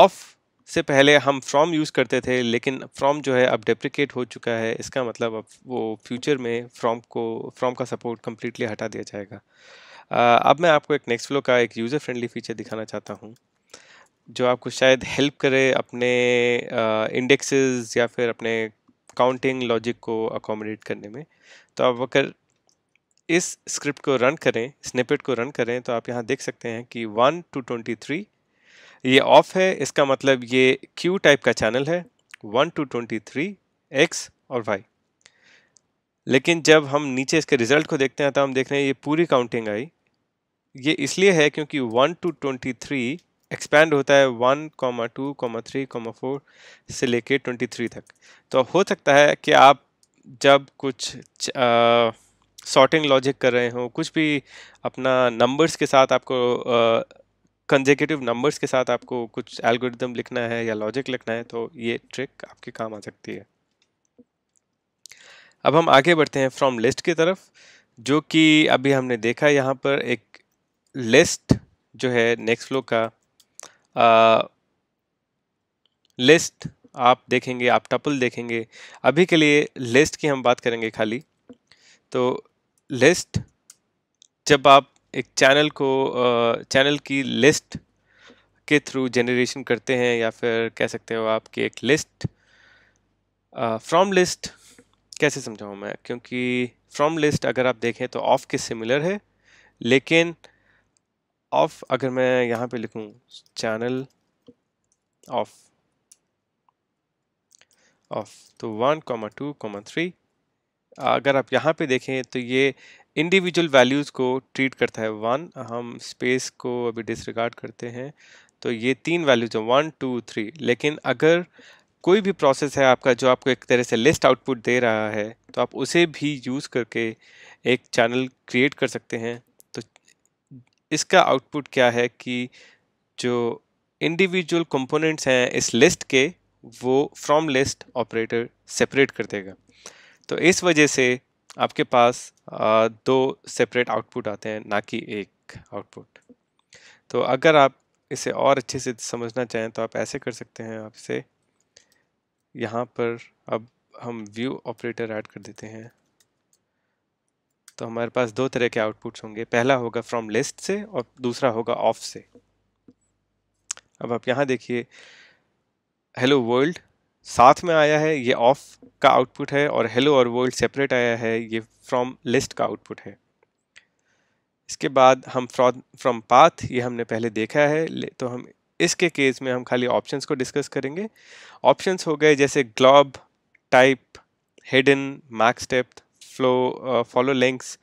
ऑफ uh, से पहले हम फ्रॉम यूज़ करते थे लेकिन फ्रॉम जो है अब डेप्रिकेट हो चुका है इसका मतलब अब वो फ्यूचर में फ्रॉम को फ्रॉम का सपोर्ट कम्प्लीटली हटा दिया जाएगा uh, अब मैं आपको एक नेक्स्ट फ्लो का एक यूज़र फ्रेंडली फीचर दिखाना चाहता हूँ जो आपको शायद हेल्प करे अपने इंडेक्सेस uh, या फिर अपने काउंटिंग लॉजिक को अकोमोडेट करने में तो अब अगर इस स्क्रिप्ट को रन करें स्निपेट को रन करें तो आप यहाँ देख सकते हैं कि वन टू ट्वेंटी थ्री ये ऑफ है इसका मतलब ये क्यू टाइप का चैनल है one two twenty three X और वाई लेकिन जब हम नीचे इसके रिजल्ट को देखते हैं तो हम देख रहे हैं ये पूरी काउंटिंग आई ये इसलिए है क्योंकि one two twenty three expand होता है one comma two comma three comma four से लेके ट्वेंटी थ्री तक तो हो सकता है कि आप जब कुछ आ, सॉर्टिंग लॉजिक कर रहे हो कुछ भी अपना नंबर्स के साथ आपको कंजेकेटिव uh, नंबर्स के साथ आपको कुछ एल्गोरिदम लिखना है या लॉजिक लिखना है तो ये ट्रिक आपके काम आ सकती है अब हम आगे बढ़ते हैं फ्रॉम लिस्ट की तरफ जो कि अभी हमने देखा यहाँ पर एक लिस्ट जो है नेक्स्ट फ्लो का लिस्ट लिस्ट आप देखेंगे आप टपल देखेंगे अभी के लिए लिस्ट की हम बात करेंगे खाली तो लिस्ट जब आप एक चैनल को चैनल की लिस्ट के थ्रू जनरेशन करते हैं या फिर कह सकते हो आपकी एक लिस्ट फ्रॉम लिस्ट कैसे समझाऊँ मैं क्योंकि फ्रॉम लिस्ट अगर आप देखें तो ऑफ के सिमिलर है लेकिन ऑफ अगर मैं यहाँ पे लिखूँ चैनल ऑफ ऑफ तो one comma two comma three अगर आप यहाँ पे देखें तो ये इंडिविजुअल वैल्यूज़ को ट्रीट करता है वन हम स्पेस को अभी डिसरिगार्ड करते हैं तो ये तीन वैल्यूज़ हैं वन टू थ्री लेकिन अगर कोई भी प्रोसेस है आपका जो आपको एक तरह से लिस्ट आउटपुट दे रहा है तो आप उसे भी यूज़ करके एक चैनल क्रिएट कर सकते हैं तो इसका आउटपुट क्या है कि जो इंडिविजुअल कंपोनेंट्स हैं इस लिस्ट के वो फ्रॉम लिस्ट ऑपरेटर सेपरेट कर देगा तो इस वजह से आपके पास दो सेपरेट आउटपुट आते हैं ना कि एक आउटपुट तो अगर आप इसे और अच्छे से समझना चाहें तो आप ऐसे कर सकते हैं आप इसे यहाँ पर अब हम व्यू ऑपरेटर ऐड कर देते हैं तो हमारे पास दो तरह के आउटपुट्स होंगे पहला होगा फ्रॉम लिस्ट से और दूसरा होगा ऑफ से अब आप यहाँ देखिए हेलो वर्ल्ड साथ में आया है ये ऑफ का आउटपुट है और हेलो और वर्ल्ड सेपरेट आया है ये फ्रॉम लिस्ट का आउटपुट है इसके बाद हम फ्रॉम फ्रॉम पाथ ये हमने पहले देखा है तो हम इसके केस में हम खाली ऑप्शंस को डिस्कस करेंगे ऑप्शंस हो गए जैसे glob type hidden max depth flow follow links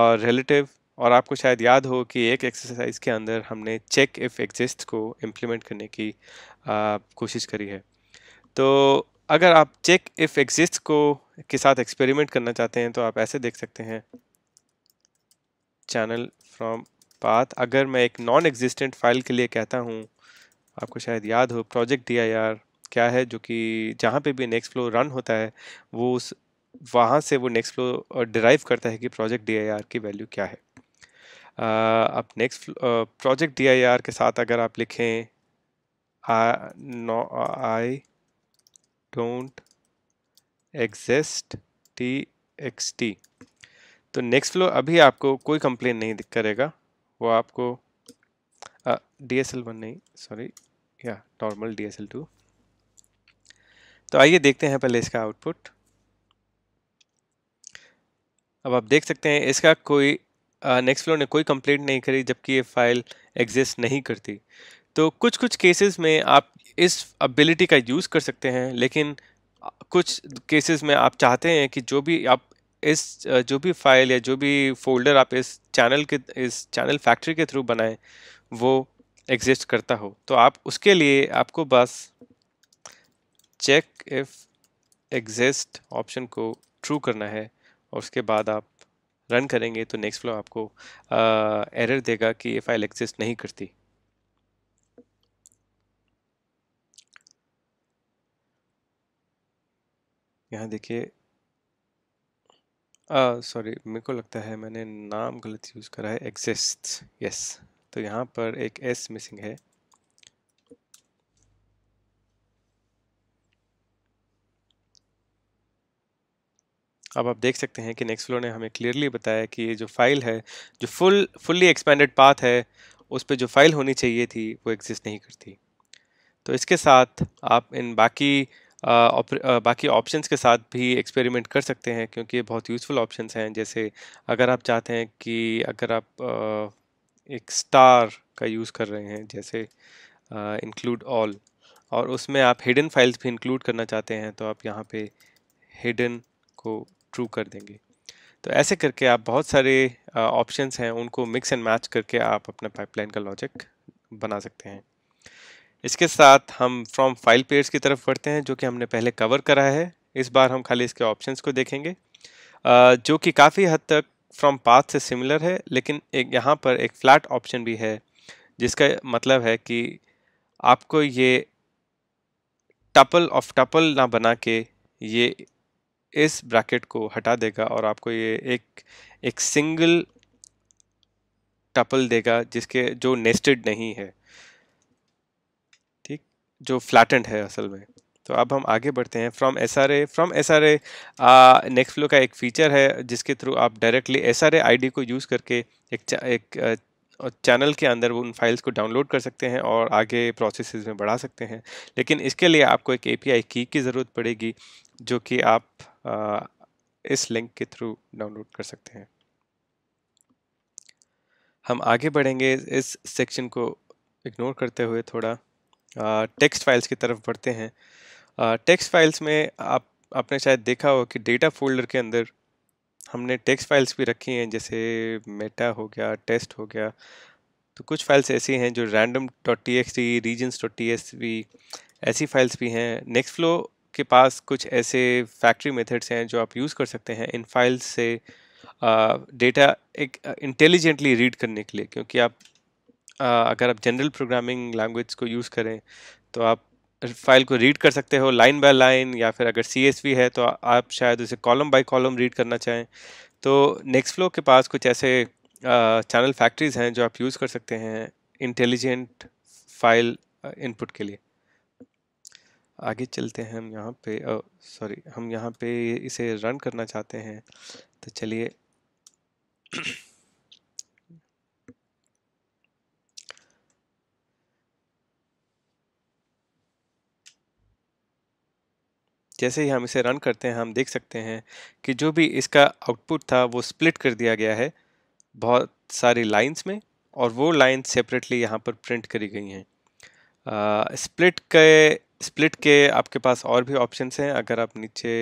और रिलेटिव और आपको शायद याद हो कि एक एक्सरसाइज के अंदर हमने चेक इफ़ एग्जिस्ट को इम्प्लीमेंट करने की कोशिश करी है तो अगर आप चेक इफ एग्जिस्ट को के साथ एक्सपेरिमेंट करना चाहते हैं तो आप ऐसे देख सकते हैं चैनल फ्रॉम पाथ अगर मैं एक नॉन एग्जिस्टेंट फाइल के लिए कहता हूँ आपको शायद याद हो प्रोजेक्ट डी क्या है जो कि जहाँ पे भी नेक्स्ट फ्लो रन होता है वो उस वहाँ से वो नेक्स्ट फ्लो डिराइव करता है कि प्रोजेक्ट डी की वैल्यू क्या है अब नेक्स्ट प्रोजेक्ट डी के साथ अगर आप लिखें आई don't exist txt तो नेक्स्ट फ्लो अभी आपको कोई कंप्लेन नहीं करेगा वो आपको डी एस एल वन नहीं सॉरी या normal D S L two तो आइए देखते हैं पहले इसका आउटपुट अब आप देख सकते हैं इसका कोई नेक्स्ट फ्लो ने कोई कंप्लेंट नहीं करी जबकि ये फाइल एग्जिस्ट नहीं करती तो कुछ कुछ केसेस में आप इस एबिलिटी का यूज़ कर सकते हैं लेकिन कुछ केसेस में आप चाहते हैं कि जो भी आप इस जो भी फाइल या जो भी फोल्डर आप इस चैनल के इस चैनल फैक्ट्री के थ्रू बनाएं वो एग्जिस्ट करता हो तो आप उसके लिए आपको बस चेक इफ़ एग्जिस्ट ऑप्शन को ट्रू करना है और उसके बाद आप रन करेंगे तो नेक्स्ट फ्लो आपको एरर देगा कि ये फाइल एग्जिस्ट नहीं करती यहाँ देखिए सॉरी मेरे को लगता है मैंने नाम गलत यूज़ करा है एग्जिस्ट यस तो यहाँ पर एक एस मिसिंग है अब आप देख सकते हैं कि नेक्स्ट फ्लो ने हमें क्लियरली बताया कि ये जो फाइल है जो फुल फुल्ली एक्सपेंडेड पाथ है उस पर जो फाइल होनी चाहिए थी वो एग्जिस्ट नहीं करती तो इसके साथ आप इन बाकी बाकी ऑप्शंस के साथ भी एक्सपेरिमेंट कर सकते हैं क्योंकि ये बहुत यूज़फुल ऑप्शंस हैं जैसे अगर आप चाहते हैं कि अगर आप एक स्टार का यूज़ कर रहे हैं जैसे इंक्लूड ऑल और उसमें आप हिडन फाइल्स भी इंक्लूड करना चाहते हैं तो आप यहाँ पे हिडन को ट्रू कर देंगे तो ऐसे करके आप बहुत सारे ऑप्शंस हैं उनको मिक्स एंड मैच करके आप अपना पाइपलाइन का लॉजिक बना सकते हैं इसके साथ हम फ्रॉम फाइल पेयर्स की तरफ बढ़ते हैं जो कि हमने पहले कवर करा है इस बार हम खाली इसके ऑप्शंस को देखेंगे जो कि काफ़ी हद तक फ्रॉम पाथ से सिमिलर है लेकिन एक यहाँ पर एक फ्लैट ऑप्शन भी है जिसका मतलब है कि आपको ये टपल ऑफ टपल ना बना के ये इस ब्रैकेट को हटा देगा और आपको ये एक एक सिंगल टपल देगा जिसके जो नेस्टेड नहीं है जो फ्लैटेंड है असल में तो अब हम आगे बढ़ते हैं from S R A from S R A Nextflow का एक फीचर है जिसके थ्रू आप directly S R A I D को यूज़ करके एक चा, एक चैनल के अंदर उन फाइल्स को डाउनलोड कर सकते हैं और आगे प्रोसेस में बढ़ा सकते हैं लेकिन इसके लिए आपको एक ए पी आई की की ज़रूरत पड़ेगी जो कि आप आ, इस लिंक के थ्रू डाउनलोड कर सकते हैं हम आगे बढ़ेंगे इस सेक्शन को इग्नोर करते हुए थोड़ा टेक्स्ट फाइल्स की तरफ बढ़ते हैं टेक्स्ट फाइल्स में आप आपने शायद देखा हो कि डेटा फोल्डर के अंदर हमने टेक्स्ट फाइल्स भी रखी हैं जैसे मेटा हो गया टेस्ट हो गया तो कुछ फाइल्स ऐसी हैं जो random dot T X T regions dot T S V ऐसी फाइल्स भी हैं नेक्स्ट फ्लो के पास कुछ ऐसे फैक्ट्री मेथड्स हैं जो आप यूज़ कर सकते हैं इन फाइल्स से डेटा एक इंटेलिजेंटली रीड करने के लिए क्योंकि आप अगर आप जनरल प्रोग्रामिंग लैंग्वेज को यूज़ करें तो आप फाइल को रीड कर सकते हो लाइन बाय लाइन या फिर अगर सी है तो आप शायद उसे कॉलम बाय कॉलम रीड करना चाहें तो नेक्स्ट फ्लो के पास कुछ ऐसे चैनल फैक्ट्रीज़ हैं जो आप यूज़ कर सकते हैं इंटेलिजेंट फाइल इनपुट के लिए आगे चलते हैं हम यहाँ पे सॉरी हम यहाँ पे इसे रन करना चाहते हैं तो चलिए जैसे ही हम इसे रन करते हैं हम देख सकते हैं कि जो भी इसका आउटपुट था वो स्प्लिट कर दिया गया है बहुत सारी लाइंस में और वो लाइन सेपरेटली यहाँ पर प्रिंट करी गई हैं स्प्लिट के स्प्लिट के आपके पास और भी ऑप्शंस हैं अगर आप नीचे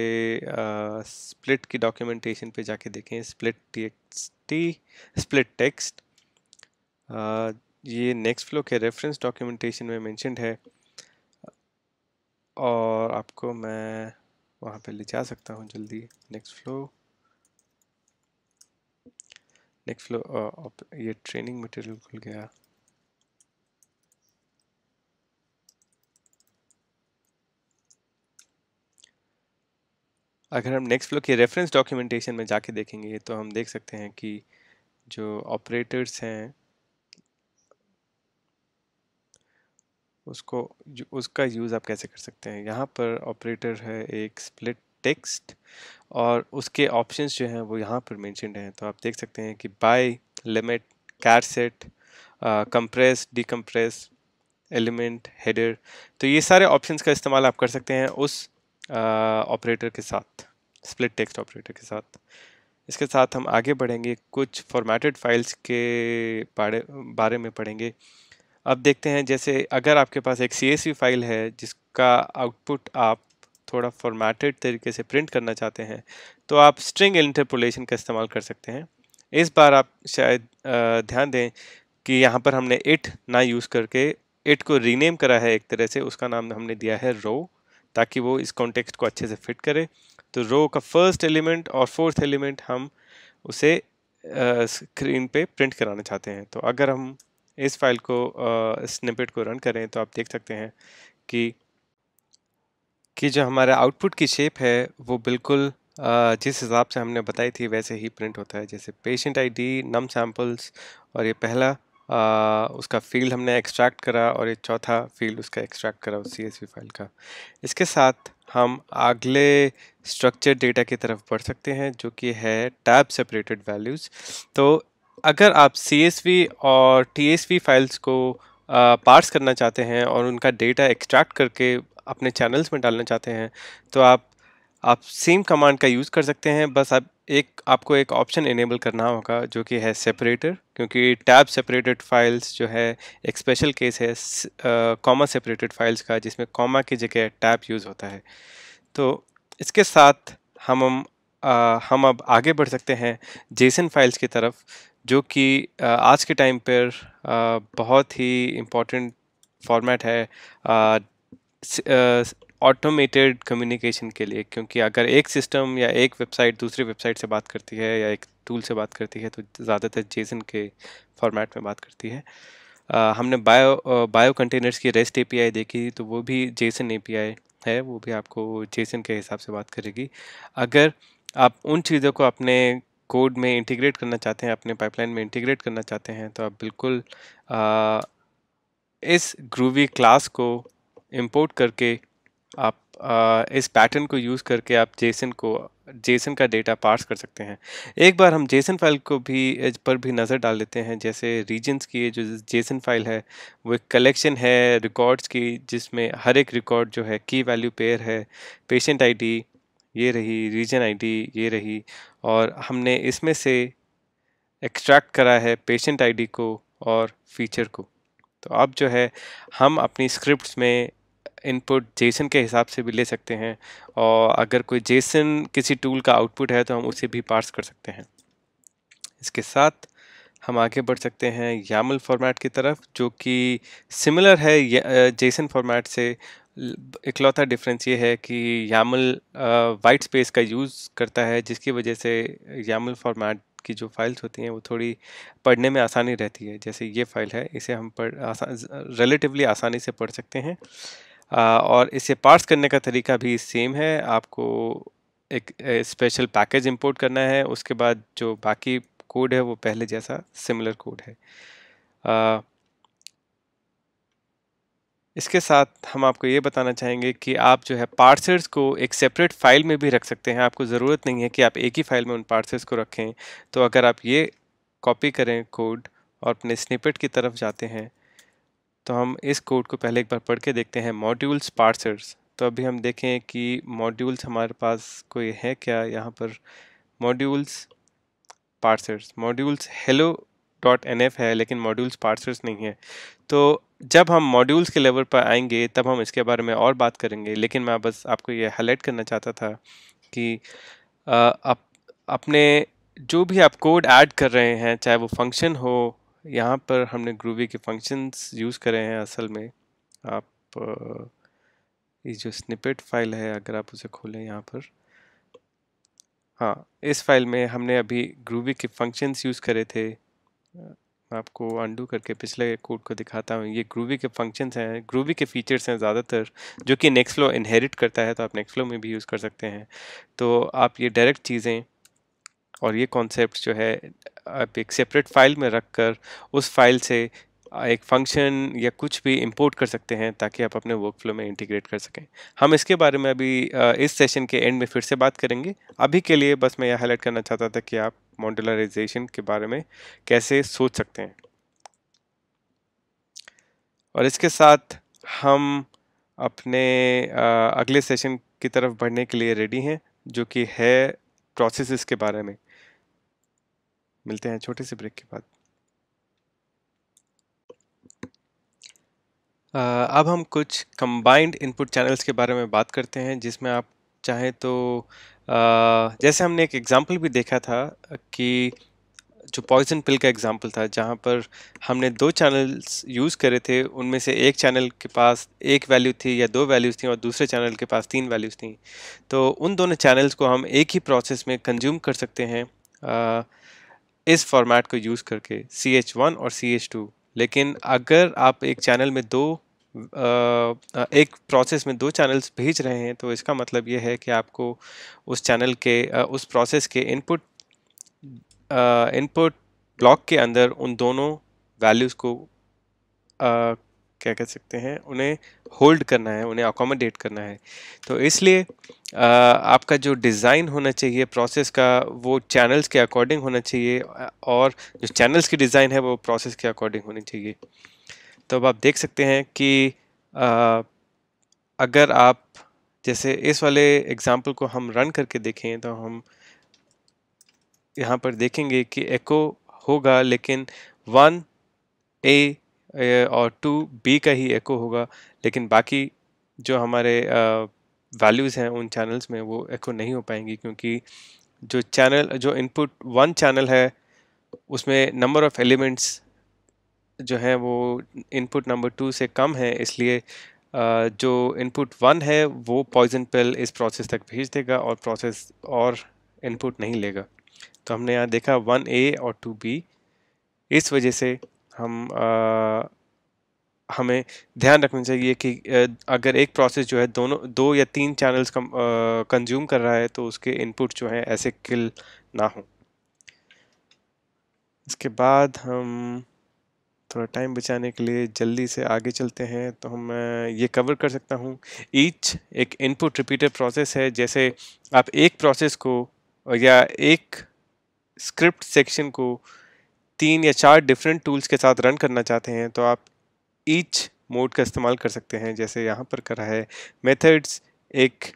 स्प्लिट की डॉक्यूमेंटेशन पे जाके देखें स्प्लिट टी स्प्लिट टेक्स्ट ये नेक्स्ट फ्लो के रेफरेंस डॉक्यूमेंटेशन में मैंशनड है और आपको मैं वहाँ पे ले जा सकता हूँ जल्दी नेक्स्ट फ्लो नेक्स्ट फ्लो ये ट्रेनिंग मटेरियल खुल गया अगर हम नेक्स्ट फ्लो के रेफरेंस डॉक्यूमेंटेशन में जाके देखेंगे तो हम देख सकते हैं कि जो ऑपरेटर्स हैं उसको उसका यूज़ आप कैसे कर सकते हैं यहाँ पर ऑपरेटर है एक स्प्लिट टेक्स्ट और उसके ऑप्शंस जो हैं वो यहाँ पर मैंशनड हैं तो आप देख सकते हैं कि by limit char set compress decompress element header तो ये सारे ऑप्शंस का इस्तेमाल आप कर सकते हैं उस ऑपरेटर के साथ स्प्लिट टेक्स्ट ऑपरेटर के साथ इसके साथ हम आगे बढ़ेंगे कुछ फॉर्मेटेड फाइल्स के बारे बारे में पढ़ेंगे अब देखते हैं जैसे अगर आपके पास एक सी फाइल है जिसका आउटपुट आप थोड़ा फॉर्मेटेड तरीके से प्रिंट करना चाहते हैं तो आप स्ट्रिंग इंटरपोलेशन का इस्तेमाल कर सकते हैं इस बार आप शायद ध्यान दें कि यहाँ पर हमने इट ना यूज़ करके इट को रीनेम करा है एक तरह से उसका नाम हमने दिया है रो ताकि वो इस कॉन्टेक्स्ट को अच्छे से फिट करे तो रो का फर्स्ट एलिमेंट और फोर्थ एलिमेंट हम उसे स्क्रीन पे प्रिंट कराना चाहते हैं तो अगर हम इस फाइल को स्निपेट को रन करें तो आप देख सकते हैं कि कि जो हमारा आउटपुट की शेप है वो बिल्कुल जिस हिसाब से हमने बताई थी वैसे ही प्रिंट होता है जैसे पेशेंट आईडी नम सैम्पल्स और ये पहला आ, उसका फील्ड हमने एक्सट्रैक्ट करा और ये चौथा फील्ड उसका एक्सट्रैक्ट करा उस सी फाइल का इसके साथ हम अगले स्ट्रक्चर डेटा की तरफ बढ़ सकते हैं जो कि है टैब सेपरेटेड वैल्यूज़ तो अगर आप सी और टी फाइल्स को पार्स करना चाहते हैं और उनका डेटा एक्सट्रैक्ट करके अपने चैनल्स में डालना चाहते हैं तो आप आप सेम कमांड का यूज़ कर सकते हैं बस आप एक आपको एक ऑप्शन इनेबल करना होगा जो कि है सेपरेटर क्योंकि टैब सेपरेटेड फाइल्स जो है एक स्पेशल केस है कॉमा सेपरेटेड फाइल्स का जिसमें कॉमा की जगह टैब यूज़ होता है तो इसके साथ हम हम हम अब आगे बढ़ सकते हैं जेसन फाइल्स की तरफ जो कि आज के टाइम पर बहुत ही इम्पोर्टेंट फॉर्मेट है ऑटोमेटेड कम्युनिकेशन के लिए क्योंकि अगर एक सिस्टम या एक वेबसाइट दूसरी वेबसाइट से बात करती है या एक टूल से बात करती है तो ज़्यादातर जेसन के फॉर्मेट में बात करती है हमने बायो बायो कंटेनर्स की रेस्ट एपीआई देखी तो वो भी जेसन एपीआई है वो भी आपको जेसन के हिसाब से बात करेगी अगर आप उन चीज़ों को अपने कोड में इंटीग्रेट करना चाहते हैं अपने पाइपलाइन में इंटीग्रेट करना चाहते हैं तो आप बिल्कुल आ, इस ग्रूवी क्लास को इंपोर्ट करके आप आ, इस पैटर्न को यूज़ करके आप जेसन को जेसन का डेटा पार्स कर सकते हैं एक बार हम जेसन फाइल को भी पर भी नज़र डाल लेते हैं जैसे रीजन्स की जो जेसन फाइल है वो एक कलेक्शन है रिकॉर्ड्स की जिसमें हर एक रिकॉर्ड जो है की वैल्यू पेयर है पेशेंट आईडी ये रही रीजन आईडी ये रही और हमने इसमें से एक्सट्रैक्ट करा है पेशेंट आईडी को और फीचर को तो अब जो है हम अपनी स्क्रिप्ट्स में इनपुट जेसन के हिसाब से भी ले सकते हैं और अगर कोई जेसन किसी टूल का आउटपुट है तो हम उसे भी पार्स कर सकते हैं इसके साथ हम आगे बढ़ सकते हैं यामल फॉर्मेट की तरफ जो कि सिमिलर है जेसन फॉर्मेट से इकलौता डिफरेंस ये है कि यामल वाइट स्पेस का यूज़ करता है जिसकी वजह से यामल फॉर्मेट की जो फाइल्स होती हैं वो थोड़ी पढ़ने में आसानी रहती है जैसे ये फाइल है इसे हम पढ़ आसान रिलेटिवली आसानी से पढ़ सकते हैं आ, और इसे पार्स करने का तरीका भी सेम है आपको एक स्पेशल पैकेज इंपोर्ट करना है उसके बाद जो बाकी कोड है वो पहले जैसा सिमिलर कोड है आ, इसके साथ हम आपको ये बताना चाहेंगे कि आप जो है पार्सल्स को एक सेपरेट फाइल में भी रख सकते हैं आपको ज़रूरत नहीं है कि आप एक ही फाइल में उन पार्सल्स को रखें तो अगर आप ये कॉपी करें कोड और अपने स्निपेट की तरफ जाते हैं तो हम इस कोड को पहले एक बार पढ़ के देखते हैं मॉड्यूल्स पार्सर्स तो अभी हम देखें कि मॉड्यूल्स हमारे पास कोई है क्या यहाँ पर modules parsers modules hello dot N F है लेकिन मॉड्यूल्स पार्सर्स नहीं है तो जब हम मॉड्यूल्स के लेवल पर आएंगे तब हम इसके बारे में और बात करेंगे लेकिन मैं बस आपको ये हाईलाइट करना चाहता था कि आप अपने जो भी आप कोड ऐड कर रहे हैं चाहे वो फंक्शन हो यहाँ पर हमने ग्रूवी के फंक्शंस यूज़ करे हैं असल में आप ये जो स्निपेट फाइल है अगर आप उसे खोलें यहाँ पर हाँ इस फाइल में हमने अभी ग्रूवी के फंक्शंस यूज़ करे थे मैं आपको अंडू करके पिछले कोड को दिखाता हूँ ये ग्रूवी के फंक्शंस हैं ग्रूवी के फीचर्स हैं ज़्यादातर जो कि नेक्स्ट फ्लो इनहेरिट करता है तो आप नेक्स्ट फ्लो में भी यूज़ कर सकते हैं तो आप ये डायरेक्ट चीज़ें और ये कॉन्सेप्ट जो है आप एक सेपरेट फाइल में रख कर उस फाइल से एक फंक्शन या कुछ भी इम्पोर्ट कर सकते हैं ताकि आप अपने वर्क फ्लो में इंटीग्रेट कर सकें हम इसके बारे में अभी इस सेशन के एंड में फिर से बात करेंगे अभी के लिए बस मैं यह हाईलाइट करना चाहता था कि आप मॉडलराइजेशन के बारे में कैसे सोच सकते हैं और इसके साथ हम अपने आ, अगले सेशन की तरफ बढ़ने के लिए रेडी हैं जो कि है प्रोसेसेस के बारे में मिलते हैं छोटे से ब्रेक के बाद अब हम कुछ कंबाइंड इनपुट चैनल्स के बारे में बात करते हैं जिसमें आप चाहें तो जैसे हमने एक एग्ज़ाम्पल भी देखा था कि जो पॉइजन पिल का एग्ज़ाम्पल था जहाँ पर हमने दो चैनल्स यूज़ करे थे उनमें से एक चैनल के पास एक वैल्यू थी या दो वैल्यूज़ थी और दूसरे चैनल के पास तीन वैल्यूज़ थी तो उन दोनों चैनल्स को हम एक ही प्रोसेस में कंज्यूम कर सकते हैं आ, इस फॉर्मेट को यूज़ करके सी एच वन और सी एच टू लेकिन अगर आप एक चैनल में दो एक प्रोसेस में दो चैनल्स भेज रहे हैं तो इसका मतलब ये है कि आपको उस चैनल के उस प्रोसेस के इनपुट इनपुट ब्लॉक के अंदर उन दोनों वैल्यूज़ को आ, क्या कह सकते हैं उन्हें होल्ड करना है उन्हें अकोमोडेट करना है तो इसलिए आ, आपका जो डिज़ाइन होना चाहिए प्रोसेस का वो चैनल्स के अकॉर्डिंग होना चाहिए और जो चैनल्स की डिज़ाइन है वो प्रोसेस के अकॉर्डिंग होनी चाहिए तो अब आप देख सकते हैं कि आ, अगर आप जैसे इस वाले एग्ज़ाम्पल को हम रन करके देखें तो हम यहाँ पर देखेंगे कि एको होगा लेकिन वन ए और टू बी का ही एको होगा लेकिन बाकी जो हमारे वैल्यूज़ हैं उन चैनल्स में वो एको नहीं हो पाएंगी क्योंकि जो चैनल जो इनपुट वन चैनल है उसमें नंबर ऑफ़ एलिमेंट्स जो है वो इनपुट नंबर टू से कम है इसलिए जो इनपुट वन है वो पॉइजन पिल इस प्रोसेस तक भेज देगा और प्रोसेस और इनपुट नहीं लेगा तो हमने यहाँ देखा वन ए और टू बी इस वजह से हम आ, हमें ध्यान रखना चाहिए कि अगर एक प्रोसेस जो है दोनों दो या तीन चैनल्स कंज्यूम कर रहा है तो उसके इनपुट जो हैं ऐसे किल ना हो इसके बाद हम थोड़ा टाइम बचाने के लिए जल्दी से आगे चलते हैं तो हम ये कवर कर सकता हूँ ईच एक इनपुट रिपीटर प्रोसेस है जैसे आप एक प्रोसेस को या एक स्क्रिप्ट सेक्शन को तीन या चार डिफरेंट टूल्स के साथ रन करना चाहते हैं तो आप ईच मोड का इस्तेमाल कर सकते हैं जैसे यहाँ पर करा है मेथड्स एक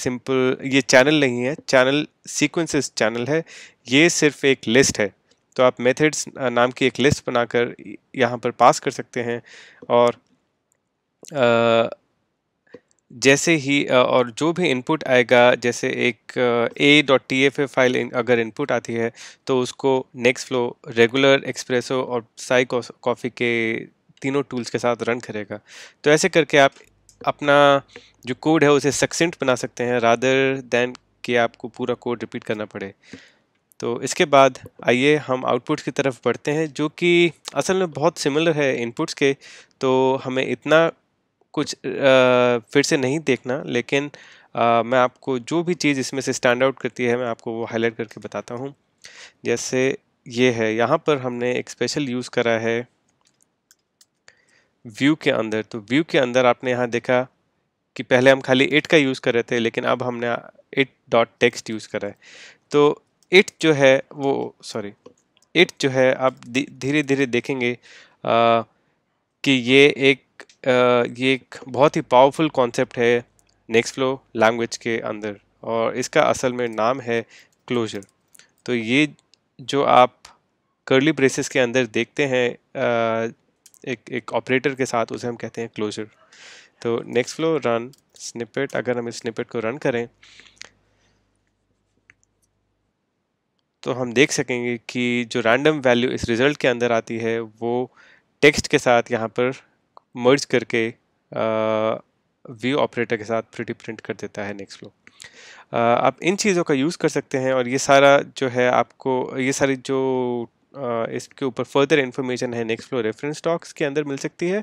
सिंपल ये चैनल नहीं है चैनल सीक्वेंसेस चैनल है ये सिर्फ एक लिस्ट है तो आप मेथड्स नाम की एक लिस्ट बनाकर यहाँ पर पास कर सकते हैं और जैसे ही और जो भी इनपुट आएगा जैसे एक A dot T F file अगर इनपुट आती है तो उसको नेक्स्ट फ्लो रेगुलर एक्सप्रेसो और साई कॉफ़ी के तीनों टूल्स के साथ रन करेगा तो ऐसे करके आप अपना जो कोड है उसे सक्सेंट बना सकते हैं रादर देन कि आपको पूरा कोड रिपीट करना पड़े तो इसके बाद आइए हम आउटपुट्स की तरफ बढ़ते हैं जो कि असल में बहुत सिमिलर है इनपुट्स के तो हमें इतना कुछ आ, फिर से नहीं देखना लेकिन आ, मैं आपको जो भी चीज़ इसमें से स्टैंड आउट करती है मैं आपको वो हाईलाइट करके बताता हूँ जैसे ये है यहाँ पर हमने एक स्पेशल यूज़ करा है व्यू के अंदर तो व्यू के अंदर आपने यहाँ देखा कि पहले हम खाली एट का यूज़ कर रहे थे लेकिन अब हमने एट डॉट टेक्स्ट यूज़ करा है तो इट जो है वो सॉरी इट जो है आप धीरे धीरे देखेंगे आ, कि ये एक आ, ये एक बहुत ही पावरफुल कॉन्सेप्ट है नेक्स्ट फ्लो लैंग्वेज के अंदर और इसका असल में नाम है क्लोजर तो ये जो आप कर्ली ब्रेसेस के अंदर देखते हैं आ, एक एक ऑपरेटर के साथ उसे हम कहते हैं क्लोजर तो नेक्स्ट फ्लो रन स्निपेट अगर हम इस स्निपेट को रन करें तो हम देख सकेंगे कि जो रैंडम वैल्यू इस रिज़ल्ट के अंदर आती है वो टेक्स्ट के साथ यहाँ पर मर्ज करके व्यू ऑपरेटर के साथ प्रिटी प्रिंट कर देता है नेक्स्ट फ्लो आप इन चीज़ों का यूज़ कर सकते हैं और ये सारा जो है आपको ये सारी जो Uh, इसके ऊपर फर्दर इन्फॉर्मेशन है नेक्स्ट फ्लो रेफरेंस स्टॉक्स के अंदर मिल सकती है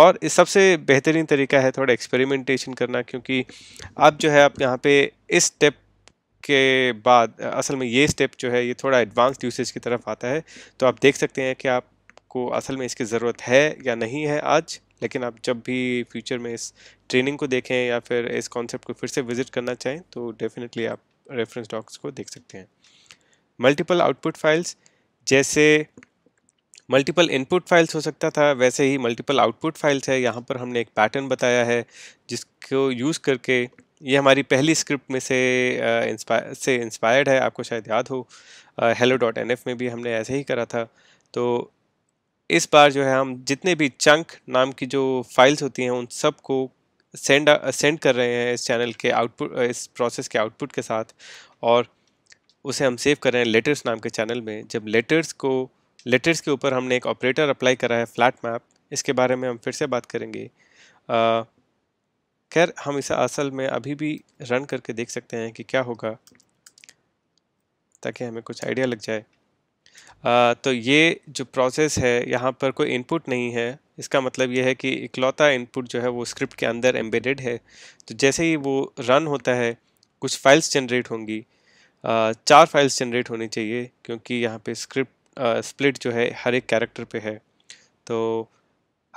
और इस सबसे बेहतरीन तरीका है थोड़ा एक्सपेरिमेंटेशन करना क्योंकि आप जो है आप यहाँ पे इस स्टेप के बाद असल में ये स्टेप जो है ये थोड़ा एडवांस्ड यूसेज की तरफ आता है तो आप देख सकते हैं कि आपको असल में इसकी ज़रूरत है या नहीं है आज लेकिन आप जब भी फ्यूचर में इस ट्रेनिंग को देखें या फिर इस कॉन्सेप्ट को फिर से विज़िट करना चाहें तो डेफिनेटली आप रेफरेंस डॉक्स को देख सकते हैं मल्टीपल आउटपुट फाइल्स जैसे मल्टीपल इनपुट फाइल्स हो सकता था वैसे ही मल्टीपल आउटपुट फाइल्स है यहाँ पर हमने एक पैटर्न बताया है जिसको यूज़ करके ये हमारी पहली स्क्रिप्ट में से इंस्पायर से इंस्पायर्ड है आपको शायद याद हो हेलो डॉट एन में भी हमने ऐसे ही करा था तो इस बार जो है हम जितने भी चंक नाम की जो फाइल्स होती हैं उन सब को सेंड सेंड कर रहे हैं इस चैनल के आउटपुट इस प्रोसेस के आउटपुट के साथ और उसे हम सेव कर रहे हैं लेटर्स नाम के चैनल में जब लेटर्स को लेटर्स के ऊपर हमने एक ऑपरेटर अप्लाई करा है फ्लैट मैप इसके बारे में हम फिर से बात करेंगे आ, खैर हम इसे असल में अभी भी रन करके देख सकते हैं कि क्या होगा ताकि हमें कुछ आइडिया लग जाए आ, तो ये जो प्रोसेस है यहाँ पर कोई इनपुट नहीं है इसका मतलब ये है कि इकलौता इनपुट जो है वो स्क्रिप्ट के अंदर एम्बेडेड है तो जैसे ही वो रन होता है कुछ फाइल्स जनरेट होंगी आ, चार फाइल्स जनरेट होनी चाहिए क्योंकि यहाँ पे स्क्रिप्ट स्प्लिट जो है हर एक कैरेक्टर पे है तो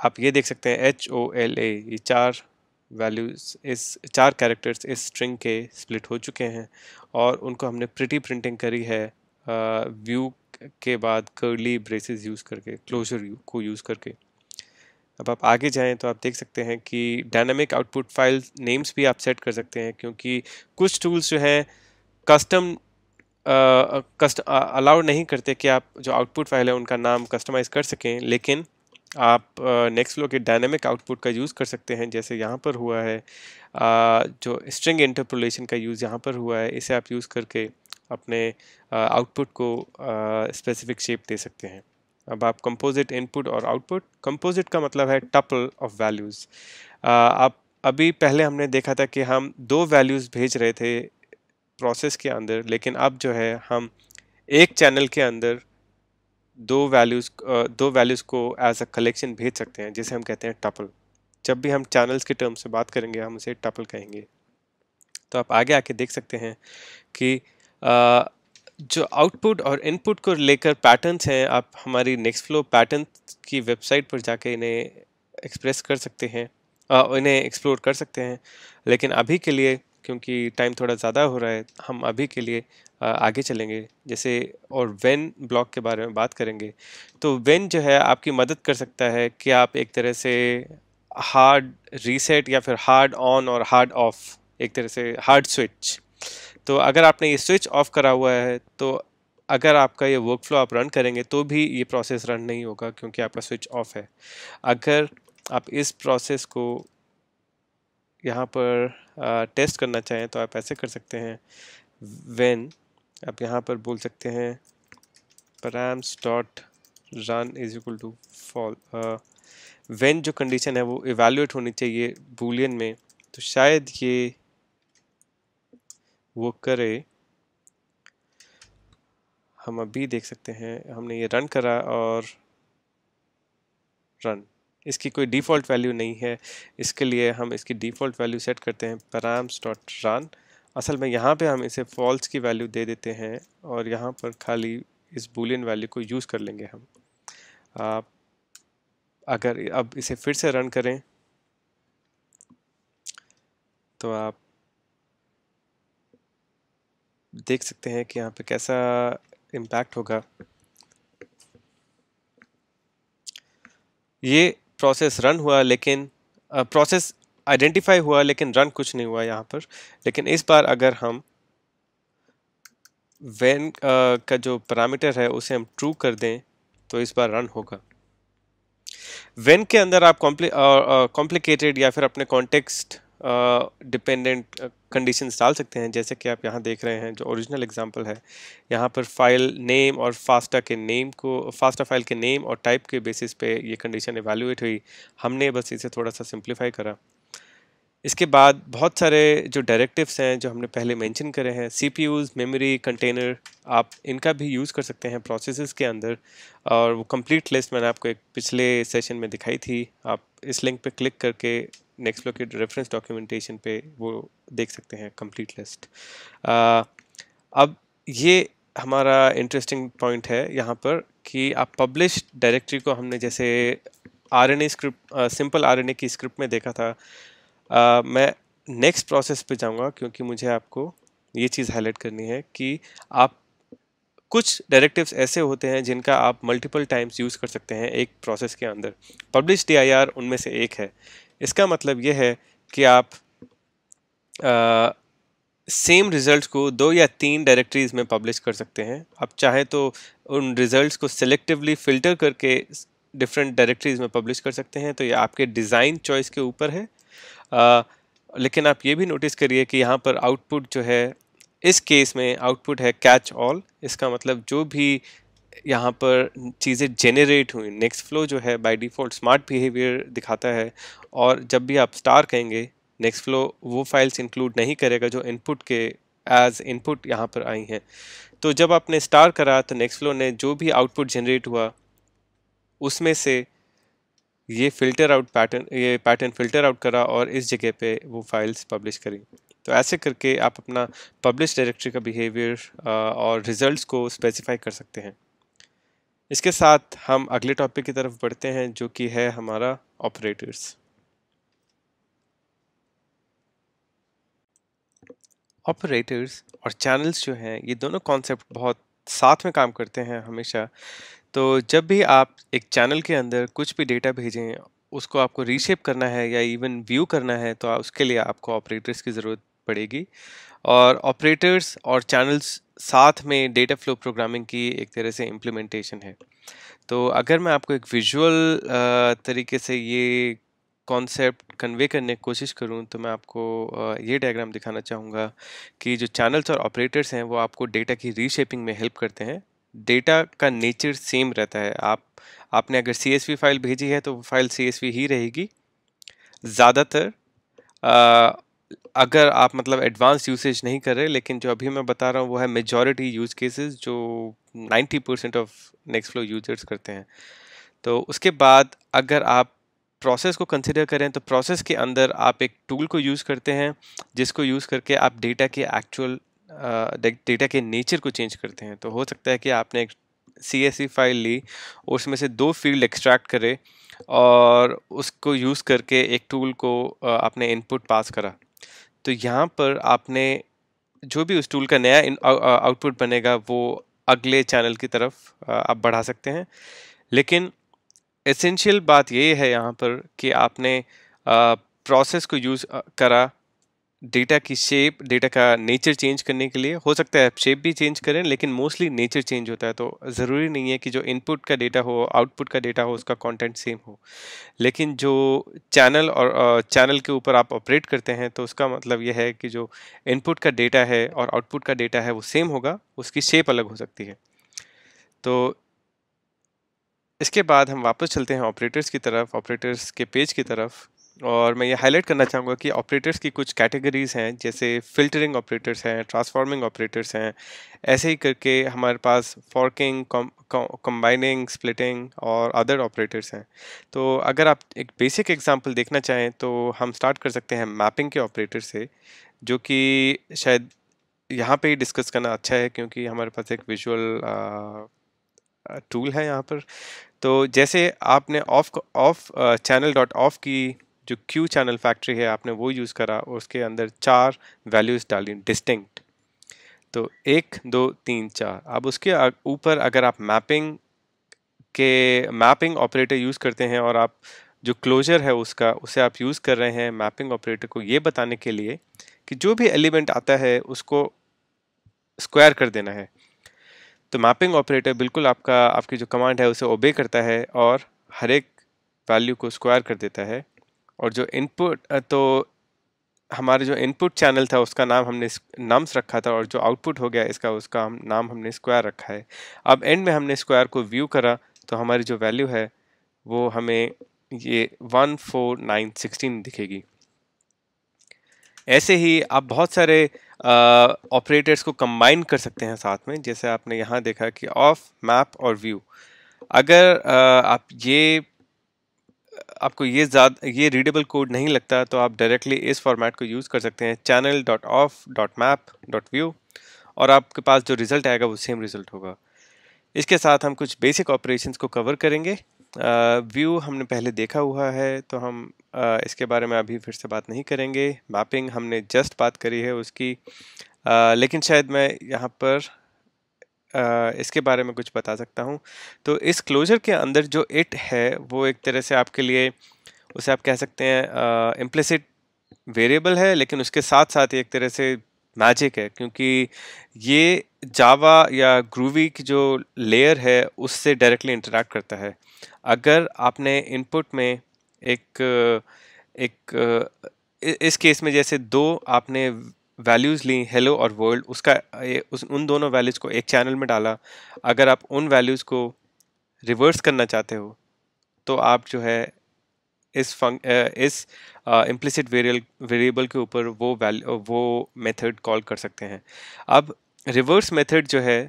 आप ये देख सकते हैं एच ओ एल ए ये चार वैल्यूज इस चार कैरेक्टर्स इस स्ट्रिंग के स्प्लिट हो चुके हैं और उनको हमने प्रिटी प्रिंटिंग करी है व्यू के बाद कर्ली ब्रेसेस यूज़ करके क्लोजर को यूज़ करके अब आप आगे जाएं तो आप देख सकते हैं कि डायनामिक आउटपुट फाइल नेम्स भी आप सेट कर सकते हैं क्योंकि कुछ टूल्स जो हैं कस्टम कस्ट अलाउड नहीं करते कि आप जो आउटपुट फाइल है उनका नाम कस्टमाइज़ कर सकें लेकिन आप नेक्स्ट फ्लो के डायनेमिक आउटपुट का यूज़ कर सकते हैं जैसे यहाँ पर हुआ है जो स्ट्रिंग इंटरपोलेशन का यूज़ यहाँ पर हुआ है इसे आप यूज़ करके अपने आउटपुट को स्पेसिफिक शेप दे सकते हैं अब आप कंपोजिट इनपुट और आउटपुट कंपोजिट का मतलब है टपल ऑफ वैल्यूज़ आप अभी पहले हमने देखा था कि हम दो वैल्यूज़ भेज रहे थे प्रोसेस के अंदर लेकिन अब जो है हम एक चैनल के अंदर दो वैल्यूज़ दो वैल्यूज़ को एज अ कलेक्शन भेज सकते हैं जिसे हम कहते हैं टपल जब भी हम चैनल्स के टर्म से बात करेंगे हम उसे टपल कहेंगे तो आप आगे आके देख सकते हैं कि आ, जो आउटपुट और इनपुट को लेकर पैटर्न्स हैं आप हमारी नेक्स्ट फ्लो पैटर्न की वेबसाइट पर जाके इन्हें एक्सप्रेस कर सकते हैं इन्हें एक्सप्लोर कर सकते हैं लेकिन अभी के लिए क्योंकि टाइम थोड़ा ज़्यादा हो रहा है हम अभी के लिए आगे चलेंगे जैसे और वेन ब्लॉक के बारे में बात करेंगे तो वेन जो है आपकी मदद कर सकता है कि आप एक तरह से हार्ड रीसेट या फिर हार्ड ऑन और हार्ड ऑफ एक तरह से हार्ड स्विच तो अगर आपने ये स्विच ऑफ करा हुआ है तो अगर आपका ये वर्क फ्लो आप रन करेंगे तो भी ये प्रोसेस रन नहीं होगा क्योंकि आपका स्विच ऑफ है अगर आप इस प्रोसेस को यहाँ पर आ, टेस्ट करना चाहें तो आप ऐसे कर सकते हैं वेन आप यहाँ पर बोल सकते हैं params dot run is equal to false when जो कंडीशन है वो इवेल्यूएट होनी चाहिए बुलियन में तो शायद ये वो करे हम अभी देख सकते हैं हमने ये रन करा और रन इसकी कोई डिफ़ॉल्ट वैल्यू नहीं है इसके लिए हम इसकी डिफ़ॉल्ट वैल्यू सेट करते हैं params डॉट रन असल में यहाँ पे हम इसे फॉल्स की वैल्यू दे देते हैं और यहाँ पर खाली इस बुलियन वैल्यू को यूज़ कर लेंगे हम आ, अगर अब इसे फिर से रन करें तो आप देख सकते हैं कि यहाँ पे कैसा इम्पैक्ट होगा ये प्रोसेस रन हुआ लेकिन प्रोसेस आइडेंटिफाई हुआ लेकिन रन कुछ नहीं हुआ यहाँ पर लेकिन इस बार अगर हम वैन uh, का जो पैरामीटर है उसे हम ट्रू कर दें तो इस बार रन होगा वेन के अंदर आप कॉम्प्लिकेटेड uh, या फिर अपने कॉन्टेक्स्ट डिपेंडेंट कंडीशन डाल सकते हैं जैसे कि आप यहाँ देख रहे हैं जो ओरिजिनल एग्जांपल है यहाँ पर फाइल नेम और फास्टा के नेम को फास्टा फाइल के नेम और टाइप के बेसिस पे ये कंडीशन एवेल्यूएट हुई हमने बस इसे थोड़ा सा सिंप्लीफाई करा इसके बाद बहुत सारे जो डायरेक्टिव्स हैं जो हमने पहले मेंशन करे हैं C P U memory container आप इनका भी यूज़ कर सकते हैं प्रोसेस के अंदर और वो कंप्लीट लिस्ट मैंने आपको एक पिछले सेशन में दिखाई थी आप इस लिंक पे क्लिक करके नेक्स्ट लोकेट रेफरेंस डॉक्यूमेंटेशन पे वो देख सकते हैं कंप्लीट लिस्ट अब ये हमारा इंटरेस्टिंग पॉइंट है यहाँ पर कि आप पब्लिश डायरेक्टरी को हमने जैसे R N A script simple R N A की स्क्रिप्ट में देखा था आ, मैं नेक्स्ट प्रोसेस पे जाऊंगा क्योंकि मुझे आपको ये चीज़ हाईलाइट करनी है कि आप कुछ डायरेक्टिव्स ऐसे होते हैं जिनका आप मल्टीपल टाइम्स यूज़ कर सकते हैं एक प्रोसेस के अंदर पब्लिश डी उनमें से एक है इसका मतलब ये है कि आप आ, सेम रिज़ल्ट्स को दो या तीन डायरेक्टरीज़ में पब्लिश कर सकते हैं आप चाहे तो उन रिज़ल्ट्स को सेलेक्टिवली फ़िल्टर करके डिफरेंट डायरेक्टरीज़ में पब्लिश कर सकते हैं तो ये आपके डिज़ाइन चॉइस के ऊपर है लेकिन आप ये भी नोटिस करिए कि यहाँ पर आउटपुट जो है इस केस में आउटपुट है कैच ऑल इसका मतलब जो भी यहाँ पर चीज़ें जेनरेट हुई नेक्स्ट फ्लो जो है बाय डिफ़ॉल्ट स्मार्ट बिहेवियर दिखाता है और जब भी आप स्टार कहेंगे नेक्स्ट फ्लो वो फाइल्स इंक्लूड नहीं करेगा जो इनपुट के एज इनपुट यहाँ पर आई हैं तो जब आपने स्टार करा तो नेक्स्ट फ्लो ने जो भी आउटपुट जनरेट हुआ उसमें से ये फिल्टर आउट पैटर्न ये पैटर्न फिल्टर आउट करा और इस जगह पे वो फाइल्स पब्लिश करी तो ऐसे करके आप अपना पब्लिश डायरेक्टरी का बिहेवियर और रिजल्ट्स को स्पेसिफाई कर सकते हैं इसके साथ हम अगले टॉपिक की तरफ बढ़ते हैं जो कि है हमारा ऑपरेटर्स ऑपरेटर्स और चैनल्स जो हैं ये दोनों कॉन्सेप्ट बहुत साथ में काम करते हैं हमेशा तो जब भी आप एक चैनल के अंदर कुछ भी डेटा भेजें उसको आपको रीशेप करना है या इवन व्यू करना है तो उसके लिए आपको ऑपरेटर्स की ज़रूरत पड़ेगी और ऑपरेटर्स और चैनल्स साथ में डेटा फ्लो प्रोग्रामिंग की एक तरह से इम्प्लीमेंटेशन है तो अगर मैं आपको एक विजुअल तरीके से ये कॉन्सेप्ट कन्वे करने की कोशिश करूं तो मैं आपको ये डायग्राम दिखाना चाहूँगा कि जो चैनल्स और ऑपरेटर्स हैं वो आपको डेटा की रीशेपिंग में हेल्प करते हैं डेटा का नेचर सेम रहता है आप आपने अगर सी फाइल भेजी है तो वो फाइल सी ही रहेगी ज़्यादातर अगर आप मतलब एडवांस यूसेज नहीं कर रहे लेकिन जो अभी मैं बता रहा हूँ वो है मेजॉरिटी यूज केसेस जो 90 percent of Nextflow users करते हैं तो उसके बाद अगर आप प्रोसेस को कंसिडर करें तो प्रोसेस के अंदर आप एक टूल को यूज़ करते हैं जिसको यूज़ करके आप डेटा के एक्चुअल डेटा के नेचर को चेंज करते हैं तो हो सकता है कि आपने एक सी फाइल e ली और उसमें से दो फील्ड एक्सट्रैक्ट करे और उसको यूज़ करके एक टूल को आपने इनपुट पास करा तो यहाँ पर आपने जो भी उस टूल का नया आउटपुट बनेगा वो अगले चैनल की तरफ आप बढ़ा सकते हैं लेकिन एसेंशियल बात ये है यहाँ पर कि आपने प्रोसेस को यूज़ करा डेटा की शेप डेटा का नेचर चेंज करने के लिए हो सकता है आप शेप भी चेंज करें लेकिन मोस्टली नेचर चेंज होता है तो ज़रूरी नहीं है कि जो इनपुट का डेटा हो आउटपुट का डेटा हो उसका कंटेंट सेम हो लेकिन जो चैनल और चैनल के ऊपर आप ऑपरेट करते हैं तो उसका मतलब यह है कि जो इनपुट का डेटा है और आउटपुट का डेटा है वो सेम होगा उसकी शेप अलग हो सकती है तो इसके बाद हम वापस चलते हैं ऑपरेटर्स की तरफ ऑपरेटर्स के पेज की तरफ और मैं ये हाईलाइट करना चाहूँगा कि ऑपरेटर्स की कुछ कैटेगरीज़ हैं जैसे फिल्टरिंग ऑपरेटर्स हैं ट्रांसफॉर्मिंग ऑपरेटर्स हैं ऐसे ही करके हमारे पास फॉर्किंग कंबाइनिंग स्प्लिटिंग और अदर ऑपरेटर्स हैं तो अगर आप एक बेसिक एग्जांपल देखना चाहें तो हम स्टार्ट कर सकते हैं मैपिंग के ऑपरेटर से जो कि शायद यहाँ पर ही डिस्कस करना अच्छा है क्योंकि हमारे पास एक विजुअल टूल है यहाँ पर तो जैसे आपने of of channel dot of की जो क्यू चैनल फैक्ट्री है आपने वो यूज़ करा और उसके अंदर चार वैल्यूज़ डाली डिस्टिंक्ट तो एक दो तीन चार अब उसके ऊपर अगर आप मैपिंग के मैपिंग ऑपरेटर यूज़ करते हैं और आप जो क्लोजर है उसका उसे आप यूज़ कर रहे हैं मैपिंग ऑपरेटर को ये बताने के लिए कि जो भी एलिमेंट आता है उसको स्क्वायर कर देना है तो मैपिंग ऑपरेटर बिल्कुल आपका आपकी जो कमांड है उसे ओबे करता है और हर एक वैल्यू को स्क्वायर कर देता है और जो इनपुट तो हमारे जो इनपुट चैनल था उसका नाम हमने नम्स रखा था और जो आउटपुट हो गया इसका उसका हम नाम हमने स्क्वायर रखा है अब एंड में हमने स्क्वायर को व्यू करा तो हमारी जो वैल्यू है वो हमें ये वन फोर नाइन सिक्सटीन दिखेगी ऐसे ही आप बहुत सारे ऑपरेटर्स को कंबाइन कर सकते हैं साथ में जैसे आपने यहाँ देखा कि ऑफ मैप और व्यू अगर आ, आप ये आपको ये ज़्यादा ये रीडेबल कोड नहीं लगता तो आप डायरेक्टली इस फॉर्मेट को यूज़ कर सकते हैं channel dot of dot map dot view और आपके पास जो रिज़ल्ट आएगा वो सेम रिज़ल्ट होगा इसके साथ हम कुछ बेसिक ऑपरेशंस को कवर करेंगे व्यू uh, हमने पहले देखा हुआ है तो हम uh, इसके बारे में अभी फिर से बात नहीं करेंगे मैपिंग हमने जस्ट बात करी है उसकी uh, लेकिन शायद मैं यहाँ पर इसके बारे में कुछ बता सकता हूँ तो इस क्लोजर के अंदर जो इट है वो एक तरह से आपके लिए उसे आप कह सकते हैं इम्प्लिसिट वेरिएबल है लेकिन उसके साथ साथ एक तरह से मैजिक है क्योंकि ये जावा या ग्रूवी की जो लेयर है उससे डायरेक्टली इंटरेक्ट करता है अगर आपने इनपुट में एक एक इस केस में जैसे दो आपने वैल्यूज़ ली हेलो और वर्ल्ड उसका उस उन दोनों वैल्यूज़ को एक चैनल में डाला अगर आप उन वैल्यूज़ को रिवर्स करना चाहते हो तो आप जो है इस फंक इस इम्प्लिसिट वेरियल वेरिएबल के ऊपर वो वैल्यू वो मेथड कॉल कर सकते हैं अब रिवर्स मेथड जो है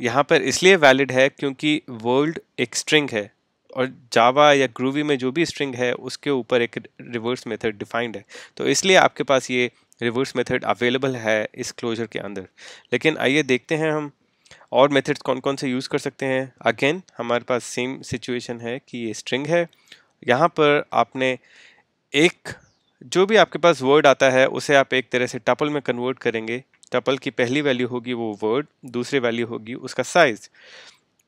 यहाँ पर इसलिए वैलिड है क्योंकि वर्ल्ड एक स्ट्रिंग है और जावा या ग्रूवी में जो भी स्ट्रिंग है उसके ऊपर एक रिवर्स मेथड डिफाइंड है तो इसलिए आपके पास ये रिवर्स मेथड अवेलेबल है इस क्लोजर के अंदर लेकिन आइए देखते हैं हम और मेथड्स कौन कौन से यूज़ कर सकते हैं अगेन हमारे पास सेम सिचुएशन है कि ये स्ट्रिंग है यहाँ पर आपने एक जो भी आपके पास वर्ड आता है उसे आप एक तरह से टपल में कन्वर्ट करेंगे टपल की पहली वैल्यू होगी वो वर्ड दूसरी वैल्यू होगी उसका साइज़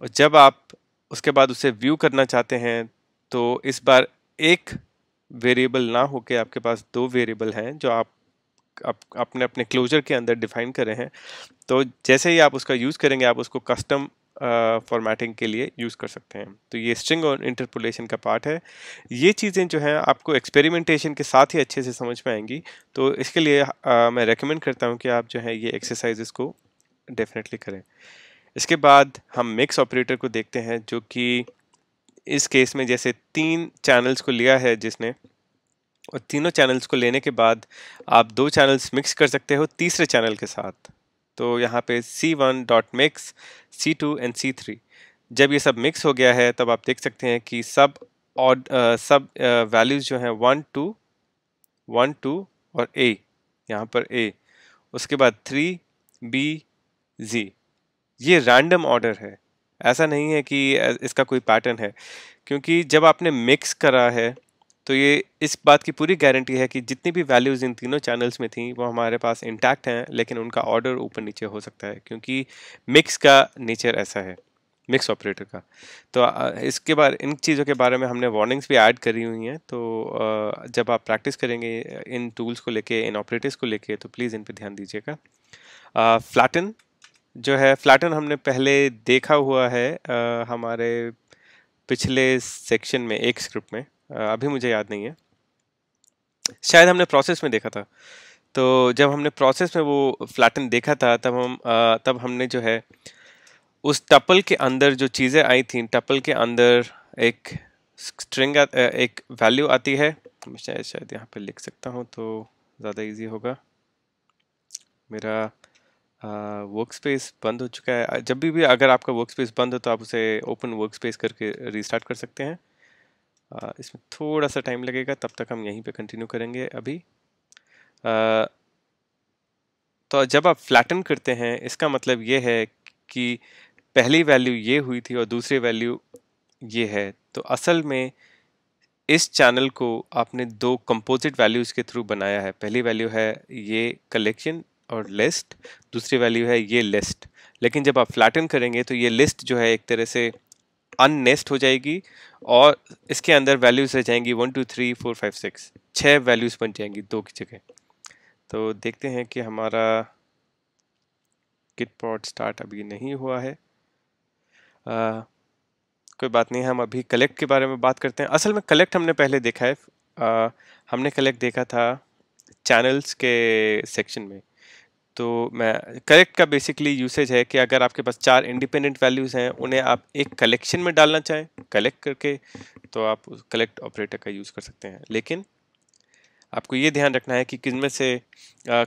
और जब आप उसके बाद उसे व्यू करना चाहते हैं तो इस बार एक वेरिएबल ना होकर आपके पास दो वेरिएबल हैं जो आप आप अपने अपने क्लोजर के अंदर डिफाइन करें हैं तो जैसे ही आप उसका यूज़ करेंगे आप उसको कस्टम फॉर्मेटिंग uh, के लिए यूज़ कर सकते हैं तो ये स्ट्रिंग और इंटरपोलेशन का पार्ट है ये चीज़ें जो हैं आपको एक्सपेरिमेंटेशन के साथ ही अच्छे से समझ में आएंगी तो इसके लिए uh, मैं रेकमेंड करता हूँ कि आप जो है ये एक्सरसाइजेस को डेफिनेटली करें इसके बाद हम मिक्स ऑपरेटर को देखते हैं जो कि इस केस में जैसे तीन चैनल्स को लिया है जिसने और तीनों चैनल्स को लेने के बाद आप दो चैनल्स मिक्स कर सकते हो तीसरे चैनल के साथ तो यहाँ पे C one dot mix C two and C three जब ये सब मिक्स हो गया है तब आप देख सकते हैं कि सब और सब वैल्यूज़ जो हैं वन टू वन टू और ए यहाँ पर ए उसके बाद थ्री बी जी ये रैंडम ऑर्डर है ऐसा नहीं है कि इसका कोई पैटर्न है क्योंकि जब आपने मिक्स करा है तो ये इस बात की पूरी गारंटी है कि जितनी भी वैल्यूज़ इन तीनों चैनल्स में थी वो हमारे पास इंटैक्ट हैं लेकिन उनका ऑर्डर ऊपर नीचे हो सकता है क्योंकि मिक्स का नेचर ऐसा है मिक्स ऑपरेटर का तो इसके बारे इन चीज़ों के बारे में हमने वार्निंग्स भी ऐड करी हुई हैं तो जब आप प्रैक्टिस करेंगे इन टूल्स को लेके इन ऑपरेटर्स को लेके तो प्लीज़ इन पर ध्यान दीजिएगा फ्लैटन जो है फ्लैटन हमने पहले देखा हुआ है आ, हमारे पिछले सेक्शन में एक स्क्रिप्ट में अभी मुझे याद नहीं है शायद हमने प्रोसेस में देखा था तो जब हमने प्रोसेस में वो फ्लैटन देखा था तब हम तब हमने जो है उस टपल के अंदर जो चीज़ें आई थी टपल के अंदर एक स्ट्रिंग एक वैल्यू आती है शायद शायद यहाँ पर लिख सकता हूँ तो ज़्यादा इजी होगा मेरा वर्क स्पेस बंद हो चुका है जब भी भी अगर आपका वर्क स्पेस बंद हो तो आप उसे ओपन वर्क स्पेस करके रिस्टार्ट कर सकते हैं इसमें थोड़ा सा टाइम लगेगा तब तक हम यहीं पे कंटिन्यू करेंगे अभी आ, तो जब आप फ्लैटन करते हैं इसका मतलब ये है कि पहली वैल्यू ये हुई थी और दूसरी वैल्यू ये है तो असल में इस चैनल को आपने दो कंपोजिट वैल्यूज़ के थ्रू बनाया है पहली वैल्यू है ये कलेक्शन और लिस्ट दूसरी वैल्यू है ये लिस्ट लेकिन जब आप फ्लैटन करेंगे तो ये लिस्ट जो है एक तरह से अननेस्ट हो जाएगी और इसके अंदर वैल्यूज़ रह जाएंगी one two three four five six छः वैल्यूज़ बन जाएंगी दो की जगह तो देखते हैं कि हमारा किट पॉट स्टार्ट अभी नहीं हुआ है आ, कोई बात नहीं हम अभी कलेक्ट के बारे में बात करते हैं असल में कलेक्ट हमने पहले देखा है आ, हमने कलेक्ट देखा था चैनल्स के सेक्शन में तो मैं करेक्ट का बेसिकली यूसेज है कि अगर आपके पास चार इंडिपेंडेंट वैल्यूज़ हैं उन्हें आप एक कलेक्शन में डालना चाहें कलेक्ट करके तो आप कलेक्ट ऑपरेटर का यूज़ कर सकते हैं लेकिन आपको ये ध्यान रखना है कि किस में से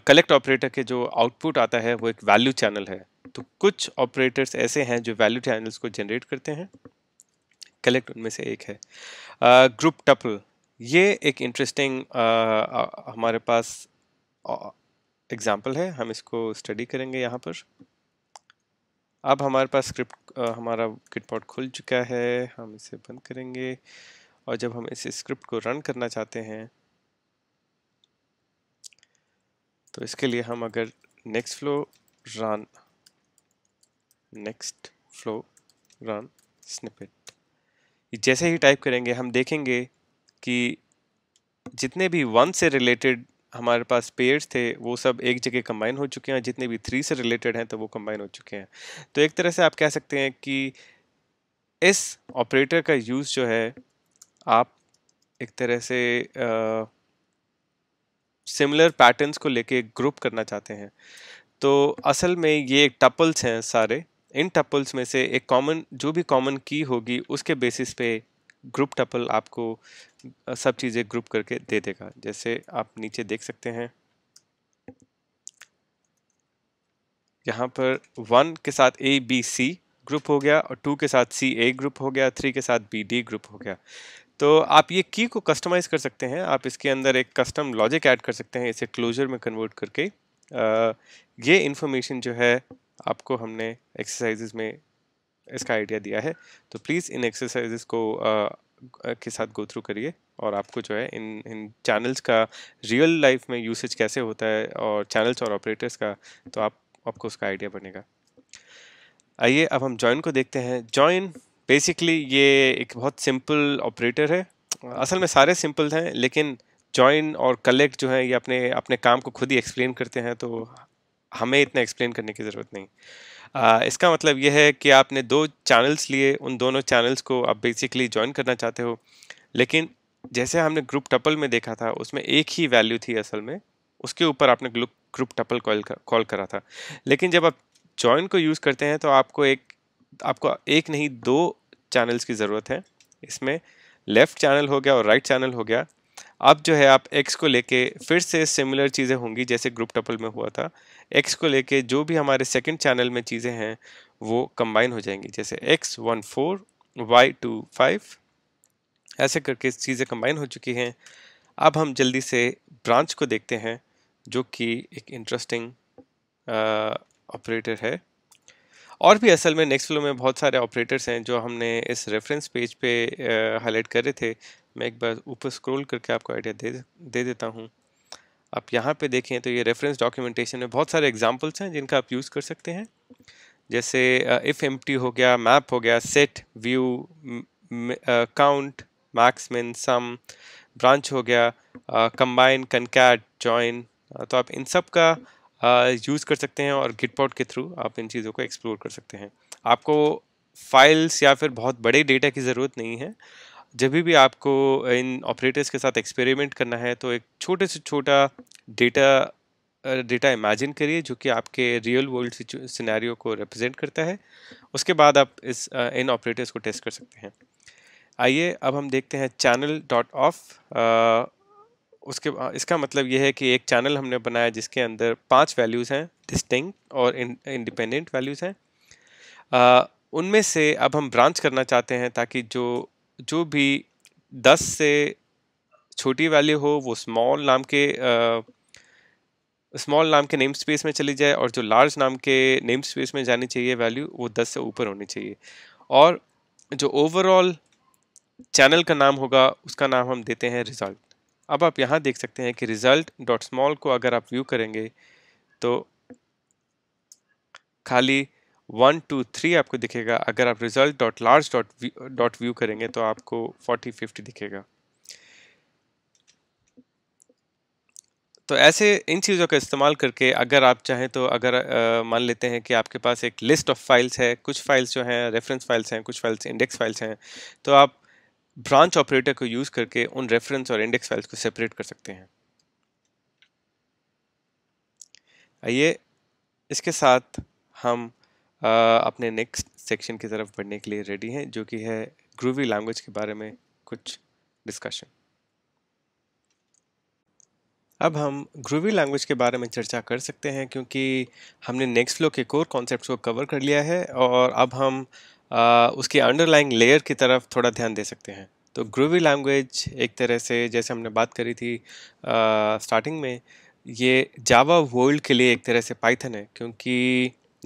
कलेक्ट ऑपरेटर के जो आउटपुट आता है वो एक वैल्यू चैनल है तो कुछ ऑपरेटर्स ऐसे हैं जो वैल्यू चैनल्स को जनरेट करते हैं कलेक्ट उनमें से एक है ग्रुप टपल ये एक इंटरेस्टिंग हमारे पास एग्ज़ाम्पल है हम इसको स्टडी करेंगे यहाँ पर अब हमारे पास स्क्रिप्ट हमारा किटपॉट खुल चुका है हम इसे बंद करेंगे और जब हम इस स्क्रिप्ट को रन करना चाहते हैं तो इसके लिए हम अगर Nextflow run Nextflow run snippet जैसे ही टाइप करेंगे हम देखेंगे कि जितने भी वन से रिलेटेड हमारे पास पेयर्स थे वो सब एक जगह कंबाइन हो चुके हैं जितने भी थ्री से रिलेटेड हैं तो वो कंबाइन हो चुके हैं तो एक तरह से आप कह सकते हैं कि इस ऑपरेटर का यूज़ जो है आप एक तरह से सिमिलर पैटर्न्स को लेके ग्रुप करना चाहते हैं तो असल में ये टपल्स हैं सारे इन टपल्स में से एक कॉमन जो भी कॉमन की होगी उसके बेसिस पे ग्रुप टपल आपको सब चीज़ें ग्रुप करके दे देगा जैसे आप नीचे देख सकते हैं यहाँ पर वन के साथ ए बी सी ग्रुप हो गया और टू के साथ सी ए ग्रुप हो गया थ्री के साथ बी डी ग्रुप हो गया तो आप ये की को कस्टमाइज़ कर सकते हैं आप इसके अंदर एक कस्टम लॉजिक ऐड कर सकते हैं इसे क्लोजर में कन्वर्ट करके आ, ये इन्फॉर्मेशन जो है आपको हमने एक्सरसाइज में इसका आइडिया दिया है तो प्लीज़ इन एक्सरसाइजेस को आ, के साथ गो थ्रू करिए और आपको जो है इन इन चैनल्स का रियल लाइफ में यूसेज कैसे होता है और चैनल्स और ऑपरेटर्स का तो आप आपको उसका आइडिया बनेगा आइए अब हम जॉइन को देखते हैं जॉइन बेसिकली ये एक बहुत सिंपल ऑपरेटर है असल में सारे सिंपल हैं लेकिन जॉइन और कलेक्ट जो है ये अपने अपने काम को खुद ही एक्सप्लेन करते हैं तो हमें इतना एक्सप्लेन करने की ज़रूरत नहीं आ, इसका मतलब यह है कि आपने दो चैनल्स लिए उन दोनों चैनल्स को आप बेसिकली ज्वाइन करना चाहते हो लेकिन जैसे हमने ग्रुप टपल में देखा था उसमें एक ही वैल्यू थी असल में उसके ऊपर आपने group group tuple call call करा था लेकिन जब आप ज्वाइन को यूज़ करते हैं तो आपको एक आपको एक नहीं दो चैनल्स की ज़रूरत है इसमें लेफ़्ट चैनल हो गया और राइट right चैनल हो गया अब जो है आप एक्स को लेके फिर से सिमिलर चीज़ें होंगी जैसे ग्रुप टपल में हुआ था एक्स को लेके जो भी हमारे सेकंड चैनल में चीज़ें हैं वो कंबाइन हो जाएंगी जैसे X one four Y two five ऐसे करके चीज़ें कंबाइन हो चुकी हैं अब हम जल्दी से ब्रांच को देखते हैं जो कि एक इंटरेस्टिंग ऑपरेटर है और भी असल में नेक्स्ट फ्लो में बहुत सारे ऑपरेटर्स हैं जो हमने इस रेफरेंस पेज पे हाईलाइट कर रहे थे मैं एक बार ऊपर स्क्रॉल करके आपको आइडिया दे दे देता हूँ आप यहाँ पे देखें तो ये रेफरेंस डॉक्यूमेंटेशन में बहुत सारे एग्जांपल्स हैं जिनका आप यूज़ कर सकते हैं जैसे इफ़ uh, एम हो गया मैप हो गया set view count max min सम ब्रांच हो गया कंबाइन कनकैट जॉइन तो आप इन सब का यूज़ uh, कर सकते हैं और गिटपॉट के थ्रू आप इन चीज़ों को एक्सप्लोर कर सकते हैं आपको फाइल्स या फिर बहुत बड़े डेटा की ज़रूरत नहीं है जब भी आपको इन ऑपरेटर्स के साथ एक्सपेरिमेंट करना है तो एक छोटे से छोटा डेटा डेटा इमेजिन करिए जो कि आपके रियल वर्ल्ड सिनेरियो को रिप्रेजेंट करता है उसके बाद आप इस इन ऑपरेटर्स को टेस्ट कर सकते हैं आइए अब हम देखते हैं चैनल डॉट ऑफ उसके इसका मतलब यह है कि एक चैनल हमने बनाया जिसके अंदर पांच वैल्यूज़ हैं डिस्टिंग और इंडिपेंडेंट वैल्यूज़ हैं उनमें से अब हम ब्रांच करना चाहते हैं ताकि जो जो भी 10 से छोटी वैल्यू हो वो स्मॉल नाम के स्मॉल नाम के नेम स्पेस में चली जाए और जो लार्ज नाम के नेम स्पेस में जानी चाहिए वैल्यू वो 10 से ऊपर होनी चाहिए और जो ओवरऑल चैनल का नाम होगा उसका नाम हम देते हैं रिज़ल्ट अब आप यहाँ देख सकते हैं कि रिज़ल्ट डॉट स्मॉल को अगर आप व्यू करेंगे तो खाली वन टू थ्री आपको दिखेगा अगर आप result dot large dot dot view करेंगे तो आपको फोर्टी फिफ्टी दिखेगा तो ऐसे इन चीज़ों का इस्तेमाल करके अगर आप चाहें तो अगर मान लेते हैं कि आपके पास एक लिस्ट ऑफ फाइल्स है कुछ फाइल्स जो हैं रेफरेंस फाइल्स हैं कुछ फाइल्स इंडेक्स फाइल्स हैं तो आप ब्रांच ऑपरेटर को यूज़ करके उन रेफरेंस और इंडेक्स फाइल्स को सेपरेट कर सकते हैं आइए इसके साथ हम अपने नेक्स्ट सेक्शन की तरफ बढ़ने के लिए रेडी हैं जो कि है ग्रूवी लैंग्वेज के बारे में कुछ डिस्कशन अब हम ग्रूवी लैंग्वेज के बारे में चर्चा कर सकते हैं क्योंकि हमने नेक्स्ट फ्लो के कोर कॉन्सेप्ट को कवर कर लिया है और अब हम आ, उसकी अंडरलाइंग लेयर की तरफ थोड़ा ध्यान दे सकते हैं तो ग्रूवी लैंग्वेज एक तरह से जैसे हमने बात करी थी आ, स्टार्टिंग में ये जावा वर्ल्ड के लिए एक तरह से पाइथन है क्योंकि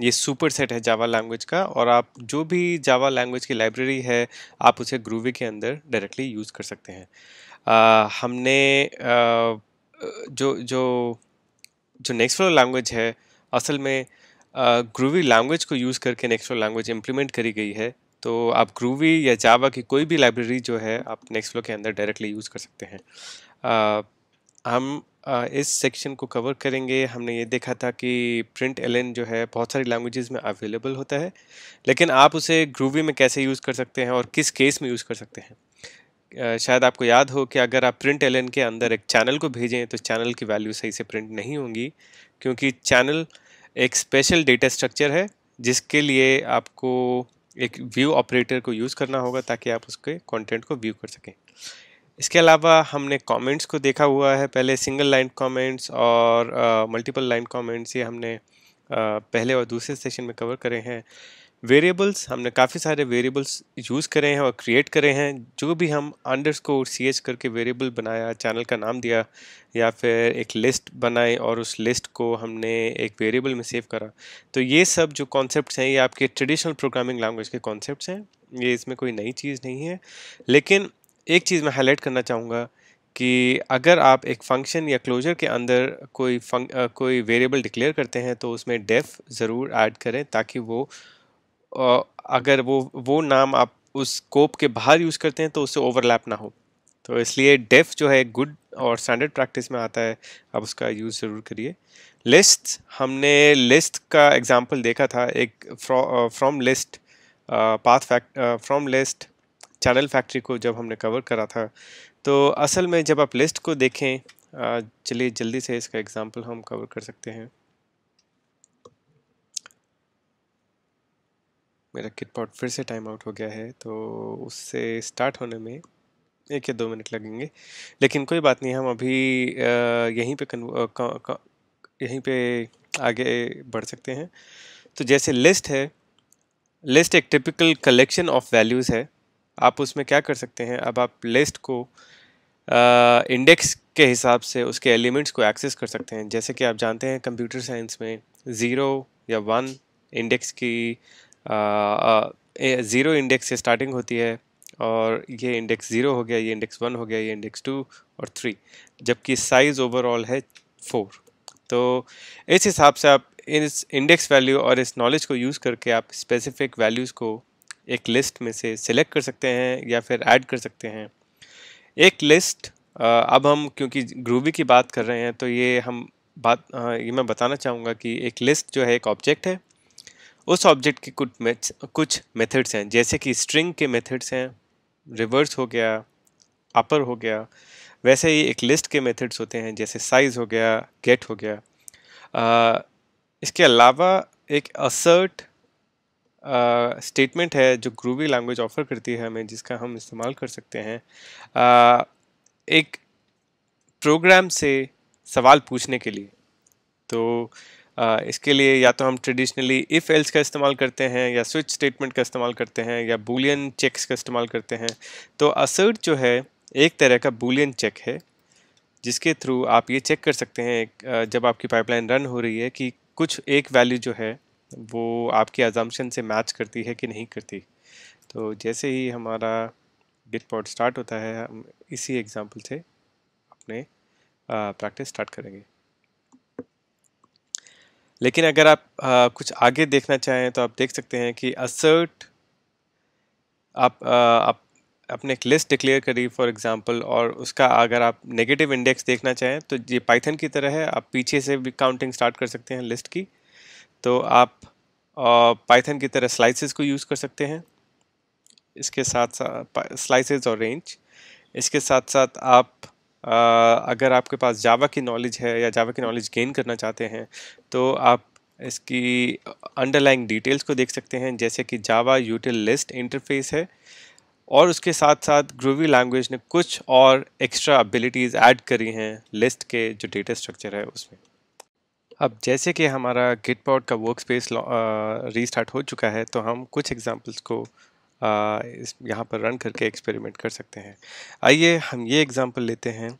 ये सुपर सेट है जावा लैंग्वेज का और आप जो भी जावा लैंग्वेज की लाइब्रेरी है आप उसे ग्रूवी के अंदर डायरेक्टली यूज़ कर सकते हैं आ, हमने आ, जो जो जो नेक्स्ट फ्लो लैंग्वेज है असल में ग्रूवी लैंग्वेज को यूज़ करके नेक्स्ट फ्लो लैंग्वेज इम्प्लीमेंट करी गई है तो आप ग्रूवी या जावा की कोई भी लाइब्रेरी जो है आप नेक्स्ट फ्लो के अंदर डायरेक्टली यूज़ कर सकते हैं हम इस सेक्शन को कवर करेंगे हमने ये देखा था कि प्रिंट एल जो है बहुत सारी लैंग्वेजेस में अवेलेबल होता है लेकिन आप उसे ग्रूवी में कैसे यूज़ कर सकते हैं और किस केस में यूज़ कर सकते हैं शायद आपको याद हो कि अगर आप प्रिंट एल के अंदर एक चैनल को भेजें तो चैनल की वैल्यू सही से प्रिंट नहीं होंगी क्योंकि चैनल एक स्पेशल डेटा स्ट्रक्चर है जिसके लिए आपको एक व्यू ऑपरेटर को यूज़ करना होगा ताकि आप उसके कंटेंट को व्यू कर सकें इसके अलावा हमने कमेंट्स को देखा हुआ है पहले सिंगल लाइन कमेंट्स और मल्टीपल लाइन कमेंट्स ये हमने Uh, पहले और दूसरे सेशन में कवर करे हैं वेरिएबल्स हमने काफ़ी सारे वेरिएबल्स यूज़ करे हैं और क्रिएट करे हैं जो भी हम अंडर स्कोर सी एच करके वेरिएबल बनाया चैनल का नाम दिया या फिर एक लिस्ट बनाई और उस लिस्ट को हमने एक वेरिएबल में सेव करा तो ये सब जो कॉन्सेप्ट्स हैं ये आपके ट्रेडिशनल प्रोग्रामिंग लैंग्वेज के कॉन्सेप्ट्स हैं ये इसमें कोई नई चीज़ नहीं है लेकिन एक चीज़ मैं हाईलाइट करना चाहूँगा कि अगर आप एक फंक्शन या क्लोजर के अंदर कोई फंक कोई वेरिएबल डिक्लेयर करते हैं तो उसमें डेफ ज़रूर ऐड करें ताकि वो अगर वो वो नाम आप उस स्कोप के बाहर यूज़ करते हैं तो उससे ओवरलैप ना हो तो इसलिए डेफ जो है गुड और स्टैंडर्ड प्रैक्टिस में आता है आप उसका यूज़ ज़रूर करिए लिस्ट हमने लिस्ट का एग्जाम्पल देखा था एक from list path fact from list channel factory को जब हमने कवर करा था तो असल में जब आप लिस्ट को देखें चलिए जल्दी से इसका एग्ज़ाम्पल हम कवर कर सकते हैं मेरा किटपॉट फिर से टाइम आउट हो गया है तो उससे स्टार्ट होने में एक या दो मिनट लगेंगे लेकिन कोई बात नहीं हम अभी यहीं पे कन्व यहीं पे आगे बढ़ सकते हैं तो जैसे लिस्ट है लिस्ट एक टिपिकल कलेक्शन ऑफ वैल्यूज़ है आप उसमें क्या कर सकते हैं अब आप लिस्ट को इंडेक्स के हिसाब से उसके एलिमेंट्स को एक्सेस कर सकते हैं जैसे कि आप जानते हैं कंप्यूटर साइंस में ज़ीरो या वन इंडेक्स की ज़ीरो इंडेक्स से स्टार्टिंग होती है और ये इंडेक्स ज़ीरो हो गया ये इंडेक्स वन हो गया ये इंडेक्स टू और थ्री जबकि साइज़ ओवरऑल है फोर तो इस हिसाब से आप इस इंडेक्स वैल्यू और इस नॉलेज को यूज़ करके आप स्पेसिफिक वैल्यूज़ को एक लिस्ट में से सिलेक्ट कर सकते हैं या फिर ऐड कर सकते हैं एक लिस्ट अब हम क्योंकि ग्रूवी की बात कर रहे हैं तो ये हम बात ये मैं बताना चाहूँगा कि एक लिस्ट जो है एक ऑब्जेक्ट है उस ऑब्जेक्ट के कुछ कुछ मेथड्स हैं जैसे कि स्ट्रिंग के मेथड्स हैं रिवर्स हो गया अपर हो गया वैसे ही एक लिस्ट के मेथड्स होते हैं जैसे साइज़ हो गया गेट हो गया आ, इसके अलावा एक असर्ट स्टेटमेंट uh, है जो ग्रूवी लैंग्वेज ऑफर करती है हमें जिसका हम इस्तेमाल कर सकते हैं uh, एक प्रोग्राम से सवाल पूछने के लिए तो uh, इसके लिए या तो हम ट्रेडिशनली इफ़ एल्स का इस्तेमाल करते हैं या स्विच स्टेटमेंट का इस्तेमाल करते हैं या बुलियन चेक्स का इस्तेमाल करते हैं तो असर्ट जो है एक तरह का बुलियन चेक है जिसके थ्रू आप ये चेक कर सकते हैं जब आपकी पाइपलाइन रन हो रही है कि कुछ एक वैल्यू जो है वो आपके अजम्पन से मैच करती है कि नहीं करती तो जैसे ही हमारा गिट पॉड स्टार्ट होता है हम इसी एग्ज़ाम्पल से अपने प्रैक्टिस स्टार्ट करेंगे लेकिन अगर आप आ, कुछ आगे देखना चाहें तो आप देख सकते हैं कि असर्ट आप आप अपने एक लिस्ट डिक्लेयर करी फॉर एग्जांपल और उसका अगर आप नेगेटिव इंडेक्स देखना चाहें तो ये पाइथन की तरह है आप पीछे से भी काउंटिंग स्टार्ट कर सकते हैं लिस्ट की तो आप पाइथन की तरह स्लाइसेस को यूज़ कर सकते हैं इसके साथ साथ स्लाइसेस और रेंज इसके साथ साथ आप आ, अगर आपके पास जावा की नॉलेज है या जावा की नॉलेज गेन करना चाहते हैं तो आप इसकी अंडरलाइंग डिटेल्स को देख सकते हैं जैसे कि जावा यूटिल लिस्ट इंटरफेस है और उसके साथ साथ ग्रूवी लैंग्वेज ने कुछ और एक्स्ट्रा एबिलिटीज़ ऐड करी हैं लिस्ट के जो डेटा स्ट्रक्चर है उसमें अब जैसे कि हमारा गिटपॉड का वर्क स्पेस रीस्टार्ट हो चुका है तो हम कुछ एग्जाम्पल्स को आ, इस यहाँ पर रन करके एक्सपेरिमेंट कर सकते हैं आइए हम ये एग्ज़ाम्पल लेते हैं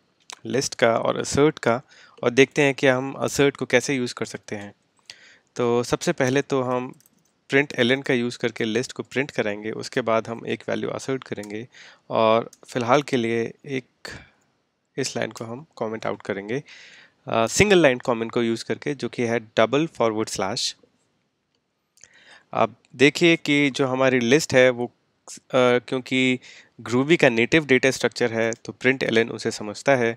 लिस्ट का और असर्ट का और देखते हैं कि हम असर्ट को कैसे यूज़ कर सकते हैं तो सबसे पहले तो हम प्रिंट एल का यूज़ करके लिस्ट को प्रिंट कराएंगे उसके बाद हम एक वैल्यू असर्ट करेंगे और फ़िलहाल के लिए एक इस लाइन को हम कॉमेंट आउट करेंगे सिंगल लाइन कॉमेंट को यूज़ करके जो कि है डबल फॉरवर्ड स्लैश आप देखिए कि जो हमारी लिस्ट है वो आ, क्योंकि ग्रूवी का नेटिव डेटा स्ट्रक्चर है तो प्रिंट एलेन उसे समझता है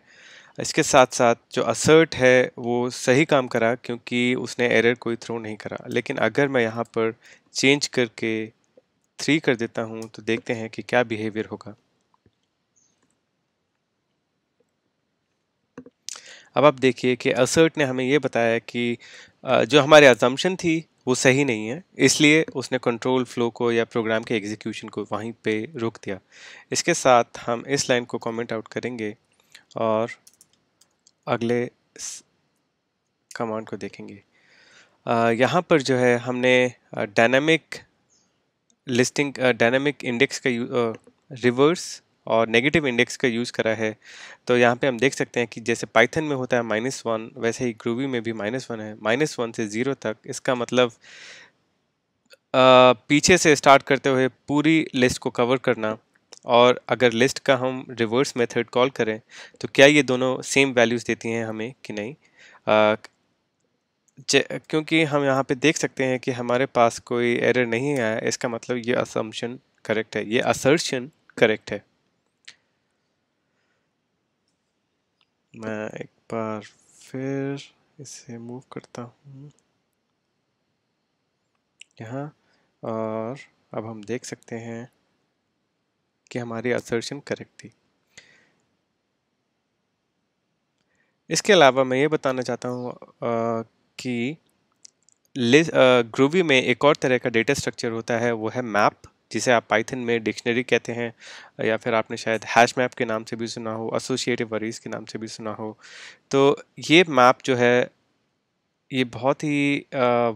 इसके साथ साथ जो असर्ट है वो सही काम करा क्योंकि उसने एरर कोई थ्रो नहीं करा लेकिन अगर मैं यहाँ पर चेंज करके थ्री कर देता हूँ तो देखते हैं कि क्या बिहेवियर होगा अब आप देखिए कि असर्ट ने हमें ये बताया कि जो हमारे अजम्पन थी वो सही नहीं है इसलिए उसने कंट्रोल फ्लो को या प्रोग्राम के एग्जीक्यूशन को वहीं पे रोक दिया इसके साथ हम इस लाइन को कमेंट आउट करेंगे और अगले कमांड को देखेंगे यहाँ पर जो है हमने डायनामिक लिस्टिंग डायनामिक इंडेक्स का रिवर्स और नेगेटिव इंडेक्स का यूज़ करा है तो यहाँ पे हम देख सकते हैं कि जैसे पाइथन में होता है माइनस वन वैसे ही ग्रूवी में भी माइनस वन है माइनस वन से ज़ीरो तक इसका मतलब आ, पीछे से स्टार्ट करते हुए पूरी लिस्ट को कवर करना और अगर लिस्ट का हम रिवर्स मेथड कॉल करें तो क्या ये दोनों सेम वैल्यूज़ देती हैं हमें कि नहीं आ, क्योंकि हम यहाँ पे देख सकते हैं कि हमारे पास कोई एरर नहीं आया इसका मतलब ये असम्पशन करेक्ट है ये असर्शन करेक्ट है मैं एक बार फिर इसे मूव करता हूँ यहाँ और अब हम देख सकते हैं कि हमारी असर्शन करेक्ट थी इसके अलावा मैं ये बताना चाहता हूँ कि ग्रूवी में एक और तरह का डेटा स्ट्रक्चर होता है वो है मैप जिसे आप पाइथन में डिक्शनरी कहते हैं या फिर आपने शायद हैश मैप के नाम से भी सुना हो एसोशिएटिव वरीज के नाम से भी सुना हो तो ये मैप जो है ये बहुत ही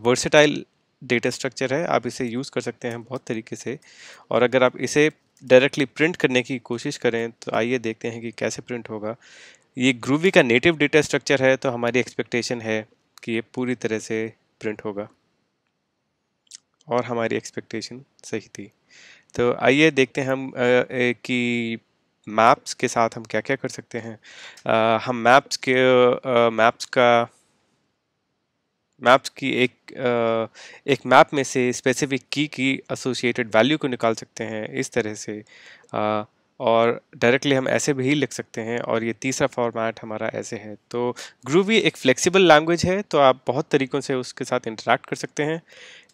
वर्सेटाइल डेटा स्ट्रक्चर है आप इसे यूज़ कर सकते हैं बहुत तरीके से और अगर आप इसे डायरेक्टली प्रिंट करने की कोशिश करें तो आइए देखते हैं कि कैसे प्रिंट होगा ये ग्रूवी का नेटिव डेटा स्ट्रक्चर है तो हमारी एक्सपेक्टेशन है कि ये पूरी तरह से प्रिंट होगा और हमारी एक्सपेक्टेशन सही थी तो आइए देखते हैं हम कि मैप्स के साथ हम क्या क्या कर सकते हैं आ, हम मैप्स के आ, मैप्स का मैप्स की एक आ, एक मैप में से स्पेसिफिक की की एसोसिएटेड वैल्यू को निकाल सकते हैं इस तरह से और डायरेक्टली हम ऐसे भी लिख सकते हैं और ये तीसरा फॉर्मेट हमारा ऐसे है तो ग्रूवी एक फ्लेक्सिबल लैंग्वेज है तो आप बहुत तरीक़ों से उसके साथ इंटरेक्ट कर सकते हैं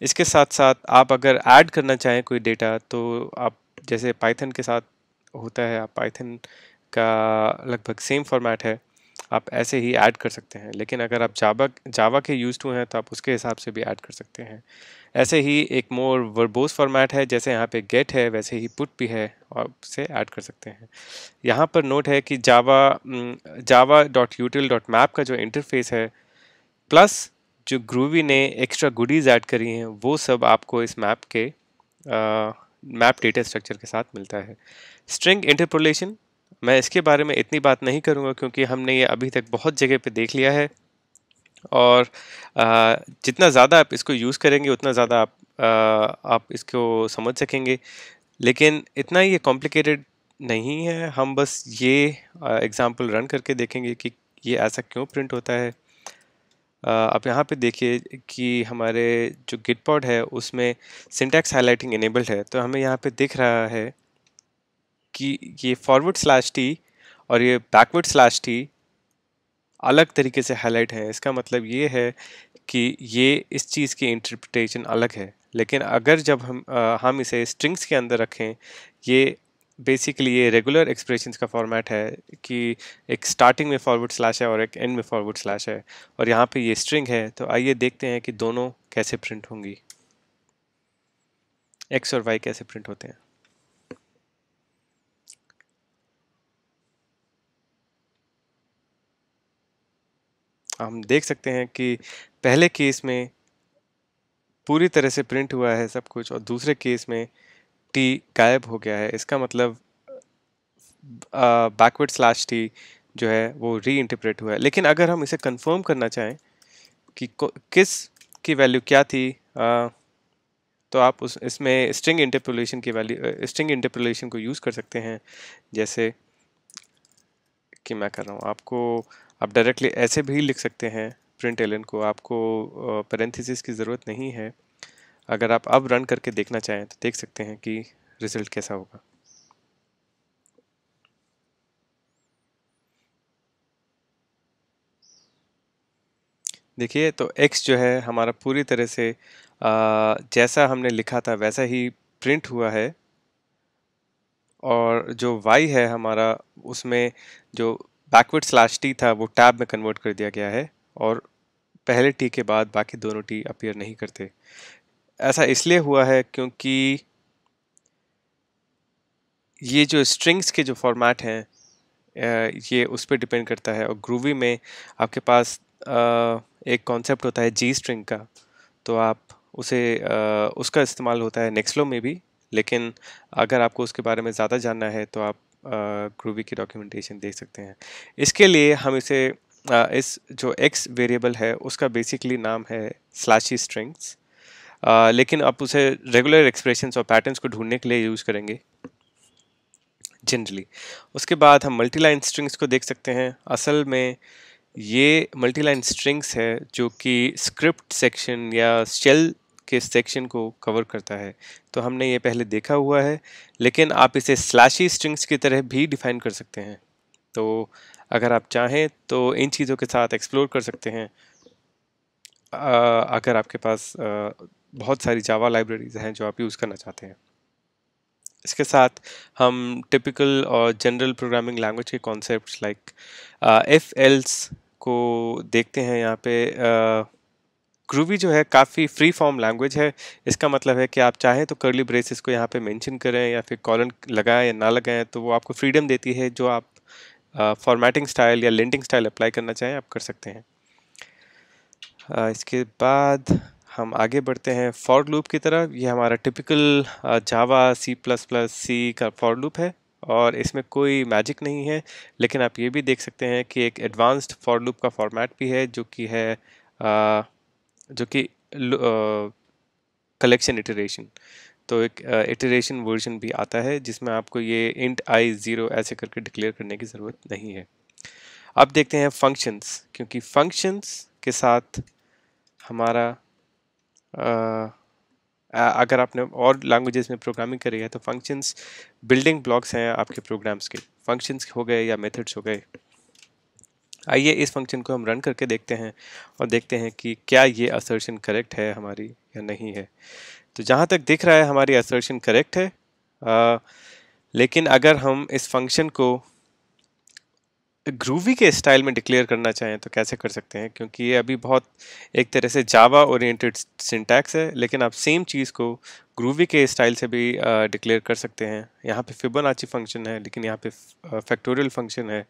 इसके साथ साथ आप अगर ऐड करना चाहें कोई डेटा तो आप जैसे पाइथन के साथ होता है आप पाइथन का लगभग सेम फॉर्मेट है आप ऐसे ही ऐड कर सकते हैं लेकिन अगर आप जावा जावा के यूज़ टू हैं तो आप उसके हिसाब से भी ऐड कर सकते हैं ऐसे ही एक मोर वर्बोस फॉर्मेट है जैसे यहाँ पे गेट है वैसे ही पुट भी है और उसे ऐड कर सकते हैं यहाँ पर नोट है कि Java Java dot util dot map का जो इंटरफेस है प्लस जो ग्रूवी ने एक्स्ट्रा गुडीज़ ऐड करी हैं वो सब आपको इस मैप के मैप डेटा स्ट्रक्चर के साथ मिलता है स्ट्रिंग इंटरपोलेशन मैं इसके बारे में इतनी बात नहीं करूँगा क्योंकि हमने ये अभी तक बहुत जगह पर देख लिया है और जितना ज़्यादा आप इसको यूज़ करेंगे उतना ज़्यादा आप आप इसको समझ सकेंगे लेकिन इतना ये कॉम्प्लिकेटेड नहीं है हम बस ये एग्ज़ाम्पल रन करके देखेंगे कि ये ऐसा क्यों प्रिंट होता है आप यहाँ पे देखिए कि हमारे जो पॉड है उसमें सिंटैक्स हाईलाइटिंग इनेबल्ड है तो हमें यहाँ पे दिख रहा है कि ये फॉरवर्ड स्लैश टी और ये बैकवर्ड स्लैश टी अलग तरीके से हाईलाइट है इसका मतलब ये है कि ये इस चीज़ की इंटरप्रिटेशन अलग है लेकिन अगर जब हम आ, हम इसे स्ट्रिंग्स के अंदर रखें ये बेसिकली ये रेगुलर एक्सप्रेशन का फॉर्मेट है कि एक स्टार्टिंग में फॉरवर्ड स्लैश है और एक एंड में फॉरवर्ड स्लैश है और यहाँ पे ये स्ट्रिंग है तो आइए देखते हैं कि दोनों कैसे प्रिंट होंगी एक्स और वाई कैसे प्रिंट होते हैं हम देख सकते हैं कि पहले केस में पूरी तरह से प्रिंट हुआ है सब कुछ और दूसरे केस में टी गायब हो गया है इसका मतलब बैकवर्ड स्लैश टी जो है वो री इंटरप्रेट हुआ है लेकिन अगर हम इसे कंफर्म करना चाहें कि किस की वैल्यू क्या थी आ, तो आप उस इसमें स्ट्रिंग इंटरपोलेशन की वैल्यू स्ट्रिंग इंटरपोलेशन को यूज़ कर सकते हैं जैसे कि मैं कर रहा हूँ आपको आप डायरेक्टली ऐसे भी लिख सकते हैं प्रिंट एलन को आपको पैरेंथिस की ज़रूरत नहीं है अगर आप अब रन करके देखना चाहें तो देख सकते हैं कि रिज़ल्ट कैसा होगा देखिए तो x जो है हमारा पूरी तरह से आ, जैसा हमने लिखा था वैसा ही प्रिंट हुआ है और जो y है हमारा उसमें जो बैकवर्ड स्लैश टी था वो टैब में कन्वर्ट कर दिया गया है और पहले टी के बाद बाकी दोनों टी अपीयर नहीं करते ऐसा इसलिए हुआ है क्योंकि ये जो स्ट्रिंग्स के जो फॉर्मेट हैं ये उस पर डिपेंड करता है और ग्रूवी में आपके पास एक कॉन्सेप्ट होता है जी स्ट्रिंग का तो आप उसे उसका इस्तेमाल होता है नेक्स्लो में भी लेकिन अगर आपको उसके बारे में ज़्यादा जानना है तो आप ग्रूवी की डॉक्यूमेंटेशन देख सकते हैं इसके लिए हम इसे uh, इस जो एक्स वेरिएबल है उसका बेसिकली नाम है स्लैशी स्ट्रिंग्स लेकिन आप उसे रेगुलर एक्सप्रेशन और पैटर्न्स को ढूंढने के लिए यूज़ करेंगे जनरली उसके बाद हम मल्टी लाइन स्ट्रिंग्स को देख सकते हैं असल में ये मल्टी लाइन स्ट्रिंग्स है जो कि स्क्रिप्ट सेक्शन या शेल के सेक्शन को कवर करता है तो हमने ये पहले देखा हुआ है लेकिन आप इसे स्लैशी स्ट्रिंग्स की तरह भी डिफाइन कर सकते हैं तो अगर आप चाहें तो इन चीज़ों के साथ एक्सप्लोर कर सकते हैं अगर आपके पास बहुत सारी जावा लाइब्रेरीज़ हैं जो आप यूज़ करना चाहते हैं इसके साथ हम टिपिकल और जनरल प्रोग्रामिंग लैंग्वेज के कॉन्सेप्ट लाइक एफ एल्स को देखते हैं यहाँ पे uh, ग्रूवी जो है काफ़ी फ्री फॉर्म लैंग्वेज है इसका मतलब है कि आप चाहें तो कर्ली ब्रेसिस को यहाँ पे मेंशन करें या फिर कॉलन लगाएं या ना लगाएं तो वो आपको फ्रीडम देती है जो आप फॉर्मेटिंग स्टाइल या लेंडिंग स्टाइल अप्लाई करना चाहें आप कर सकते हैं आ, इसके बाद हम आगे बढ़ते हैं फॉर लूप की तरफ ये हमारा typical Java C plus plus C का फॉर लूप है और इसमें कोई मैजिक नहीं है लेकिन आप ये भी देख सकते हैं कि एक एडवांस्ड फॉर लूप का फॉर्मेट भी है जो कि है जो कि कलेक्शन इटरेशन तो एक इटरेशन वर्जन भी आता है जिसमें आपको ये इंट आई ज़ीरो ऐसे करके डिक्लेयर करने की ज़रूरत नहीं है अब देखते हैं फंक्शंस क्योंकि फंक्शंस के साथ हमारा आ, अगर आपने और लैंग्वेजेस में प्रोग्रामिंग करी है तो फंक्शंस बिल्डिंग ब्लॉक्स हैं आपके प्रोग्राम्स के फंक्शंस हो गए या मेथड्स हो गए आइए इस फंक्शन को हम रन करके देखते हैं और देखते हैं कि क्या ये असर्शन करेक्ट है हमारी या नहीं है तो जहाँ तक दिख रहा है हमारी असर्शन करेक्ट है आ, लेकिन अगर हम इस फंक्शन को ग्रूवी के स्टाइल में डिक्लेयर करना चाहें तो कैसे कर सकते हैं क्योंकि ये अभी बहुत एक तरह से जावा ओरिएंटेड सिंटैक्स है लेकिन आप सेम चीज़ को ग्रूवी के स्टाइल से भी डिक्लेयर कर सकते हैं यहाँ पे फिबोनाची फंक्शन है लेकिन यहाँ पे फैक्टोरियल फंक्शन है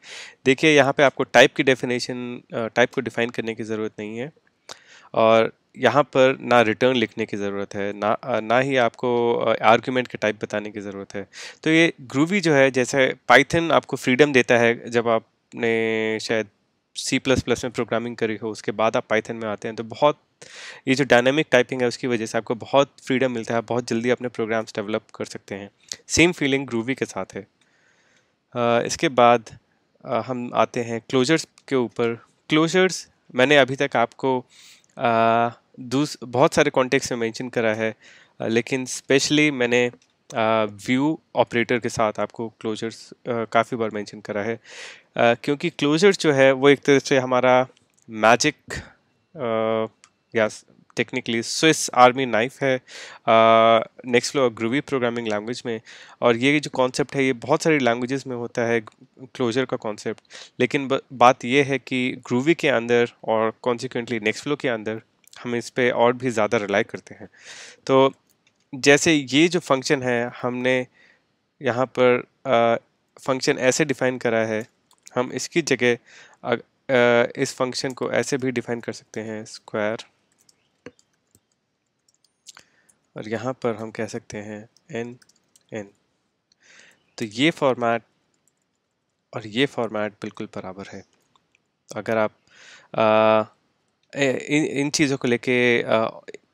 देखिए यहाँ पे आपको टाइप की डेफिनेशन टाइप को डिफ़ाइन करने की ज़रूरत नहीं है और यहाँ पर ना रिटर्न लिखने की ज़रूरत है ना ना ही आपको आर्ग्यूमेंट के टाइप बताने की ज़रूरत है तो ये ग्रूवी जो है जैसे पाइथन आपको फ्रीडम देता है जब आप आपने शायद सी प्लस प्लस में प्रोग्रामिंग करी हो उसके बाद आप पाइथन में आते हैं तो बहुत ये जो डायनेमिक टाइपिंग है उसकी वजह से आपको बहुत फ्रीडम मिलता है बहुत जल्दी अपने प्रोग्राम्स डेवलप कर सकते हैं सेम फीलिंग ग्रूवी के साथ है uh, इसके बाद uh, हम आते हैं क्लोजर्स के ऊपर क्लोजर्स मैंने अभी तक आपको uh, दूस बहुत सारे कॉन्टेक्ट में मैंशन करा है लेकिन स्पेशली मैंने व्यू ऑपरेटर के साथ आपको क्लोजर्स काफ़ी बार मैंशन करा है क्योंकि क्लोजर जो है वो एक तरह से हमारा मैजिक या टेक्निकली स्विस आर्मी नाइफ है Nextflow Groovy programming language में और ये जो कॉन्सेप्ट है ये बहुत सारी लैंग्वेजेस में होता है क्लोजर का कॉन्सेप्ट लेकिन बात ये है कि ग्रूवी के अंदर और कॉन्सिक्वेंटली नेक्स्ट फ्लो के अंदर हम इस पर और भी ज़्यादा रिलाई करते हैं तो जैसे ये जो फंक्शन है हमने यहाँ पर फंक्शन ऐसे डिफाइन करा है हम इसकी जगह इस फंक्शन को ऐसे भी डिफाइन कर सकते हैं स्क्वायर और यहाँ पर हम कह सकते हैं एन एन तो ये फॉर्मेट और ये फॉर्मेट बिल्कुल बराबर है अगर आप आ, इन इन चीज़ों को लेके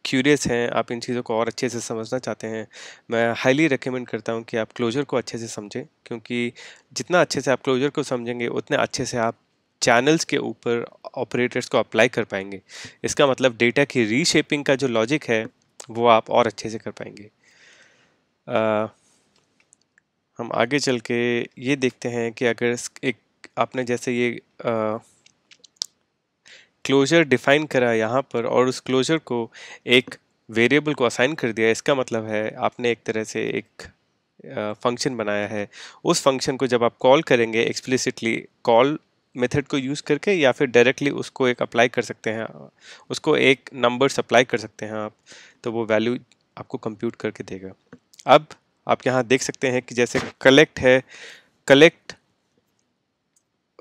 क्यूरियस हैं आप इन चीज़ों को और अच्छे से समझना चाहते हैं मैं हाईली रिकमेंड करता हूँ कि आप क्लोजर को अच्छे से समझें क्योंकि जितना अच्छे से आप क्लोजर को समझेंगे उतने अच्छे से आप चैनल्स के ऊपर ऑपरेटर्स को अप्लाई कर पाएंगे इसका मतलब डेटा की रीशेपिंग का जो लॉजिक है वो आप और अच्छे से कर पाएंगे आ, हम आगे चल के ये देखते हैं कि अगर एक आपने जैसे ये आ, क्लोजर डिफाइन करा यहाँ पर और उस क्लोजर को एक वेरिएबल को असाइन कर दिया इसका मतलब है आपने एक तरह से एक फंक्शन बनाया है उस फंक्शन को जब आप कॉल करेंगे एक्सप्लिसिटली कॉल मेथड को यूज़ करके या फिर डायरेक्टली उसको एक अप्लाई कर सकते हैं उसको एक नंबर सप्लाई कर सकते हैं आप तो वो वैल्यू आपको कंप्यूट करके देगा अब आप यहाँ देख सकते हैं कि जैसे कलेक्ट है कलेक्ट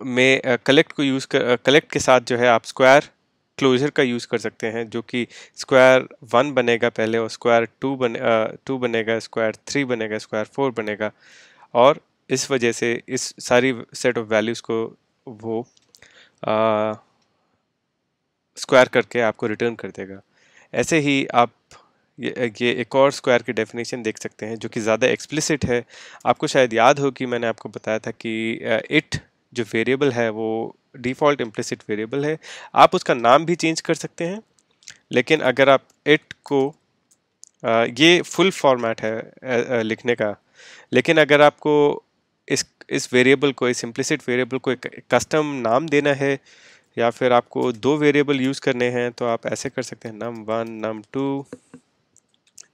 में कलेक्ट को यूज़ कर कलेक्ट के साथ जो है आप स्क्वायर क्लोजर का यूज़ कर सकते हैं जो कि स्क्वायर वन बनेगा पहले और स्क्वायर टू बने टू बनेगा स्क्वायर थ्री बनेगा स्क्वायर फोर बनेगा और इस वजह से इस सारी सेट ऑफ वैल्यूज़ को वो स्क्वायर करके आपको रिटर्न कर देगा ऐसे ही आप ये, ये एक और स्क्वायर की डेफिनेशन देख सकते हैं जो कि ज़्यादा एक्सप्लिसिट है आपको शायद याद हो कि मैंने आपको बताया था कि इट जो वेरिएबल है वो डिफ़ॉल्ट इम्प्लिसिट वेरिएबल है आप उसका नाम भी चेंज कर सकते हैं लेकिन अगर आप इट को आ, ये फुल फॉर्मेट है आ, आ, लिखने का लेकिन अगर आपको इस इस वेरिएबल को इस इम्प्लिसिट वेरिएबल को एक कस्टम नाम देना है या फिर आपको दो वेरिएबल यूज़ करने हैं तो आप ऐसे कर सकते हैं नम वन नम टू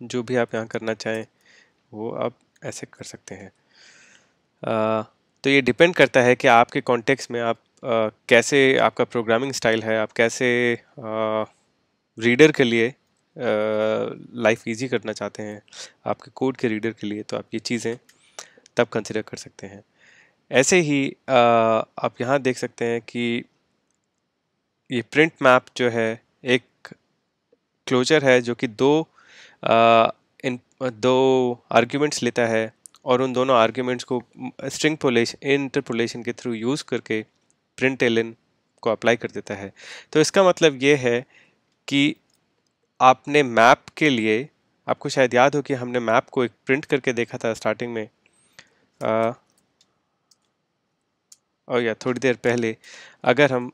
जो भी आप यहाँ करना चाहें वो आप ऐसे कर सकते हैं तो ये डिपेंड करता है कि आपके कॉन्टेक्स्ट में आप आ, कैसे आपका प्रोग्रामिंग स्टाइल है आप कैसे रीडर के लिए लाइफ इजी करना चाहते हैं आपके कोड के रीडर के लिए तो आप ये चीज़ें तब कंसिडर कर सकते हैं ऐसे ही आ, आप यहाँ देख सकते हैं कि ये प्रिंट मैप जो है एक क्लोजर है जो कि दो आ, इन दो आर्ग्यूमेंट्स लेता है और उन दोनों आर्ग्यूमेंट्स को स्ट्रिंग पोलेशन इंटरपोलेशन के थ्रू यूज़ करके प्रिंट एल को अप्लाई कर देता है तो इसका मतलब ये है कि आपने मैप के लिए आपको शायद याद हो कि हमने मैप को एक प्रिंट करके देखा था स्टार्टिंग में आ, और या थोड़ी देर पहले अगर हम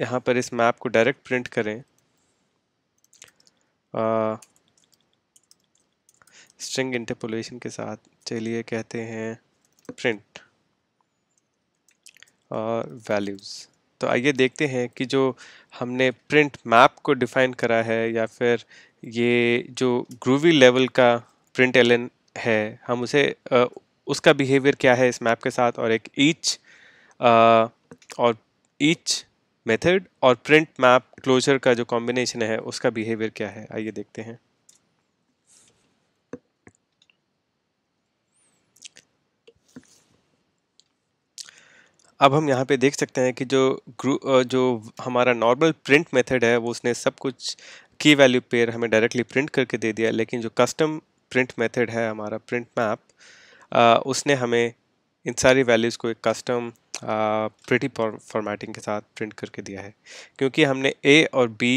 यहाँ पर इस मैप को डायरेक्ट प्रिंट करें स्ट्रिंग इंटरपोलेशन के साथ चलिए कहते हैं प्रिंट और वैल्यूज़ तो आइए देखते हैं कि जो हमने प्रिंट मैप को डिफाइन करा है या फिर ये जो ग्रूवी लेवल का प्रिंट एलन है हम उसे आ, उसका बिहेवियर क्या है इस मैप के साथ और एक ईच और ईच मेथड और प्रिंट मैप क्लोजर का जो कॉम्बिनेशन है उसका बिहेवियर क्या है आइए देखते हैं अब हम यहाँ पे देख सकते हैं कि जो जो हमारा नॉर्मल प्रिंट मेथड है वो उसने सब कुछ की वैल्यू पेयर हमें डायरेक्टली प्रिंट करके दे दिया लेकिन जो कस्टम प्रिंट मेथड है हमारा प्रिंट मैप उसने हमें इन सारी वैल्यूज़ को एक कस्टम प्रिटी फॉर्मेटिंग के साथ प्रिंट करके दिया है क्योंकि हमने ए और बी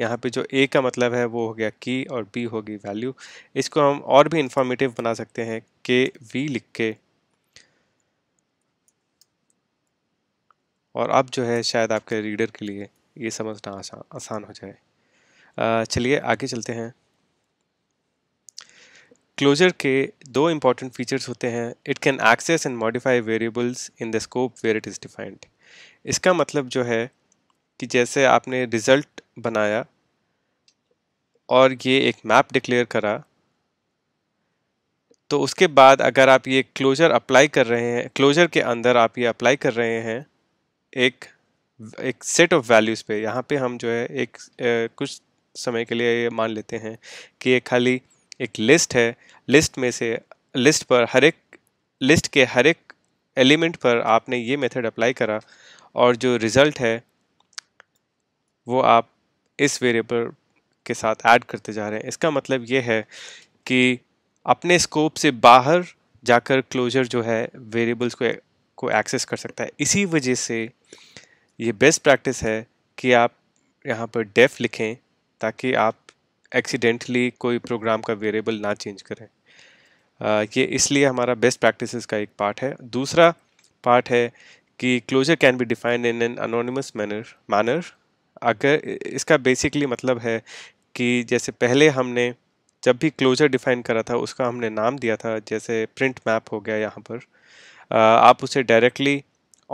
यहाँ पे जो ए का मतलब है वो हो गया की और बी होगी वैल्यू इसको हम और भी इंफॉर्मेटिव बना सकते हैं के वी लिख के और अब जो है शायद आपके रीडर के लिए ये समझना आसान आसान हो जाए चलिए आगे चलते हैं क्लोजर के दो इम्पॉर्टेंट फीचर्स होते हैं it can access and modify variables in the scope where it is defined इसका मतलब जो है कि जैसे आपने रिज़ल्ट बनाया और ये एक मैप डिक्लेयर करा तो उसके बाद अगर आप ये क्लोजर अप्लाई कर रहे हैं क्लोजर के अंदर आप ये अप्लाई कर रहे हैं एक एक सेट ऑफ वैल्यूज़ पे यहाँ पे हम जो है एक ए, कुछ समय के लिए ये मान लेते हैं कि ये खाली एक लिस्ट है लिस्ट में से लिस्ट पर हर एक लिस्ट के हर एक एलिमेंट पर आपने ये मेथड अप्लाई करा और जो रिज़ल्ट है वो आप इस वेरिएबल के साथ ऐड करते जा रहे हैं इसका मतलब ये है कि अपने स्कोप से बाहर जाकर क्लोजर जो है वेरिएबल्स को को एक्सेस कर सकता है इसी वजह से ये बेस्ट प्रैक्टिस है कि आप यहाँ पर डेफ लिखें ताकि आप एक्सीडेंटली कोई प्रोग्राम का वेरिएबल ना चेंज करें आ, ये इसलिए हमारा बेस्ट प्रैक्टिसेस का एक पार्ट है दूसरा पार्ट है कि closure can be defined in an anonymous manner manner अगर इसका बेसिकली मतलब है कि जैसे पहले हमने जब भी क्लोजर डिफाइन करा था उसका हमने नाम दिया था जैसे प्रिंट मैप हो गया यहाँ पर आप उसे डायरेक्टली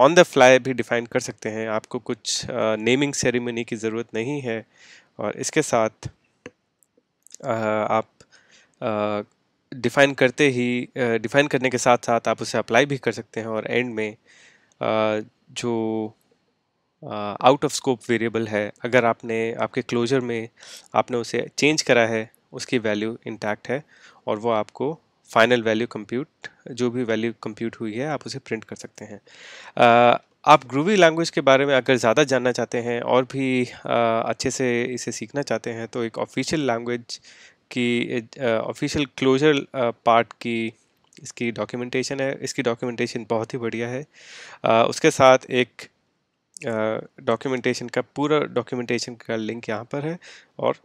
ऑन द फ्लाई भी डिफ़ाइन कर सकते हैं आपको कुछ नेमिंग सेरेमनी की ज़रूरत नहीं है और इसके साथ आप डिफ़ाइन करते ही डिफ़ाइन करने के साथ साथ आप उसे अप्लाई भी कर सकते हैं और एंड में जो आउट ऑफ स्कोप वेरिएबल है अगर आपने आपके क्लोजर में आपने उसे चेंज करा है उसकी वैल्यू इंटैक्ट है और वो आपको फाइनल वैल्यू कंप्यूट जो भी वैल्यू कंप्यूट हुई है आप उसे प्रिंट कर सकते हैं आप ग्रूवी लैंग्वेज के बारे में अगर ज़्यादा जानना चाहते हैं और भी अच्छे से इसे सीखना चाहते हैं तो एक ऑफिशियल लैंग्वेज की ऑफिशियल क्लोजर पार्ट की इसकी डॉक्यूमेंटेशन है इसकी डॉक्यूमेंटेशन बहुत ही बढ़िया है उसके साथ एक डॉक्यूमेंटेशन का पूरा डॉक्यूमेंटेशन का लिंक यहाँ पर है और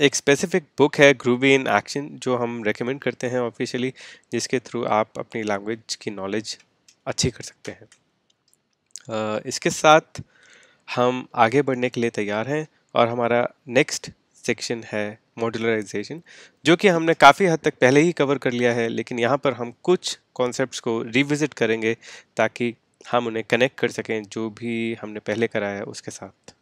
एक स्पेसिफिक बुक है ग्रूवी इन एक्शन जो हम रेकमेंड करते हैं ऑफिशियली जिसके थ्रू आप अपनी लैंग्वेज की नॉलेज अच्छी कर सकते हैं इसके साथ हम आगे बढ़ने के लिए तैयार हैं और हमारा नेक्स्ट सेक्शन है मॉड्यूलराइजेशन जो कि हमने काफ़ी हद तक पहले ही कवर कर लिया है लेकिन यहाँ पर हम कुछ कॉन्सेप्ट्स को रिविज़िट करेंगे ताकि हम उन्हें कनेक्ट कर सकें जो भी हमने पहले कराया है उसके साथ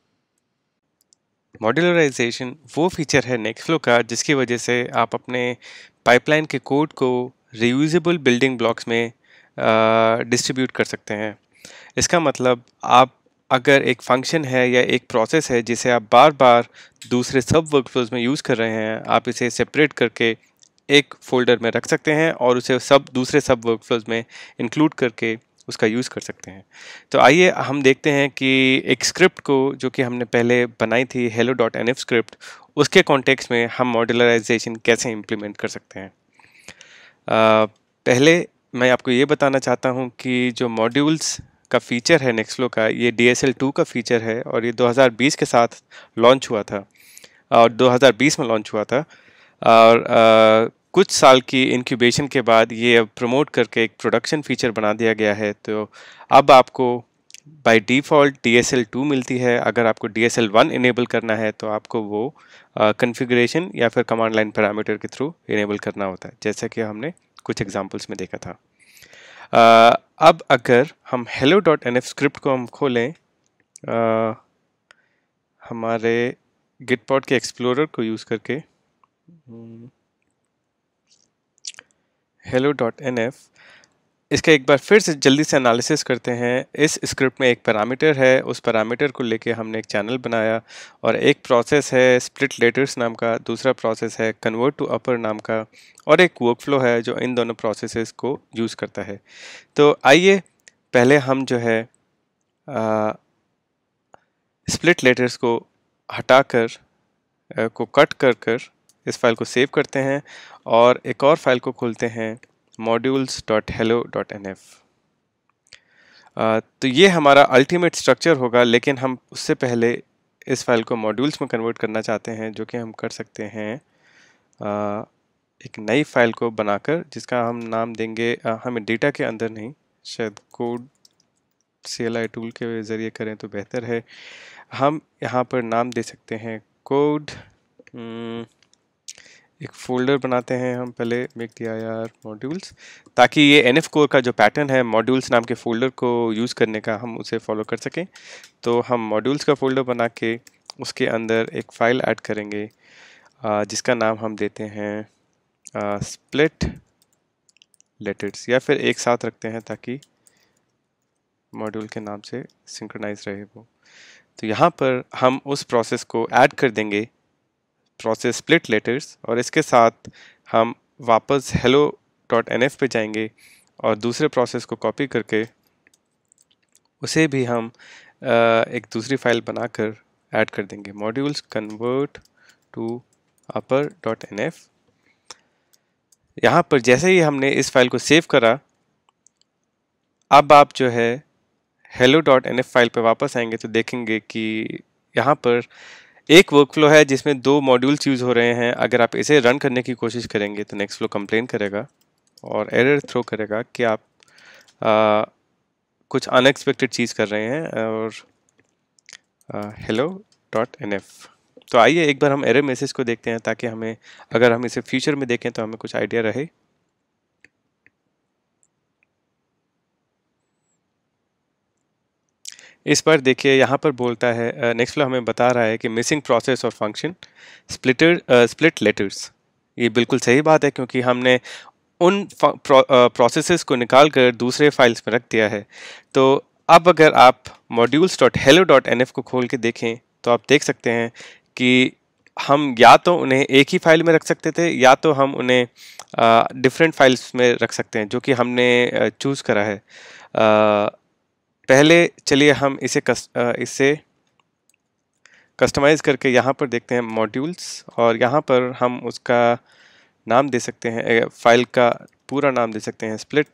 मॉड्यूलराइजेशन वो फीचर है नेक्स्ट का जिसकी वजह से आप अपने पाइपलाइन के कोड को रियूजबल बिल्डिंग ब्लॉक्स में डिस्ट्रीब्यूट कर सकते हैं इसका मतलब आप अगर एक फंक्शन है या एक प्रोसेस है जिसे आप बार बार दूसरे सब वर्कफ्लोज में यूज़ कर रहे हैं आप इसे सेपरेट करके एक फोल्डर में रख सकते हैं और उसे सब दूसरे सब वर्कफ्लोज में इंक्लूड करके उसका यूज़ कर सकते हैं तो आइए हम देखते हैं कि एक स्क्रिप्ट को जो कि हमने पहले बनाई थी hello dot N F script उसके कॉन्टेक्स में हम मॉडलराइजेशन कैसे इम्प्लीमेंट कर सकते हैं आ, पहले मैं आपको ये बताना चाहता हूँ कि जो मॉड्यूल्स का फीचर है नेक्सलो का ये डी एस एल टू का फीचर है और ये 2020 के साथ लॉन्च हुआ था और 2020 में लॉन्च हुआ था और कुछ साल की इंक्यूबेशन के बाद ये अब प्रमोट करके एक प्रोडक्शन फीचर बना दिया गया है तो अब आपको by default D S L two मिलती है अगर आपको D S L one enable करना है तो आपको वो कन्फिग्रेशन uh, या फिर कमांड लाइन पैरामीटर के थ्रू इनेबल करना होता है जैसा कि हमने कुछ एग्जांपल्स में देखा था uh, अब अगर हम hello dot N F script को हम खोलें uh, हमारे गिटपॉट के एक्सप्लोरर को यूज़ करके हम्म, एन एफ़ इसका एक बार फिर से जल्दी से एनालिसिस करते हैं इस स्क्रिप्ट में एक पैरामीटर है उस पैरामीटर को लेके हमने एक चैनल बनाया और एक प्रोसेस है स्प्लिट लेटर्स नाम का दूसरा प्रोसेस है कन्वर्ट टू अपर नाम का और एक वर्कफ्लो है जो इन दोनों प्रोसेस को यूज़ करता है तो आइए पहले हम जो है स्प्लिट लेटर्स को हटा कर को कट कर कर इस फाइल को सेव करते हैं और एक और फाइल को खोलते हैं modules dot hello dot N F तो ये हमारा अल्टीमेट स्ट्रक्चर होगा लेकिन हम उससे पहले इस फाइल को मॉड्यूल्स में कन्वर्ट करना चाहते हैं जो कि हम कर सकते हैं एक नई फाइल को बनाकर जिसका हम नाम देंगे हमें डेटा के अंदर नहीं शायद code C L I tool के ज़रिए करें तो बेहतर है हम यहाँ पर नाम दे सकते हैं कोड एक फोल्डर बनाते हैं हम पहले make D I R modules ताकि ये एन एफ कोर का जो पैटर्न है मॉड्यूल्स नाम के फोल्डर को यूज़ करने का हम उसे फॉलो कर सकें तो हम मॉड्यूल्स का फोल्डर बना के उसके अंदर एक फ़ाइल ऐड करेंगे जिसका नाम हम देते हैं स्प्लिट लेटर्स या फिर एक साथ रखते हैं ताकि मॉड्यूल के नाम से सिंक्रोनाइज रहे वो तो यहाँ पर हम उस प्रोसेस को ऐड कर देंगे प्रोसेस स्प्लिट लेटर्स और इसके साथ हम वापस हेलो डॉट एन पे जाएंगे और दूसरे प्रोसेस को कॉपी करके उसे भी हम एक दूसरी फाइल बनाकर ऐड कर देंगे modules convert to upper dot N F यहाँ पर जैसे ही हमने इस फाइल को सेव करा अब आप जो है hello dot N F file पर वापस आएंगे तो देखेंगे कि यहाँ पर एक वर्कफ्लो है जिसमें दो मॉड्यूल्स यूज़ हो रहे हैं अगर आप इसे रन करने की कोशिश करेंगे तो नेक्स्ट फ्लो कंप्लेन करेगा और एरर थ्रो करेगा कि आप आ, कुछ अनएक्सपेक्टेड चीज़ कर रहे हैं और हेलो डॉट एन एफ तो आइए एक बार हम एरर मैसेज को देखते हैं ताकि हमें अगर हम इसे फ्यूचर में देखें तो हमें कुछ आइडिया रहे इस पर देखिए यहाँ पर बोलता है नेक्स्ट फ्लो हमें बता रहा है कि मिसिंग प्रोसेस और फंक्शन स्प्लिटर स्प्लिट लेटर्स ये बिल्कुल सही बात है क्योंकि हमने उन uh, को निकाल कर दूसरे फाइल्स में रख दिया है तो अब अगर आप modules dot hello dot N F को खोल के देखें तो आप देख सकते हैं कि हम या तो उन्हें एक ही फाइल में रख सकते थे या तो हम उन्हें डिफरेंट फाइल्स में रख सकते हैं जो कि हमने चूज़ करा है uh, पहले चलिए हम इसे कस, इसे कस्टमाइज़ करके यहाँ पर देखते हैं मॉड्यूल्स और यहाँ पर हम उसका नाम दे सकते हैं फाइल का पूरा नाम दे सकते हैं split